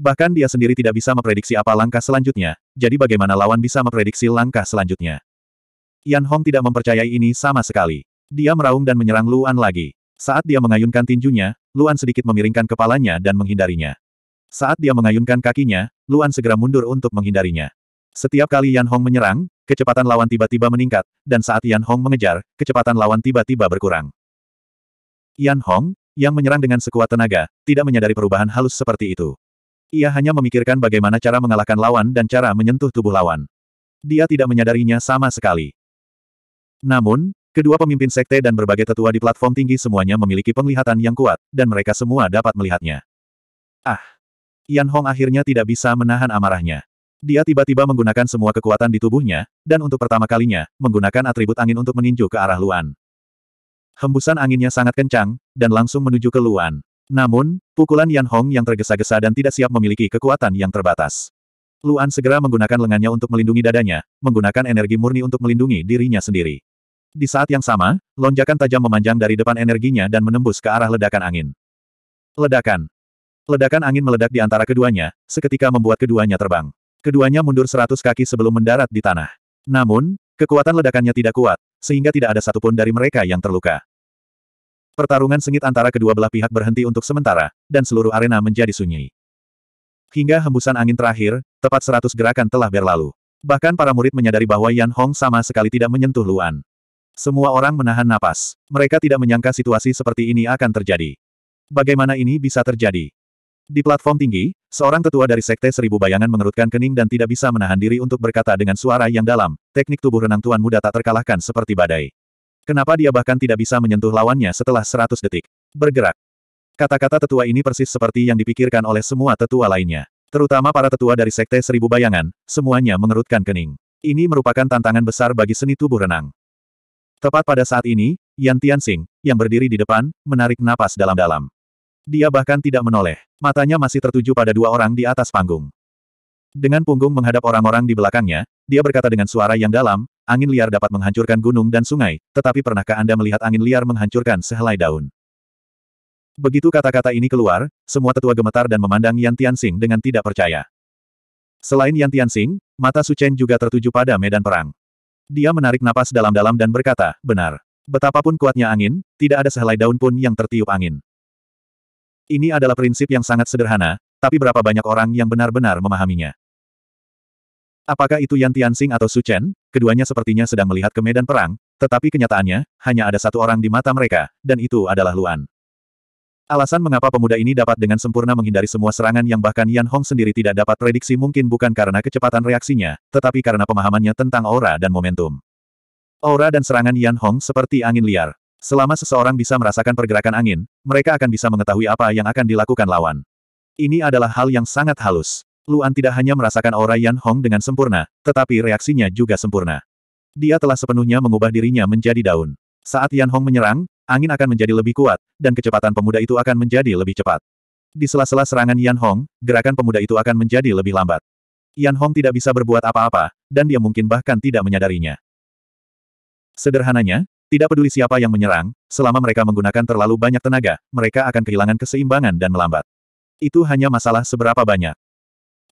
Bahkan dia sendiri tidak bisa memprediksi apa langkah selanjutnya, jadi bagaimana lawan bisa memprediksi langkah selanjutnya. Yan Hong tidak mempercayai ini sama sekali. Dia meraung dan menyerang Luan lagi. Saat dia mengayunkan tinjunya, Luan sedikit memiringkan kepalanya dan menghindarinya. Saat dia mengayunkan kakinya, Luan segera mundur untuk menghindarinya. Setiap kali Yan Hong menyerang, kecepatan lawan tiba-tiba meningkat, dan saat Yan Hong mengejar, kecepatan lawan tiba-tiba berkurang. Yan Hong, yang menyerang dengan sekuat tenaga, tidak menyadari perubahan halus seperti itu. Ia hanya memikirkan bagaimana cara mengalahkan lawan dan cara menyentuh tubuh lawan. Dia tidak menyadarinya sama sekali. Namun, kedua pemimpin sekte dan berbagai tetua di platform tinggi semuanya memiliki penglihatan yang kuat, dan mereka semua dapat melihatnya. Ah! Yan Hong akhirnya tidak bisa menahan amarahnya. Dia tiba-tiba menggunakan semua kekuatan di tubuhnya, dan untuk pertama kalinya, menggunakan atribut angin untuk meninju ke arah Luan. Hembusan anginnya sangat kencang, dan langsung menuju ke Luan. Namun, pukulan Yan Hong yang tergesa-gesa dan tidak siap memiliki kekuatan yang terbatas. Luan segera menggunakan lengannya untuk melindungi dadanya, menggunakan energi murni untuk melindungi dirinya sendiri. Di saat yang sama, lonjakan tajam memanjang dari depan energinya dan menembus ke arah ledakan angin. Ledakan. Ledakan angin meledak di antara keduanya, seketika membuat keduanya terbang. Keduanya mundur seratus kaki sebelum mendarat di tanah. Namun, kekuatan ledakannya tidak kuat, sehingga tidak ada satupun dari mereka yang terluka. Pertarungan sengit antara kedua belah pihak berhenti untuk sementara, dan seluruh arena menjadi sunyi. Hingga hembusan angin terakhir, tepat seratus gerakan telah berlalu. Bahkan para murid menyadari bahwa Yan Hong sama sekali tidak menyentuh Luan. Semua orang menahan napas. Mereka tidak menyangka situasi seperti ini akan terjadi. Bagaimana ini bisa terjadi? Di platform tinggi, seorang tetua dari Sekte Seribu Bayangan mengerutkan kening dan tidak bisa menahan diri untuk berkata dengan suara yang dalam, teknik tubuh renang Tuan Muda tak terkalahkan seperti badai. Kenapa dia bahkan tidak bisa menyentuh lawannya setelah 100 detik? Bergerak. Kata-kata tetua ini persis seperti yang dipikirkan oleh semua tetua lainnya. Terutama para tetua dari Sekte Seribu Bayangan, semuanya mengerutkan kening. Ini merupakan tantangan besar bagi seni tubuh renang. Tepat pada saat ini, Yan Tianxing, yang berdiri di depan, menarik napas dalam-dalam. Dia bahkan tidak menoleh. Matanya masih tertuju pada dua orang di atas panggung. Dengan punggung menghadap orang-orang di belakangnya, dia berkata dengan suara yang dalam, angin liar dapat menghancurkan gunung dan sungai, tetapi pernahkah Anda melihat angin liar menghancurkan sehelai daun? Begitu kata-kata ini keluar, semua tetua gemetar dan memandang Yan Tianxing dengan tidak percaya. Selain Yan Tianxing, mata Su Chen juga tertuju pada medan perang. Dia menarik napas dalam-dalam dan berkata, benar. Betapapun kuatnya angin, tidak ada sehelai daun pun yang tertiup angin. Ini adalah prinsip yang sangat sederhana, tapi berapa banyak orang yang benar-benar memahaminya. Apakah itu Yan Tianxing atau Su Chen? Keduanya sepertinya sedang melihat ke medan perang, tetapi kenyataannya, hanya ada satu orang di mata mereka, dan itu adalah Luan. Alasan mengapa pemuda ini dapat dengan sempurna menghindari semua serangan yang bahkan Yan Hong sendiri tidak dapat prediksi mungkin bukan karena kecepatan reaksinya, tetapi karena pemahamannya tentang aura dan momentum. Aura dan serangan Yan Hong seperti angin liar. Selama seseorang bisa merasakan pergerakan angin, mereka akan bisa mengetahui apa yang akan dilakukan lawan. Ini adalah hal yang sangat halus. Luan tidak hanya merasakan aura Yan Hong dengan sempurna, tetapi reaksinya juga sempurna. Dia telah sepenuhnya mengubah dirinya menjadi daun. Saat Yan Hong menyerang, angin akan menjadi lebih kuat, dan kecepatan pemuda itu akan menjadi lebih cepat. Di sela-sela serangan Yan Hong, gerakan pemuda itu akan menjadi lebih lambat. Yan Hong tidak bisa berbuat apa-apa, dan dia mungkin bahkan tidak menyadarinya. Sederhananya, tidak peduli siapa yang menyerang, selama mereka menggunakan terlalu banyak tenaga, mereka akan kehilangan keseimbangan dan melambat. Itu hanya masalah seberapa banyak.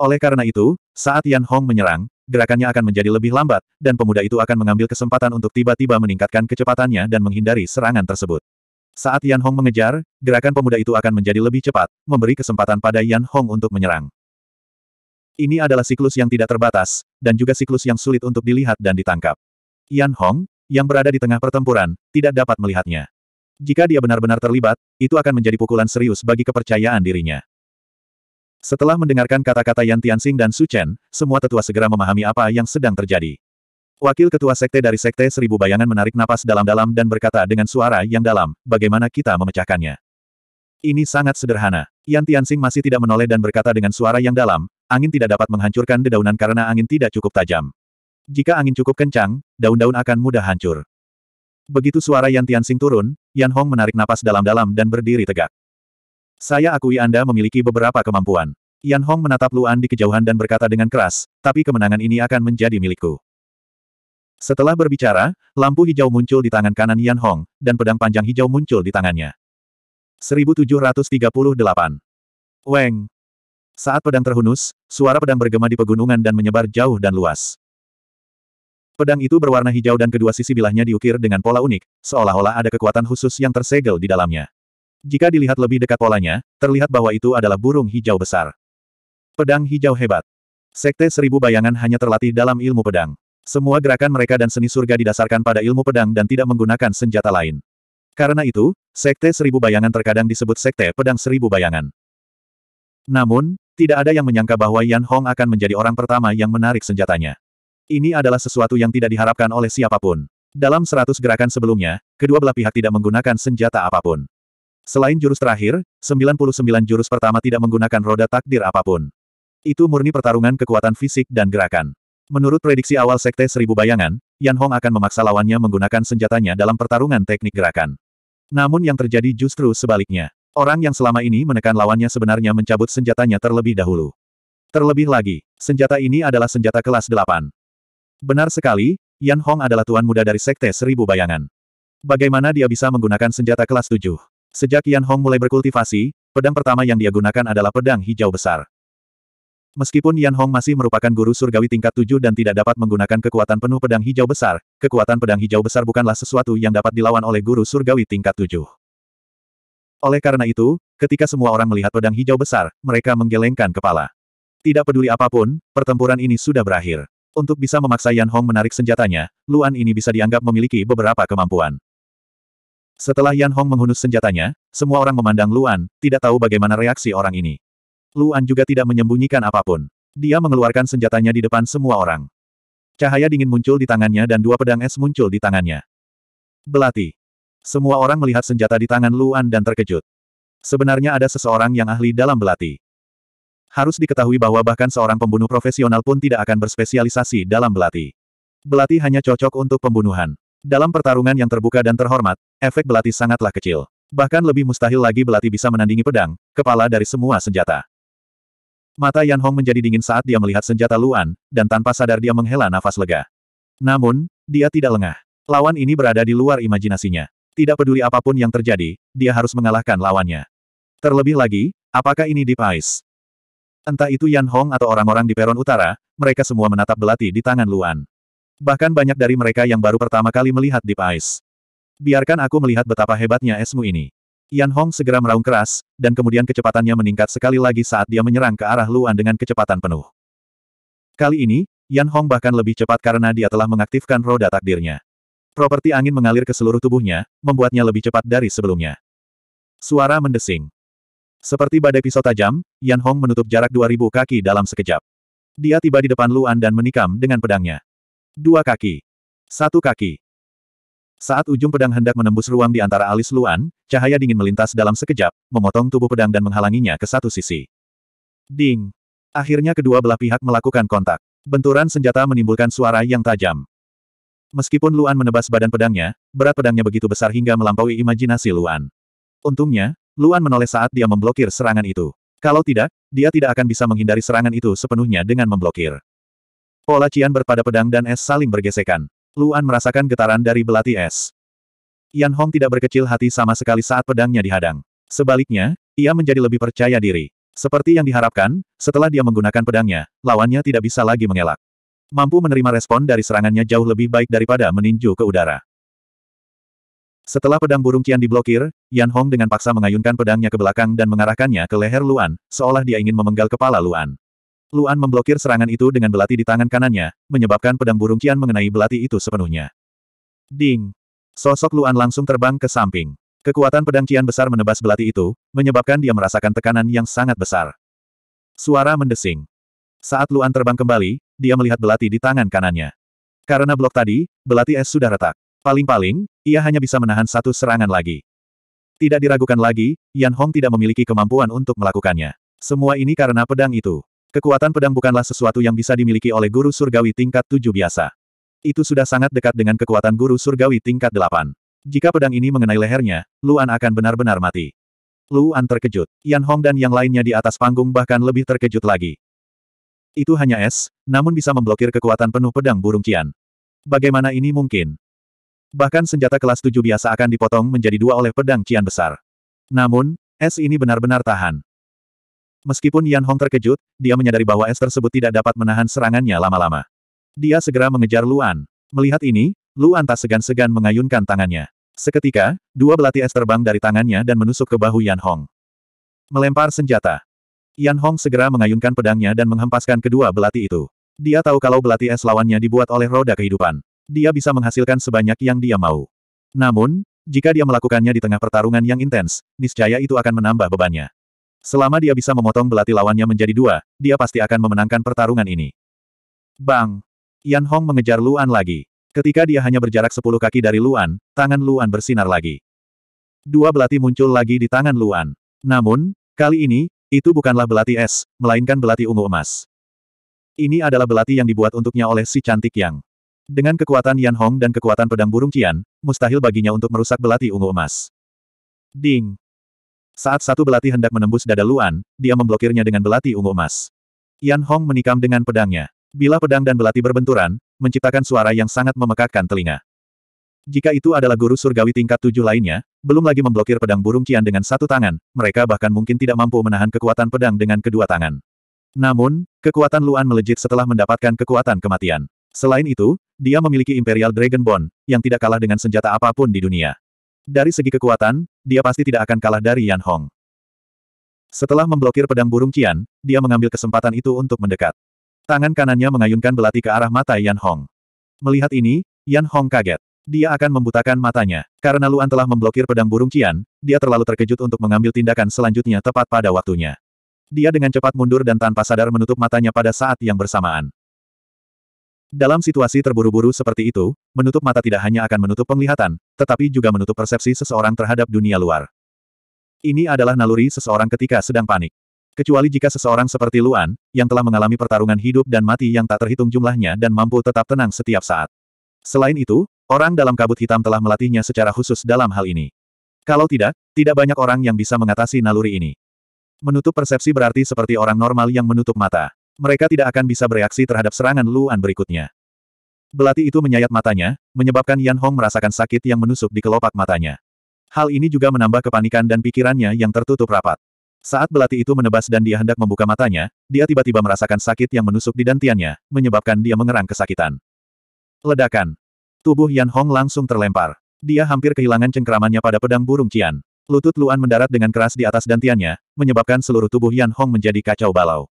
Oleh karena itu, saat Yan Hong menyerang, gerakannya akan menjadi lebih lambat, dan pemuda itu akan mengambil kesempatan untuk tiba-tiba meningkatkan kecepatannya dan menghindari serangan tersebut. Saat Yan Hong mengejar, gerakan pemuda itu akan menjadi lebih cepat, memberi kesempatan pada Yan Hong untuk menyerang. Ini adalah siklus yang tidak terbatas, dan juga siklus yang sulit untuk dilihat dan ditangkap. Yan Hong, yang berada di tengah pertempuran, tidak dapat melihatnya. Jika dia benar-benar terlibat, itu akan menjadi pukulan serius bagi kepercayaan dirinya. Setelah mendengarkan kata-kata Yan Tianxing dan Su Chen, semua tetua segera memahami apa yang sedang terjadi. Wakil ketua sekte dari sekte Seribu Bayangan menarik napas dalam-dalam dan berkata dengan suara yang dalam, bagaimana kita memecahkannya. Ini sangat sederhana. Yan Tianxing masih tidak menoleh dan berkata dengan suara yang dalam, angin tidak dapat menghancurkan dedaunan karena angin tidak cukup tajam. Jika angin cukup kencang, daun-daun akan mudah hancur. Begitu suara Yan Tianxing turun, Yan Hong menarik napas dalam-dalam dan berdiri tegak. Saya akui Anda memiliki beberapa kemampuan. Yan Hong menatap Luan di kejauhan dan berkata dengan keras, tapi kemenangan ini akan menjadi milikku. Setelah berbicara, lampu hijau muncul di tangan kanan Yan Hong, dan pedang panjang hijau muncul di tangannya. 1738 Weng, saat pedang terhunus, suara pedang bergema di pegunungan dan menyebar jauh dan luas. Pedang itu berwarna hijau dan kedua sisi bilahnya diukir dengan pola unik, seolah-olah ada kekuatan khusus yang tersegel di dalamnya. Jika dilihat lebih dekat polanya, terlihat bahwa itu adalah burung hijau besar. Pedang hijau hebat. Sekte seribu bayangan hanya terlatih dalam ilmu pedang. Semua gerakan mereka dan seni surga didasarkan pada ilmu pedang dan tidak menggunakan senjata lain. Karena itu, Sekte Seribu Bayangan terkadang disebut Sekte Pedang Seribu Bayangan. Namun, tidak ada yang menyangka bahwa Yan Hong akan menjadi orang pertama yang menarik senjatanya. Ini adalah sesuatu yang tidak diharapkan oleh siapapun. Dalam seratus gerakan sebelumnya, kedua belah pihak tidak menggunakan senjata apapun. Selain jurus terakhir, 99 jurus pertama tidak menggunakan roda takdir apapun. Itu murni pertarungan kekuatan fisik dan gerakan. Menurut prediksi awal Sekte Seribu Bayangan, Yan Hong akan memaksa lawannya menggunakan senjatanya dalam pertarungan teknik gerakan. Namun yang terjadi justru sebaliknya. Orang yang selama ini menekan lawannya sebenarnya mencabut senjatanya terlebih dahulu. Terlebih lagi, senjata ini adalah senjata kelas 8. Benar sekali, Yan Hong adalah tuan muda dari Sekte Seribu Bayangan. Bagaimana dia bisa menggunakan senjata kelas tujuh? Sejak Yan Hong mulai berkultivasi, pedang pertama yang dia gunakan adalah pedang hijau besar. Meskipun Yan Hong masih merupakan guru surgawi tingkat tujuh dan tidak dapat menggunakan kekuatan penuh pedang hijau besar, kekuatan pedang hijau besar bukanlah sesuatu yang dapat dilawan oleh guru surgawi tingkat tujuh. Oleh karena itu, ketika semua orang melihat pedang hijau besar, mereka menggelengkan kepala. Tidak peduli apapun, pertempuran ini sudah berakhir. Untuk bisa memaksa Yan Hong menarik senjatanya, Luan ini bisa dianggap memiliki beberapa kemampuan. Setelah Yan Hong menghunus senjatanya, semua orang memandang Luan, tidak tahu bagaimana reaksi orang ini. Luan juga tidak menyembunyikan apapun. Dia mengeluarkan senjatanya di depan semua orang. Cahaya dingin muncul di tangannya dan dua pedang es muncul di tangannya. Belati. Semua orang melihat senjata di tangan Luan dan terkejut. Sebenarnya ada seseorang yang ahli dalam belati. Harus diketahui bahwa bahkan seorang pembunuh profesional pun tidak akan berspesialisasi dalam belati. Belati hanya cocok untuk pembunuhan. Dalam pertarungan yang terbuka dan terhormat, efek belati sangatlah kecil. Bahkan lebih mustahil lagi belati bisa menandingi pedang, kepala dari semua senjata. Mata Yan Hong menjadi dingin saat dia melihat senjata Luan, dan tanpa sadar dia menghela nafas lega. Namun, dia tidak lengah. Lawan ini berada di luar imajinasinya. Tidak peduli apapun yang terjadi, dia harus mengalahkan lawannya. Terlebih lagi, apakah ini Deep Ice? Entah itu Yan Hong atau orang-orang di peron utara, mereka semua menatap belati di tangan Luan. Bahkan banyak dari mereka yang baru pertama kali melihat Deep Ice. Biarkan aku melihat betapa hebatnya esmu ini. Yan Hong segera meraung keras, dan kemudian kecepatannya meningkat sekali lagi saat dia menyerang ke arah Luan dengan kecepatan penuh. Kali ini, Yan Hong bahkan lebih cepat karena dia telah mengaktifkan roda takdirnya. Properti angin mengalir ke seluruh tubuhnya, membuatnya lebih cepat dari sebelumnya. Suara mendesing. Seperti badai pisau tajam, Yan Hong menutup jarak 2000 kaki dalam sekejap. Dia tiba di depan Luan dan menikam dengan pedangnya. Dua kaki. Satu kaki. Saat ujung pedang hendak menembus ruang di antara alis Luan, cahaya dingin melintas dalam sekejap, memotong tubuh pedang dan menghalanginya ke satu sisi. Ding! Akhirnya kedua belah pihak melakukan kontak. Benturan senjata menimbulkan suara yang tajam. Meskipun Luan menebas badan pedangnya, berat pedangnya begitu besar hingga melampaui imajinasi Luan. Untungnya, Luan menoleh saat dia memblokir serangan itu. Kalau tidak, dia tidak akan bisa menghindari serangan itu sepenuhnya dengan memblokir. Pola Cian berpada pedang dan es saling bergesekan. Luan merasakan getaran dari belati es. Yan Hong tidak berkecil hati sama sekali saat pedangnya dihadang. Sebaliknya, ia menjadi lebih percaya diri. Seperti yang diharapkan, setelah dia menggunakan pedangnya, lawannya tidak bisa lagi mengelak. Mampu menerima respon dari serangannya jauh lebih baik daripada meninju ke udara. Setelah pedang burung Qian diblokir, Yan Hong dengan paksa mengayunkan pedangnya ke belakang dan mengarahkannya ke leher Luan, seolah dia ingin memenggal kepala Luan. Luan memblokir serangan itu dengan belati di tangan kanannya, menyebabkan pedang burung Qian mengenai belati itu sepenuhnya. Ding! Sosok Luan langsung terbang ke samping. Kekuatan pedang Qian besar menebas belati itu, menyebabkan dia merasakan tekanan yang sangat besar. Suara mendesing. Saat Luan terbang kembali, dia melihat belati di tangan kanannya. Karena blok tadi, belati es sudah retak. Paling-paling, ia hanya bisa menahan satu serangan lagi. Tidak diragukan lagi, Yan Hong tidak memiliki kemampuan untuk melakukannya. Semua ini karena pedang itu. Kekuatan pedang bukanlah sesuatu yang bisa dimiliki oleh guru surgawi tingkat tujuh biasa. Itu sudah sangat dekat dengan kekuatan guru surgawi tingkat delapan. Jika pedang ini mengenai lehernya, Luan akan benar-benar mati. Luan terkejut. Yan Hong dan yang lainnya di atas panggung bahkan lebih terkejut lagi. Itu hanya es, namun bisa memblokir kekuatan penuh pedang burung cian. Bagaimana ini mungkin? Bahkan senjata kelas tujuh biasa akan dipotong menjadi dua oleh pedang Cian besar. Namun, es ini benar-benar tahan. Meskipun Yan Hong terkejut, dia menyadari bahwa es tersebut tidak dapat menahan serangannya lama-lama. Dia segera mengejar Luan. Melihat ini, Luan tak segan-segan mengayunkan tangannya. Seketika, dua belati es terbang dari tangannya dan menusuk ke bahu Yan Hong. Melempar senjata. Yan Hong segera mengayunkan pedangnya dan menghempaskan kedua belati itu. Dia tahu kalau belati es lawannya dibuat oleh roda kehidupan dia bisa menghasilkan sebanyak yang dia mau. Namun, jika dia melakukannya di tengah pertarungan yang intens, niscaya itu akan menambah bebannya. Selama dia bisa memotong belati lawannya menjadi dua, dia pasti akan memenangkan pertarungan ini. Bang! Yan Hong mengejar Luan lagi. Ketika dia hanya berjarak sepuluh kaki dari Luan, tangan Luan bersinar lagi. Dua belati muncul lagi di tangan Luan. Namun, kali ini, itu bukanlah belati es, melainkan belati ungu emas. Ini adalah belati yang dibuat untuknya oleh si cantik yang dengan kekuatan Yan Hong dan kekuatan pedang burung Qian, mustahil baginya untuk merusak belati ungu emas. Ding! Saat satu belati hendak menembus dada Luan, dia memblokirnya dengan belati ungu emas. Yan Hong menikam dengan pedangnya. Bila pedang dan belati berbenturan, menciptakan suara yang sangat memekakkan telinga. Jika itu adalah guru surgawi tingkat tujuh lainnya, belum lagi memblokir pedang burung Qian dengan satu tangan, mereka bahkan mungkin tidak mampu menahan kekuatan pedang dengan kedua tangan. Namun, kekuatan Luan melejit setelah mendapatkan kekuatan kematian. Selain itu, dia memiliki Imperial Dragon yang tidak kalah dengan senjata apapun di dunia. Dari segi kekuatan, dia pasti tidak akan kalah dari Yan Hong. Setelah memblokir pedang burung Qian, dia mengambil kesempatan itu untuk mendekat. Tangan kanannya mengayunkan belati ke arah mata Yan Hong. Melihat ini, Yan Hong kaget. Dia akan membutakan matanya. Karena Luan telah memblokir pedang burung Qian, dia terlalu terkejut untuk mengambil tindakan selanjutnya tepat pada waktunya. Dia dengan cepat mundur dan tanpa sadar menutup matanya pada saat yang bersamaan. Dalam situasi terburu-buru seperti itu, menutup mata tidak hanya akan menutup penglihatan, tetapi juga menutup persepsi seseorang terhadap dunia luar. Ini adalah naluri seseorang ketika sedang panik. Kecuali jika seseorang seperti Luan, yang telah mengalami pertarungan hidup dan mati yang tak terhitung jumlahnya dan mampu tetap tenang setiap saat. Selain itu, orang dalam kabut hitam telah melatihnya secara khusus dalam hal ini. Kalau tidak, tidak banyak orang yang bisa mengatasi naluri ini. Menutup persepsi berarti seperti orang normal yang menutup mata. Mereka tidak akan bisa bereaksi terhadap serangan Luan berikutnya. Belati itu menyayat matanya, menyebabkan Yan Hong merasakan sakit yang menusuk di kelopak matanya. Hal ini juga menambah kepanikan dan pikirannya yang tertutup rapat. Saat belati itu menebas dan dia hendak membuka matanya, dia tiba-tiba merasakan sakit yang menusuk di dantiannya, menyebabkan dia mengerang kesakitan. Ledakan. Tubuh Yan Hong langsung terlempar. Dia hampir kehilangan cengkeramannya pada pedang burung Cian. Lutut Luan mendarat dengan keras di atas dantiannya, menyebabkan seluruh tubuh Yan Hong menjadi kacau balau.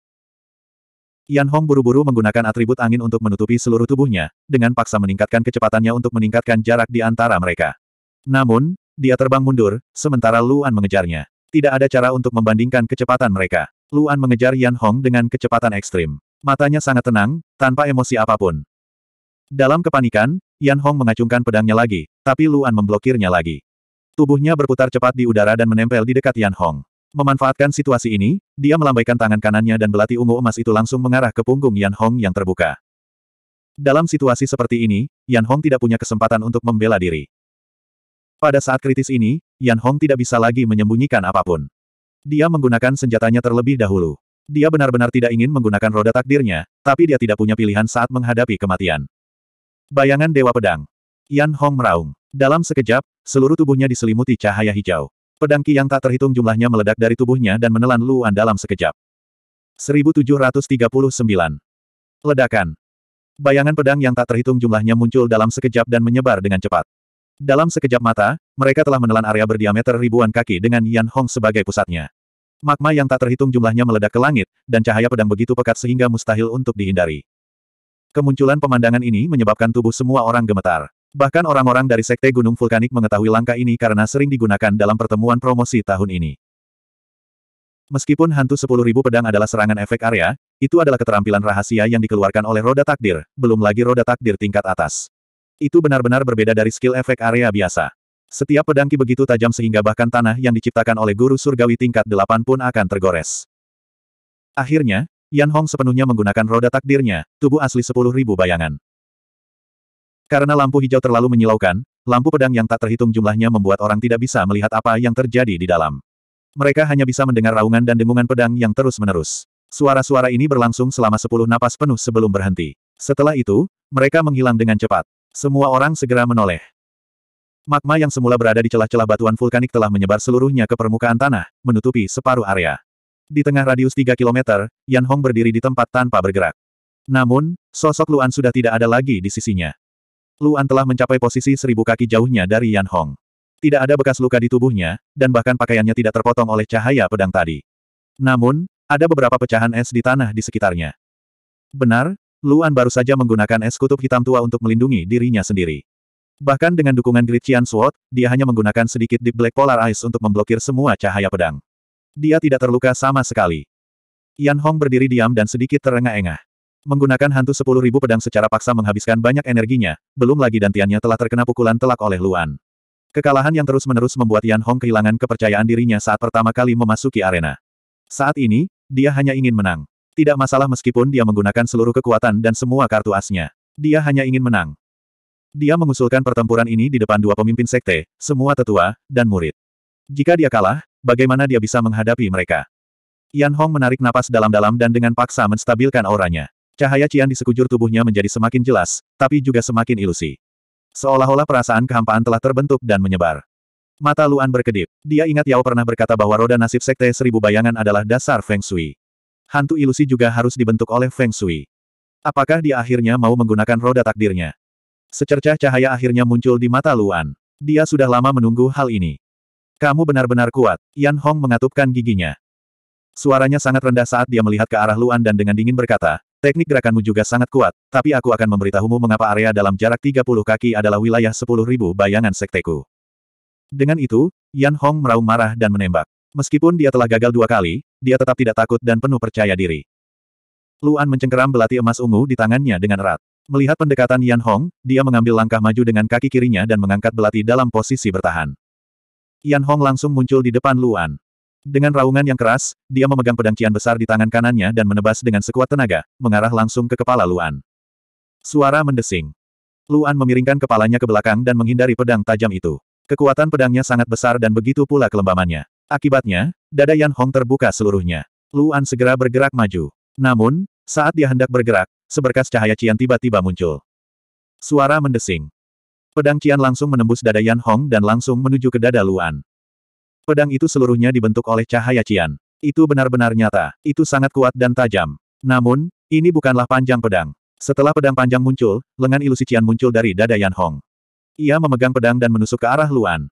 Yan Hong buru-buru menggunakan atribut angin untuk menutupi seluruh tubuhnya, dengan paksa meningkatkan kecepatannya untuk meningkatkan jarak di antara mereka. Namun, dia terbang mundur, sementara Luan mengejarnya. Tidak ada cara untuk membandingkan kecepatan mereka. Luan mengejar Yan Hong dengan kecepatan ekstrim. Matanya sangat tenang, tanpa emosi apapun. Dalam kepanikan, Yan Hong mengacungkan pedangnya lagi, tapi Luan memblokirnya lagi. Tubuhnya berputar cepat di udara dan menempel di dekat Yan Hong. Memanfaatkan situasi ini, dia melambaikan tangan kanannya dan belati ungu emas itu langsung mengarah ke punggung Yan Hong yang terbuka. Dalam situasi seperti ini, Yan Hong tidak punya kesempatan untuk membela diri. Pada saat kritis ini, Yan Hong tidak bisa lagi menyembunyikan apapun. Dia menggunakan senjatanya terlebih dahulu. Dia benar-benar tidak ingin menggunakan roda takdirnya, tapi dia tidak punya pilihan saat menghadapi kematian. Bayangan Dewa Pedang. Yan Hong meraung. Dalam sekejap, seluruh tubuhnya diselimuti cahaya hijau. Pedang Qi yang tak terhitung jumlahnya meledak dari tubuhnya dan menelan Luan dalam sekejap. 1739. Ledakan. Bayangan pedang yang tak terhitung jumlahnya muncul dalam sekejap dan menyebar dengan cepat. Dalam sekejap mata, mereka telah menelan area berdiameter ribuan kaki dengan Yan Hong sebagai pusatnya. Magma yang tak terhitung jumlahnya meledak ke langit, dan cahaya pedang begitu pekat sehingga mustahil untuk dihindari. Kemunculan pemandangan ini menyebabkan tubuh semua orang gemetar. Bahkan orang-orang dari Sekte Gunung Vulkanik mengetahui langkah ini karena sering digunakan dalam pertemuan promosi tahun ini. Meskipun hantu 10.000 pedang adalah serangan efek area, itu adalah keterampilan rahasia yang dikeluarkan oleh roda takdir, belum lagi roda takdir tingkat atas. Itu benar-benar berbeda dari skill efek area biasa. Setiap pedangki begitu tajam sehingga bahkan tanah yang diciptakan oleh guru surgawi tingkat 8 pun akan tergores. Akhirnya, Yan Hong sepenuhnya menggunakan roda takdirnya, tubuh asli 10.000 bayangan. Karena lampu hijau terlalu menyilaukan, lampu pedang yang tak terhitung jumlahnya membuat orang tidak bisa melihat apa yang terjadi di dalam. Mereka hanya bisa mendengar raungan dan dengungan pedang yang terus-menerus. Suara-suara ini berlangsung selama sepuluh napas penuh sebelum berhenti. Setelah itu, mereka menghilang dengan cepat. Semua orang segera menoleh. Magma yang semula berada di celah-celah batuan vulkanik telah menyebar seluruhnya ke permukaan tanah, menutupi separuh area. Di tengah radius 3 km, Yan Hong berdiri di tempat tanpa bergerak. Namun, sosok Luan sudah tidak ada lagi di sisinya. Luan telah mencapai posisi seribu kaki jauhnya dari Yan Hong. Tidak ada bekas luka di tubuhnya, dan bahkan pakaiannya tidak terpotong oleh cahaya pedang tadi. Namun, ada beberapa pecahan es di tanah di sekitarnya. Benar, Luan baru saja menggunakan es kutub hitam tua untuk melindungi dirinya sendiri. Bahkan dengan dukungan Grician Sword, dia hanya menggunakan sedikit Deep Black Polar Ice untuk memblokir semua cahaya pedang. Dia tidak terluka sama sekali. Yan Hong berdiri diam dan sedikit terengah-engah. Menggunakan hantu sepuluh ribu pedang secara paksa menghabiskan banyak energinya, belum lagi dantiannya telah terkena pukulan telak oleh Luan. Kekalahan yang terus-menerus membuat Yan Hong kehilangan kepercayaan dirinya saat pertama kali memasuki arena. Saat ini, dia hanya ingin menang. Tidak masalah meskipun dia menggunakan seluruh kekuatan dan semua kartu asnya. Dia hanya ingin menang. Dia mengusulkan pertempuran ini di depan dua pemimpin sekte, semua tetua, dan murid. Jika dia kalah, bagaimana dia bisa menghadapi mereka? Yan Hong menarik napas dalam-dalam dan dengan paksa menstabilkan auranya. Cahaya Cian di sekujur tubuhnya menjadi semakin jelas, tapi juga semakin ilusi. Seolah-olah perasaan kehampaan telah terbentuk dan menyebar. Mata Luan berkedip. Dia ingat Yao pernah berkata bahwa roda nasib sekte seribu bayangan adalah dasar Feng Shui. Hantu ilusi juga harus dibentuk oleh Feng Shui. Apakah dia akhirnya mau menggunakan roda takdirnya? Secercah cahaya akhirnya muncul di mata Luan. Dia sudah lama menunggu hal ini. Kamu benar-benar kuat, Yan Hong mengatupkan giginya. Suaranya sangat rendah saat dia melihat ke arah Luan dan dengan dingin berkata, Teknik gerakanmu juga sangat kuat, tapi aku akan memberitahumu mengapa area dalam jarak 30 kaki adalah wilayah 10.000 bayangan sekteku. Dengan itu, Yan Hong meraung marah dan menembak. Meskipun dia telah gagal dua kali, dia tetap tidak takut dan penuh percaya diri. Luan mencengkeram belati emas ungu di tangannya dengan erat. Melihat pendekatan Yan Hong, dia mengambil langkah maju dengan kaki kirinya dan mengangkat belati dalam posisi bertahan. Yan Hong langsung muncul di depan Luan. Dengan raungan yang keras, dia memegang pedang kian besar di tangan kanannya dan menebas dengan sekuat tenaga, mengarah langsung ke kepala Luan. Suara mendesing. Luan memiringkan kepalanya ke belakang dan menghindari pedang tajam itu. Kekuatan pedangnya sangat besar dan begitu pula kelembamannya. Akibatnya, dada Yan Hong terbuka seluruhnya. Luan segera bergerak maju. Namun, saat dia hendak bergerak, seberkas cahaya Cian tiba-tiba muncul. Suara mendesing. Pedang Cian langsung menembus dada Yan Hong dan langsung menuju ke dada Luan. Pedang itu seluruhnya dibentuk oleh cahaya Cian. Itu benar-benar nyata. Itu sangat kuat dan tajam. Namun, ini bukanlah panjang pedang. Setelah pedang panjang muncul, lengan ilusi Cian muncul dari dada Yan Hong. Ia memegang pedang dan menusuk ke arah Luan.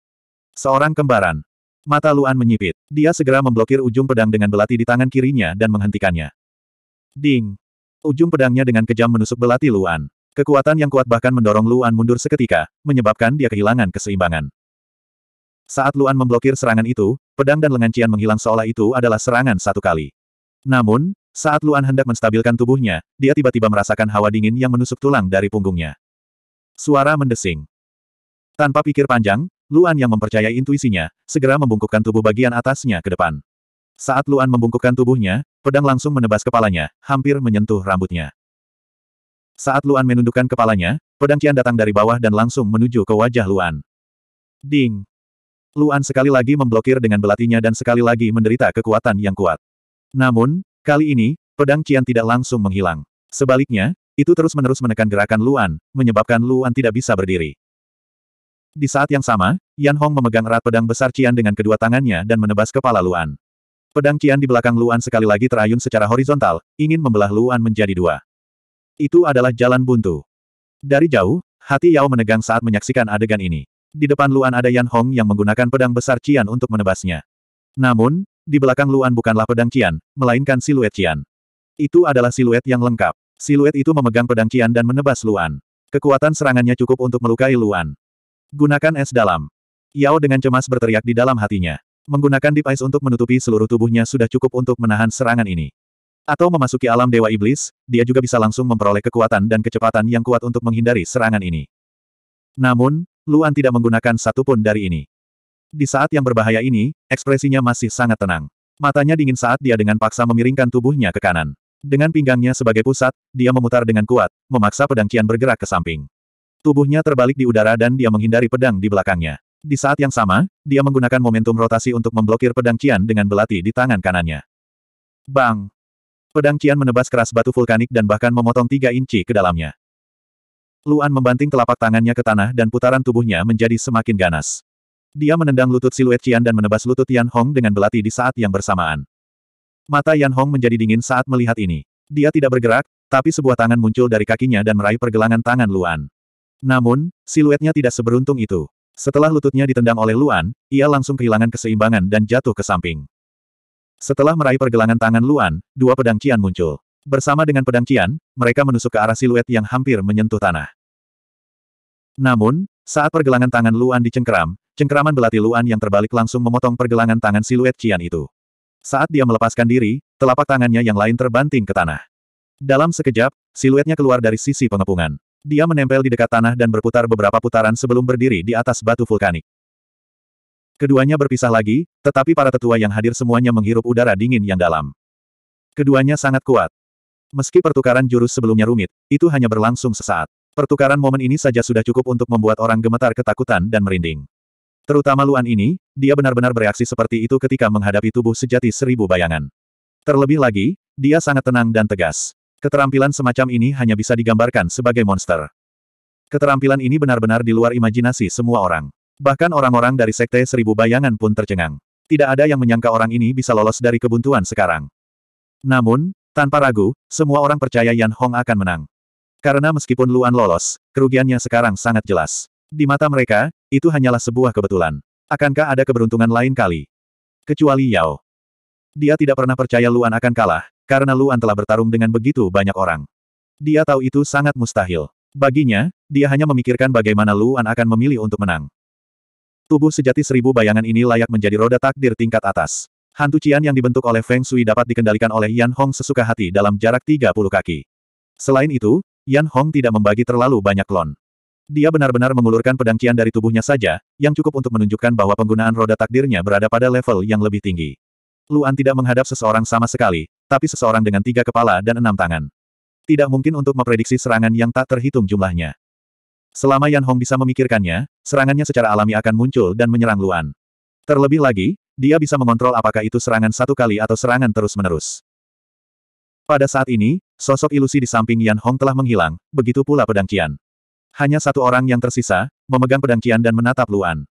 Seorang kembaran. Mata Luan menyipit. Dia segera memblokir ujung pedang dengan belati di tangan kirinya dan menghentikannya. Ding. Ujung pedangnya dengan kejam menusuk belati Luan. Kekuatan yang kuat bahkan mendorong Luan mundur seketika, menyebabkan dia kehilangan keseimbangan. Saat Luan memblokir serangan itu, pedang dan lengan Cian menghilang seolah itu adalah serangan satu kali. Namun, saat Luan hendak menstabilkan tubuhnya, dia tiba-tiba merasakan hawa dingin yang menusuk tulang dari punggungnya. Suara mendesing. Tanpa pikir panjang, Luan yang mempercayai intuisinya, segera membungkukkan tubuh bagian atasnya ke depan. Saat Luan membungkukkan tubuhnya, pedang langsung menebas kepalanya, hampir menyentuh rambutnya. Saat Luan menundukkan kepalanya, pedang Cian datang dari bawah dan langsung menuju ke wajah Luan. Ding! Luan sekali lagi memblokir dengan belatinya dan sekali lagi menderita kekuatan yang kuat. Namun, kali ini, pedang Cian tidak langsung menghilang. Sebaliknya, itu terus-menerus menekan gerakan Luan, menyebabkan Luan tidak bisa berdiri. Di saat yang sama, Yan Hong memegang erat pedang besar Cian dengan kedua tangannya dan menebas kepala Luan. Pedang Cian di belakang Luan sekali lagi terayun secara horizontal, ingin membelah Luan menjadi dua. Itu adalah jalan buntu. Dari jauh, hati Yao menegang saat menyaksikan adegan ini. Di depan Luan ada Yan Hong yang menggunakan pedang besar Qian untuk menebasnya. Namun, di belakang Luan bukanlah pedang Qian, melainkan siluet Qian. Itu adalah siluet yang lengkap. Siluet itu memegang pedang Qian dan menebas Luan. Kekuatan serangannya cukup untuk melukai Luan. Gunakan es dalam. Yao dengan cemas berteriak di dalam hatinya. Menggunakan deep ice untuk menutupi seluruh tubuhnya sudah cukup untuk menahan serangan ini. Atau memasuki alam Dewa Iblis, dia juga bisa langsung memperoleh kekuatan dan kecepatan yang kuat untuk menghindari serangan ini. Namun, Luan tidak menggunakan satupun dari ini. Di saat yang berbahaya ini, ekspresinya masih sangat tenang. Matanya dingin saat dia dengan paksa memiringkan tubuhnya ke kanan. Dengan pinggangnya sebagai pusat, dia memutar dengan kuat, memaksa pedang Qian bergerak ke samping. Tubuhnya terbalik di udara dan dia menghindari pedang di belakangnya. Di saat yang sama, dia menggunakan momentum rotasi untuk memblokir pedang Qian dengan belati di tangan kanannya. Bang! Pedang Qian menebas keras batu vulkanik dan bahkan memotong tiga inci ke dalamnya. Luan membanting telapak tangannya ke tanah dan putaran tubuhnya menjadi semakin ganas. Dia menendang lutut siluet Qian dan menebas lutut Yan Hong dengan belati di saat yang bersamaan. Mata Yan Hong menjadi dingin saat melihat ini. Dia tidak bergerak, tapi sebuah tangan muncul dari kakinya dan meraih pergelangan tangan Luan. Namun, siluetnya tidak seberuntung itu. Setelah lututnya ditendang oleh Luan, ia langsung kehilangan keseimbangan dan jatuh ke samping. Setelah meraih pergelangan tangan Luan, dua pedang Qian muncul. Bersama dengan pedang Qian, mereka menusuk ke arah siluet yang hampir menyentuh tanah. Namun, saat pergelangan tangan Luan dicengkeram, cengkeraman belati Luan yang terbalik langsung memotong pergelangan tangan siluet Qian itu. Saat dia melepaskan diri, telapak tangannya yang lain terbanting ke tanah. Dalam sekejap, siluetnya keluar dari sisi pengepungan. Dia menempel di dekat tanah dan berputar beberapa putaran sebelum berdiri di atas batu vulkanik. Keduanya berpisah lagi, tetapi para tetua yang hadir semuanya menghirup udara dingin yang dalam. Keduanya sangat kuat. Meski pertukaran jurus sebelumnya rumit, itu hanya berlangsung sesaat. Pertukaran momen ini saja sudah cukup untuk membuat orang gemetar ketakutan dan merinding. Terutama Luan ini, dia benar-benar bereaksi seperti itu ketika menghadapi tubuh sejati seribu bayangan. Terlebih lagi, dia sangat tenang dan tegas. Keterampilan semacam ini hanya bisa digambarkan sebagai monster. Keterampilan ini benar-benar di luar imajinasi semua orang. Bahkan orang-orang dari Sekte Seribu Bayangan pun tercengang. Tidak ada yang menyangka orang ini bisa lolos dari kebuntuan sekarang. Namun, tanpa ragu, semua orang percaya Yan Hong akan menang. Karena meskipun Luan lolos, kerugiannya sekarang sangat jelas. Di mata mereka, itu hanyalah sebuah kebetulan. Akankah ada keberuntungan lain kali? Kecuali Yao. Dia tidak pernah percaya Luan akan kalah, karena Luan telah bertarung dengan begitu banyak orang. Dia tahu itu sangat mustahil. Baginya, dia hanya memikirkan bagaimana Luan akan memilih untuk menang. Tubuh sejati seribu bayangan ini layak menjadi roda takdir tingkat atas. Hantu Cian yang dibentuk oleh Feng Sui dapat dikendalikan oleh Yan Hong sesuka hati dalam jarak 30 kaki. Selain itu, Yan Hong tidak membagi terlalu banyak klon. Dia benar-benar mengulurkan pedang Qian dari tubuhnya saja, yang cukup untuk menunjukkan bahwa penggunaan roda takdirnya berada pada level yang lebih tinggi. Luan tidak menghadap seseorang sama sekali, tapi seseorang dengan tiga kepala dan enam tangan. Tidak mungkin untuk memprediksi serangan yang tak terhitung jumlahnya. Selama Yan Hong bisa memikirkannya, serangannya secara alami akan muncul dan menyerang Luan. Terlebih lagi, dia bisa mengontrol apakah itu serangan satu kali atau serangan terus-menerus. Pada saat ini, sosok ilusi di samping Yan Hong telah menghilang, begitu pula pedang Qian. Hanya satu orang yang tersisa, memegang pedang Qian dan menatap Luan.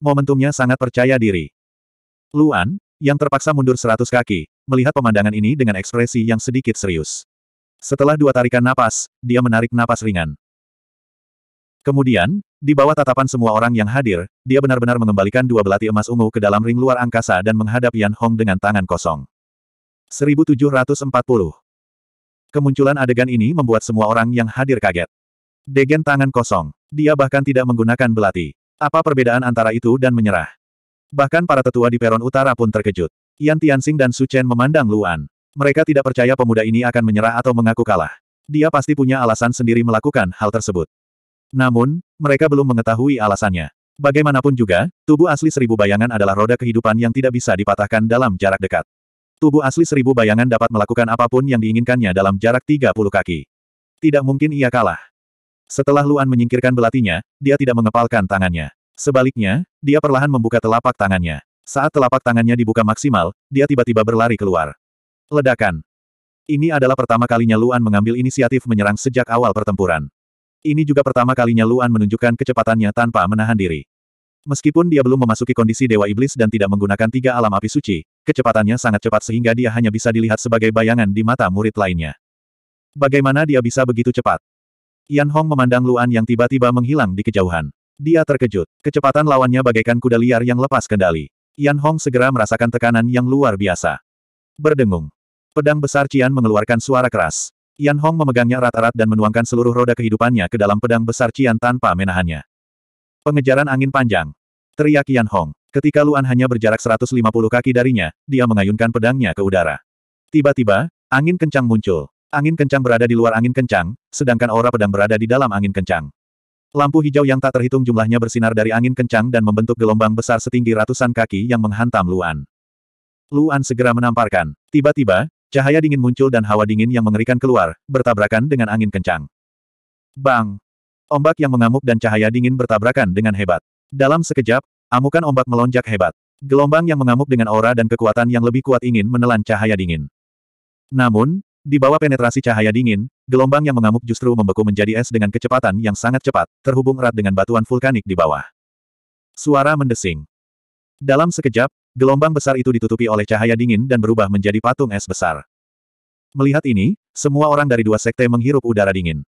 Momentumnya sangat percaya diri. Luan, yang terpaksa mundur seratus kaki, melihat pemandangan ini dengan ekspresi yang sedikit serius. Setelah dua tarikan napas, dia menarik napas ringan. Kemudian, di bawah tatapan semua orang yang hadir, dia benar-benar mengembalikan dua belati emas ungu ke dalam ring luar angkasa dan menghadap Yan Hong dengan tangan kosong. 1740. Kemunculan adegan ini membuat semua orang yang hadir kaget. Degen tangan kosong. Dia bahkan tidak menggunakan belati. Apa perbedaan antara itu dan menyerah? Bahkan para tetua di peron utara pun terkejut. Yan Tianxing dan Su Chen memandang Luan. Mereka tidak percaya pemuda ini akan menyerah atau mengaku kalah. Dia pasti punya alasan sendiri melakukan hal tersebut. Namun, mereka belum mengetahui alasannya. Bagaimanapun juga, tubuh asli seribu bayangan adalah roda kehidupan yang tidak bisa dipatahkan dalam jarak dekat. Tubuh asli seribu bayangan dapat melakukan apapun yang diinginkannya dalam jarak 30 kaki. Tidak mungkin ia kalah. Setelah Luan menyingkirkan belatinya, dia tidak mengepalkan tangannya. Sebaliknya, dia perlahan membuka telapak tangannya. Saat telapak tangannya dibuka maksimal, dia tiba-tiba berlari keluar. Ledakan. Ini adalah pertama kalinya Luan mengambil inisiatif menyerang sejak awal pertempuran. Ini juga pertama kalinya Luan menunjukkan kecepatannya tanpa menahan diri. Meskipun dia belum memasuki kondisi Dewa Iblis dan tidak menggunakan tiga alam api suci, Kecepatannya sangat cepat sehingga dia hanya bisa dilihat sebagai bayangan di mata murid lainnya. Bagaimana dia bisa begitu cepat? Yan Hong memandang Luan yang tiba-tiba menghilang di kejauhan. Dia terkejut. Kecepatan lawannya bagaikan kuda liar yang lepas kendali. Yan Hong segera merasakan tekanan yang luar biasa. Berdengung. Pedang besar Cian mengeluarkan suara keras. Yan Hong memegangnya rata rat dan menuangkan seluruh roda kehidupannya ke dalam pedang besar Cian tanpa menahannya. Pengejaran angin panjang. Teriak Yan Hong. Ketika Luan hanya berjarak 150 kaki darinya, dia mengayunkan pedangnya ke udara. Tiba-tiba, angin kencang muncul. Angin kencang berada di luar angin kencang, sedangkan aura pedang berada di dalam angin kencang. Lampu hijau yang tak terhitung jumlahnya bersinar dari angin kencang dan membentuk gelombang besar setinggi ratusan kaki yang menghantam Luan. Luan segera menamparkan. Tiba-tiba, cahaya dingin muncul dan hawa dingin yang mengerikan keluar, bertabrakan dengan angin kencang. Bang! Ombak yang mengamuk dan cahaya dingin bertabrakan dengan hebat. Dalam sekejap, amukan ombak melonjak hebat. Gelombang yang mengamuk dengan aura dan kekuatan yang lebih kuat ingin menelan cahaya dingin. Namun, di bawah penetrasi cahaya dingin, gelombang yang mengamuk justru membeku menjadi es dengan kecepatan yang sangat cepat, terhubung erat dengan batuan vulkanik di bawah. Suara mendesing. Dalam sekejap, gelombang besar itu ditutupi oleh cahaya dingin dan berubah menjadi patung es besar. Melihat ini, semua orang dari dua sekte menghirup udara dingin.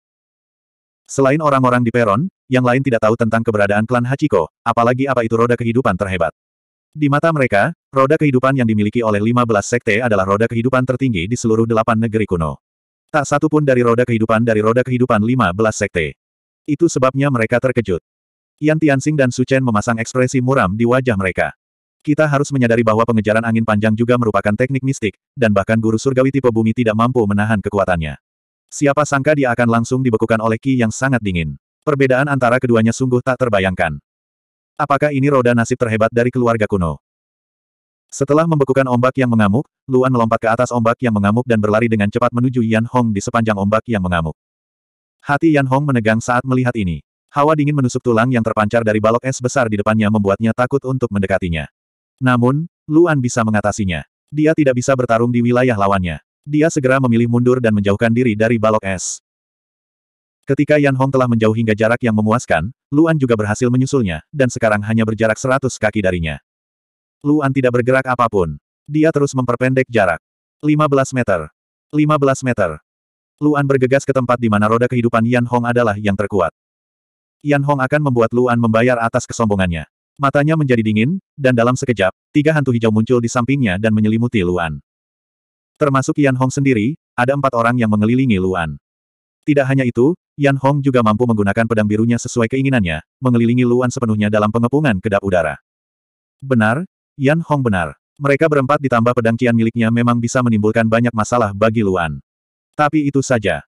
Selain orang-orang di peron, yang lain tidak tahu tentang keberadaan klan Hachiko, apalagi apa itu roda kehidupan terhebat. Di mata mereka, roda kehidupan yang dimiliki oleh 15 sekte adalah roda kehidupan tertinggi di seluruh delapan negeri kuno. Tak satu pun dari roda kehidupan dari roda kehidupan 15 sekte. Itu sebabnya mereka terkejut. Yan Tianxing dan Su Chen memasang ekspresi muram di wajah mereka. Kita harus menyadari bahwa pengejaran angin panjang juga merupakan teknik mistik, dan bahkan guru surgawi tipe bumi tidak mampu menahan kekuatannya. Siapa sangka dia akan langsung dibekukan oleh Ki yang sangat dingin. Perbedaan antara keduanya sungguh tak terbayangkan. Apakah ini roda nasib terhebat dari keluarga kuno? Setelah membekukan ombak yang mengamuk, Luan melompat ke atas ombak yang mengamuk dan berlari dengan cepat menuju Yan Hong di sepanjang ombak yang mengamuk. Hati Yan Hong menegang saat melihat ini. Hawa dingin menusuk tulang yang terpancar dari balok es besar di depannya membuatnya takut untuk mendekatinya. Namun, Luan bisa mengatasinya. Dia tidak bisa bertarung di wilayah lawannya. Dia segera memilih mundur dan menjauhkan diri dari balok es. Ketika Yan Hong telah menjauh hingga jarak yang memuaskan, Luan juga berhasil menyusulnya, dan sekarang hanya berjarak seratus kaki darinya. Luan tidak bergerak apapun. Dia terus memperpendek jarak. 15 meter. 15 meter. Luan bergegas ke tempat di mana roda kehidupan Yan Hong adalah yang terkuat. Yan Hong akan membuat Luan membayar atas kesombongannya. Matanya menjadi dingin, dan dalam sekejap, tiga hantu hijau muncul di sampingnya dan menyelimuti Luan. Termasuk Yan Hong sendiri, ada empat orang yang mengelilingi Luan. Tidak hanya itu, Yan Hong juga mampu menggunakan pedang birunya sesuai keinginannya, mengelilingi Luan sepenuhnya dalam pengepungan kedap udara. Benar, Yan Hong benar. Mereka berempat ditambah pedang kian miliknya memang bisa menimbulkan banyak masalah bagi Luan. Tapi itu saja.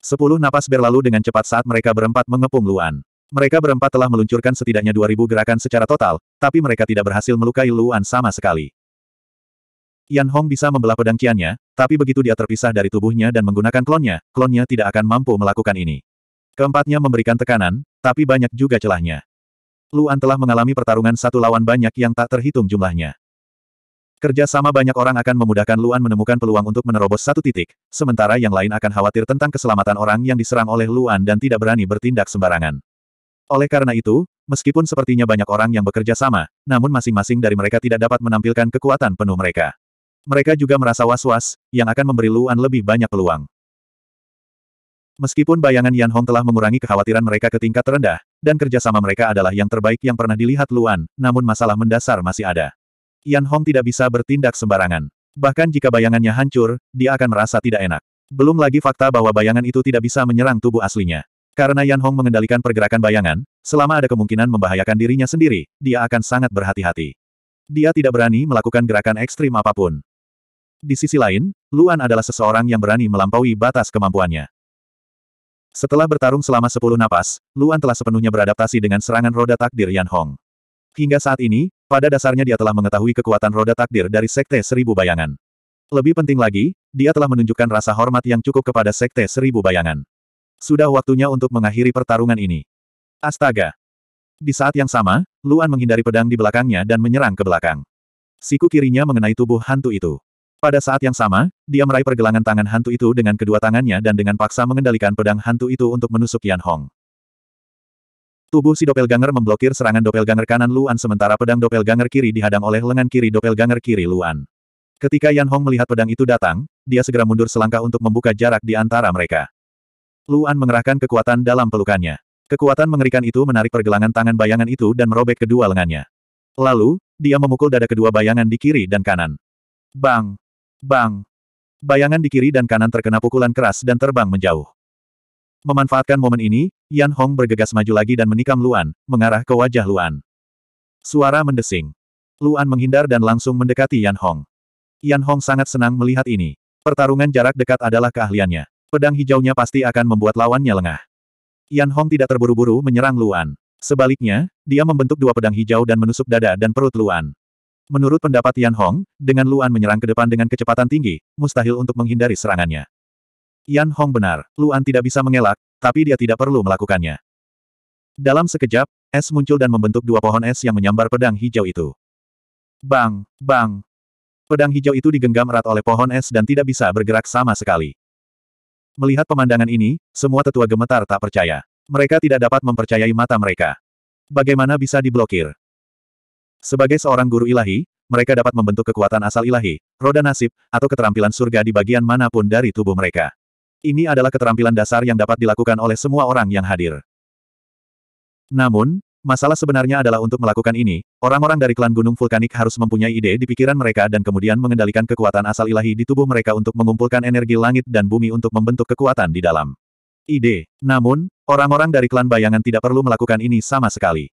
Sepuluh napas berlalu dengan cepat saat mereka berempat mengepung Luan. Mereka berempat telah meluncurkan setidaknya 2000 gerakan secara total, tapi mereka tidak berhasil melukai Luan sama sekali. Yan Hong bisa membelah pedang kiannya, tapi begitu dia terpisah dari tubuhnya dan menggunakan klonnya, klonnya tidak akan mampu melakukan ini. Keempatnya memberikan tekanan, tapi banyak juga celahnya. Luan telah mengalami pertarungan satu lawan banyak yang tak terhitung jumlahnya. Kerja sama banyak orang akan memudahkan Luan menemukan peluang untuk menerobos satu titik, sementara yang lain akan khawatir tentang keselamatan orang yang diserang oleh Luan dan tidak berani bertindak sembarangan. Oleh karena itu, meskipun sepertinya banyak orang yang bekerja sama, namun masing-masing dari mereka tidak dapat menampilkan kekuatan penuh mereka. Mereka juga merasa was-was, yang akan memberi Luan lebih banyak peluang. Meskipun bayangan Yan Hong telah mengurangi kekhawatiran mereka ke tingkat terendah, dan kerjasama mereka adalah yang terbaik yang pernah dilihat Luan, namun masalah mendasar masih ada. Yan Hong tidak bisa bertindak sembarangan. Bahkan jika bayangannya hancur, dia akan merasa tidak enak. Belum lagi fakta bahwa bayangan itu tidak bisa menyerang tubuh aslinya. Karena Yan Hong mengendalikan pergerakan bayangan, selama ada kemungkinan membahayakan dirinya sendiri, dia akan sangat berhati-hati. Dia tidak berani melakukan gerakan ekstrim apapun. Di sisi lain, Luan adalah seseorang yang berani melampaui batas kemampuannya. Setelah bertarung selama sepuluh napas, Luan telah sepenuhnya beradaptasi dengan serangan roda takdir Yan Hong. Hingga saat ini, pada dasarnya dia telah mengetahui kekuatan roda takdir dari Sekte Seribu Bayangan. Lebih penting lagi, dia telah menunjukkan rasa hormat yang cukup kepada Sekte Seribu Bayangan. Sudah waktunya untuk mengakhiri pertarungan ini. Astaga! Di saat yang sama, Luan menghindari pedang di belakangnya dan menyerang ke belakang. Siku kirinya mengenai tubuh hantu itu. Pada saat yang sama, dia meraih pergelangan tangan hantu itu dengan kedua tangannya dan dengan paksa mengendalikan pedang hantu itu untuk menusuk Yan Hong. Tubuh si doppelganger memblokir serangan doppelganger kanan Luan sementara pedang doppelganger kiri dihadang oleh lengan kiri doppelganger kiri Luan. Ketika Yan Hong melihat pedang itu datang, dia segera mundur selangkah untuk membuka jarak di antara mereka. Luan mengerahkan kekuatan dalam pelukannya. Kekuatan mengerikan itu menarik pergelangan tangan bayangan itu dan merobek kedua lengannya. Lalu, dia memukul dada kedua bayangan di kiri dan kanan. Bang! Bang! Bayangan di kiri dan kanan terkena pukulan keras dan terbang menjauh. Memanfaatkan momen ini, Yan Hong bergegas maju lagi dan menikam Luan, mengarah ke wajah Luan. Suara mendesing. Luan menghindar dan langsung mendekati Yan Hong. Yan Hong sangat senang melihat ini. Pertarungan jarak dekat adalah keahliannya. Pedang hijaunya pasti akan membuat lawannya lengah. Yan Hong tidak terburu-buru menyerang Luan. Sebaliknya, dia membentuk dua pedang hijau dan menusuk dada dan perut Luan. Menurut pendapat Yan Hong, dengan Luan menyerang ke depan dengan kecepatan tinggi, mustahil untuk menghindari serangannya. Yan Hong benar, Luan tidak bisa mengelak, tapi dia tidak perlu melakukannya. Dalam sekejap, es muncul dan membentuk dua pohon es yang menyambar pedang hijau itu. Bang, bang. Pedang hijau itu digenggam erat oleh pohon es dan tidak bisa bergerak sama sekali. Melihat pemandangan ini, semua tetua gemetar tak percaya. Mereka tidak dapat mempercayai mata mereka. Bagaimana bisa diblokir? Sebagai seorang guru ilahi, mereka dapat membentuk kekuatan asal ilahi, roda nasib, atau keterampilan surga di bagian manapun dari tubuh mereka. Ini adalah keterampilan dasar yang dapat dilakukan oleh semua orang yang hadir. Namun, Masalah sebenarnya adalah untuk melakukan ini, orang-orang dari klan Gunung Vulkanik harus mempunyai ide di pikiran mereka dan kemudian mengendalikan kekuatan asal ilahi di tubuh mereka untuk mengumpulkan energi langit dan bumi untuk membentuk kekuatan di dalam. Ide. Namun, orang-orang dari klan bayangan tidak perlu melakukan ini sama sekali.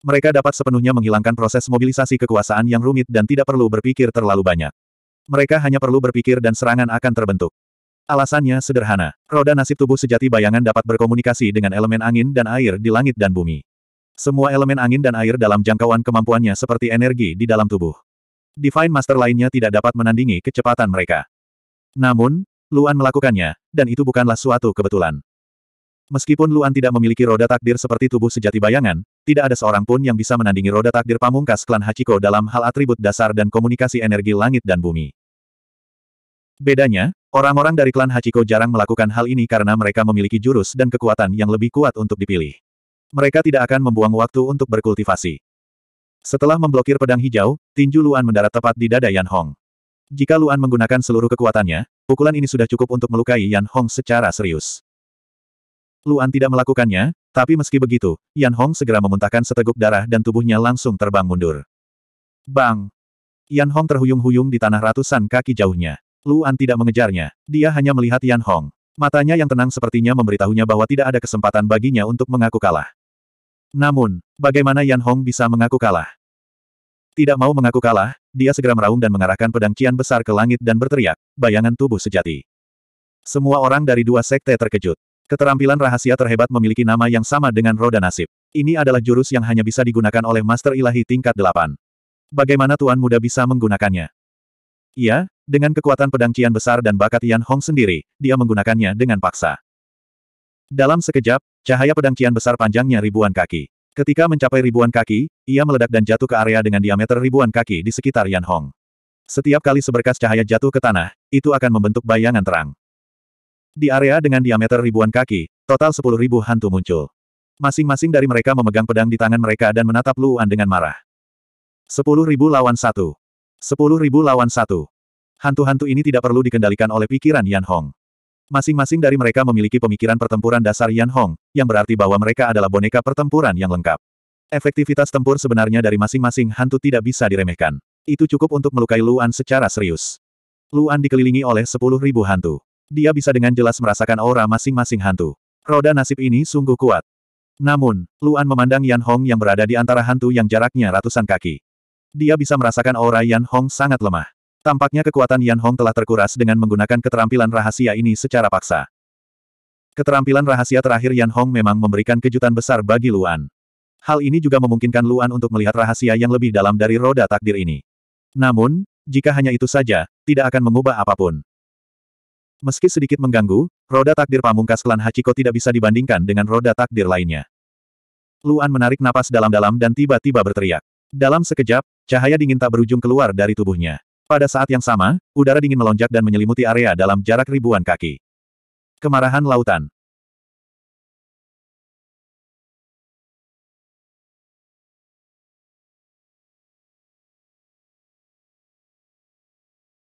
Mereka dapat sepenuhnya menghilangkan proses mobilisasi kekuasaan yang rumit dan tidak perlu berpikir terlalu banyak. Mereka hanya perlu berpikir dan serangan akan terbentuk. Alasannya sederhana. Roda nasib tubuh sejati bayangan dapat berkomunikasi dengan elemen angin dan air di langit dan bumi. Semua elemen angin dan air dalam jangkauan kemampuannya seperti energi di dalam tubuh. Divine Master lainnya tidak dapat menandingi kecepatan mereka. Namun, Luan melakukannya, dan itu bukanlah suatu kebetulan. Meskipun Luan tidak memiliki roda takdir seperti tubuh sejati bayangan, tidak ada seorang pun yang bisa menandingi roda takdir pamungkas klan Hachiko dalam hal atribut dasar dan komunikasi energi langit dan bumi. Bedanya, orang-orang dari klan Hachiko jarang melakukan hal ini karena mereka memiliki jurus dan kekuatan yang lebih kuat untuk dipilih. Mereka tidak akan membuang waktu untuk berkultivasi. Setelah memblokir pedang hijau, tinju Luan mendarat tepat di dada Yan Hong. Jika Luan menggunakan seluruh kekuatannya, pukulan ini sudah cukup untuk melukai Yan Hong secara serius. Luan tidak melakukannya, tapi meski begitu, Yan Hong segera memuntahkan seteguk darah dan tubuhnya langsung terbang mundur. Bang! Yan Hong terhuyung-huyung di tanah ratusan kaki jauhnya. Luan tidak mengejarnya, dia hanya melihat Yan Hong. Matanya yang tenang sepertinya memberitahunya bahwa tidak ada kesempatan baginya untuk mengaku kalah. Namun, bagaimana Yan Hong bisa mengaku kalah? Tidak mau mengaku kalah, dia segera meraung dan mengarahkan pedang kian besar ke langit dan berteriak, bayangan tubuh sejati. Semua orang dari dua sekte terkejut. Keterampilan rahasia terhebat memiliki nama yang sama dengan roda nasib. Ini adalah jurus yang hanya bisa digunakan oleh Master Ilahi tingkat 8. Bagaimana Tuan Muda bisa menggunakannya? Iya, dengan kekuatan pedang Cian besar dan bakat Yan Hong sendiri, dia menggunakannya dengan paksa. Dalam sekejap, cahaya pedang Cian besar panjangnya ribuan kaki. Ketika mencapai ribuan kaki, ia meledak dan jatuh ke area dengan diameter ribuan kaki di sekitar Yan Hong. Setiap kali seberkas cahaya jatuh ke tanah, itu akan membentuk bayangan terang. Di area dengan diameter ribuan kaki, total sepuluh ribu hantu muncul. Masing-masing dari mereka memegang pedang di tangan mereka dan menatap Luan dengan marah. Sepuluh ribu lawan satu. Sepuluh ribu lawan satu. Hantu-hantu ini tidak perlu dikendalikan oleh pikiran Yan Hong. Masing-masing dari mereka memiliki pemikiran pertempuran dasar Yan Hong, yang berarti bahwa mereka adalah boneka pertempuran yang lengkap. Efektivitas tempur sebenarnya dari masing-masing hantu tidak bisa diremehkan. Itu cukup untuk melukai Luan secara serius. Luan dikelilingi oleh sepuluh ribu hantu. Dia bisa dengan jelas merasakan aura masing-masing hantu. Roda nasib ini sungguh kuat. Namun, Luan memandang Yan Hong yang berada di antara hantu yang jaraknya ratusan kaki. Dia bisa merasakan aura Yan Hong sangat lemah. Tampaknya kekuatan Yan Hong telah terkuras dengan menggunakan keterampilan rahasia ini secara paksa. Keterampilan rahasia terakhir Yan Hong memang memberikan kejutan besar bagi Luan. Hal ini juga memungkinkan Luan untuk melihat rahasia yang lebih dalam dari roda takdir ini. Namun, jika hanya itu saja, tidak akan mengubah apapun. Meski sedikit mengganggu, roda takdir pamungkas klan Hachiko tidak bisa dibandingkan dengan roda takdir lainnya. Luan menarik napas dalam-dalam dan tiba-tiba berteriak. Dalam sekejap, cahaya dingin tak berujung keluar dari tubuhnya. Pada saat yang sama, udara dingin melonjak dan menyelimuti area dalam jarak ribuan kaki. Kemarahan lautan.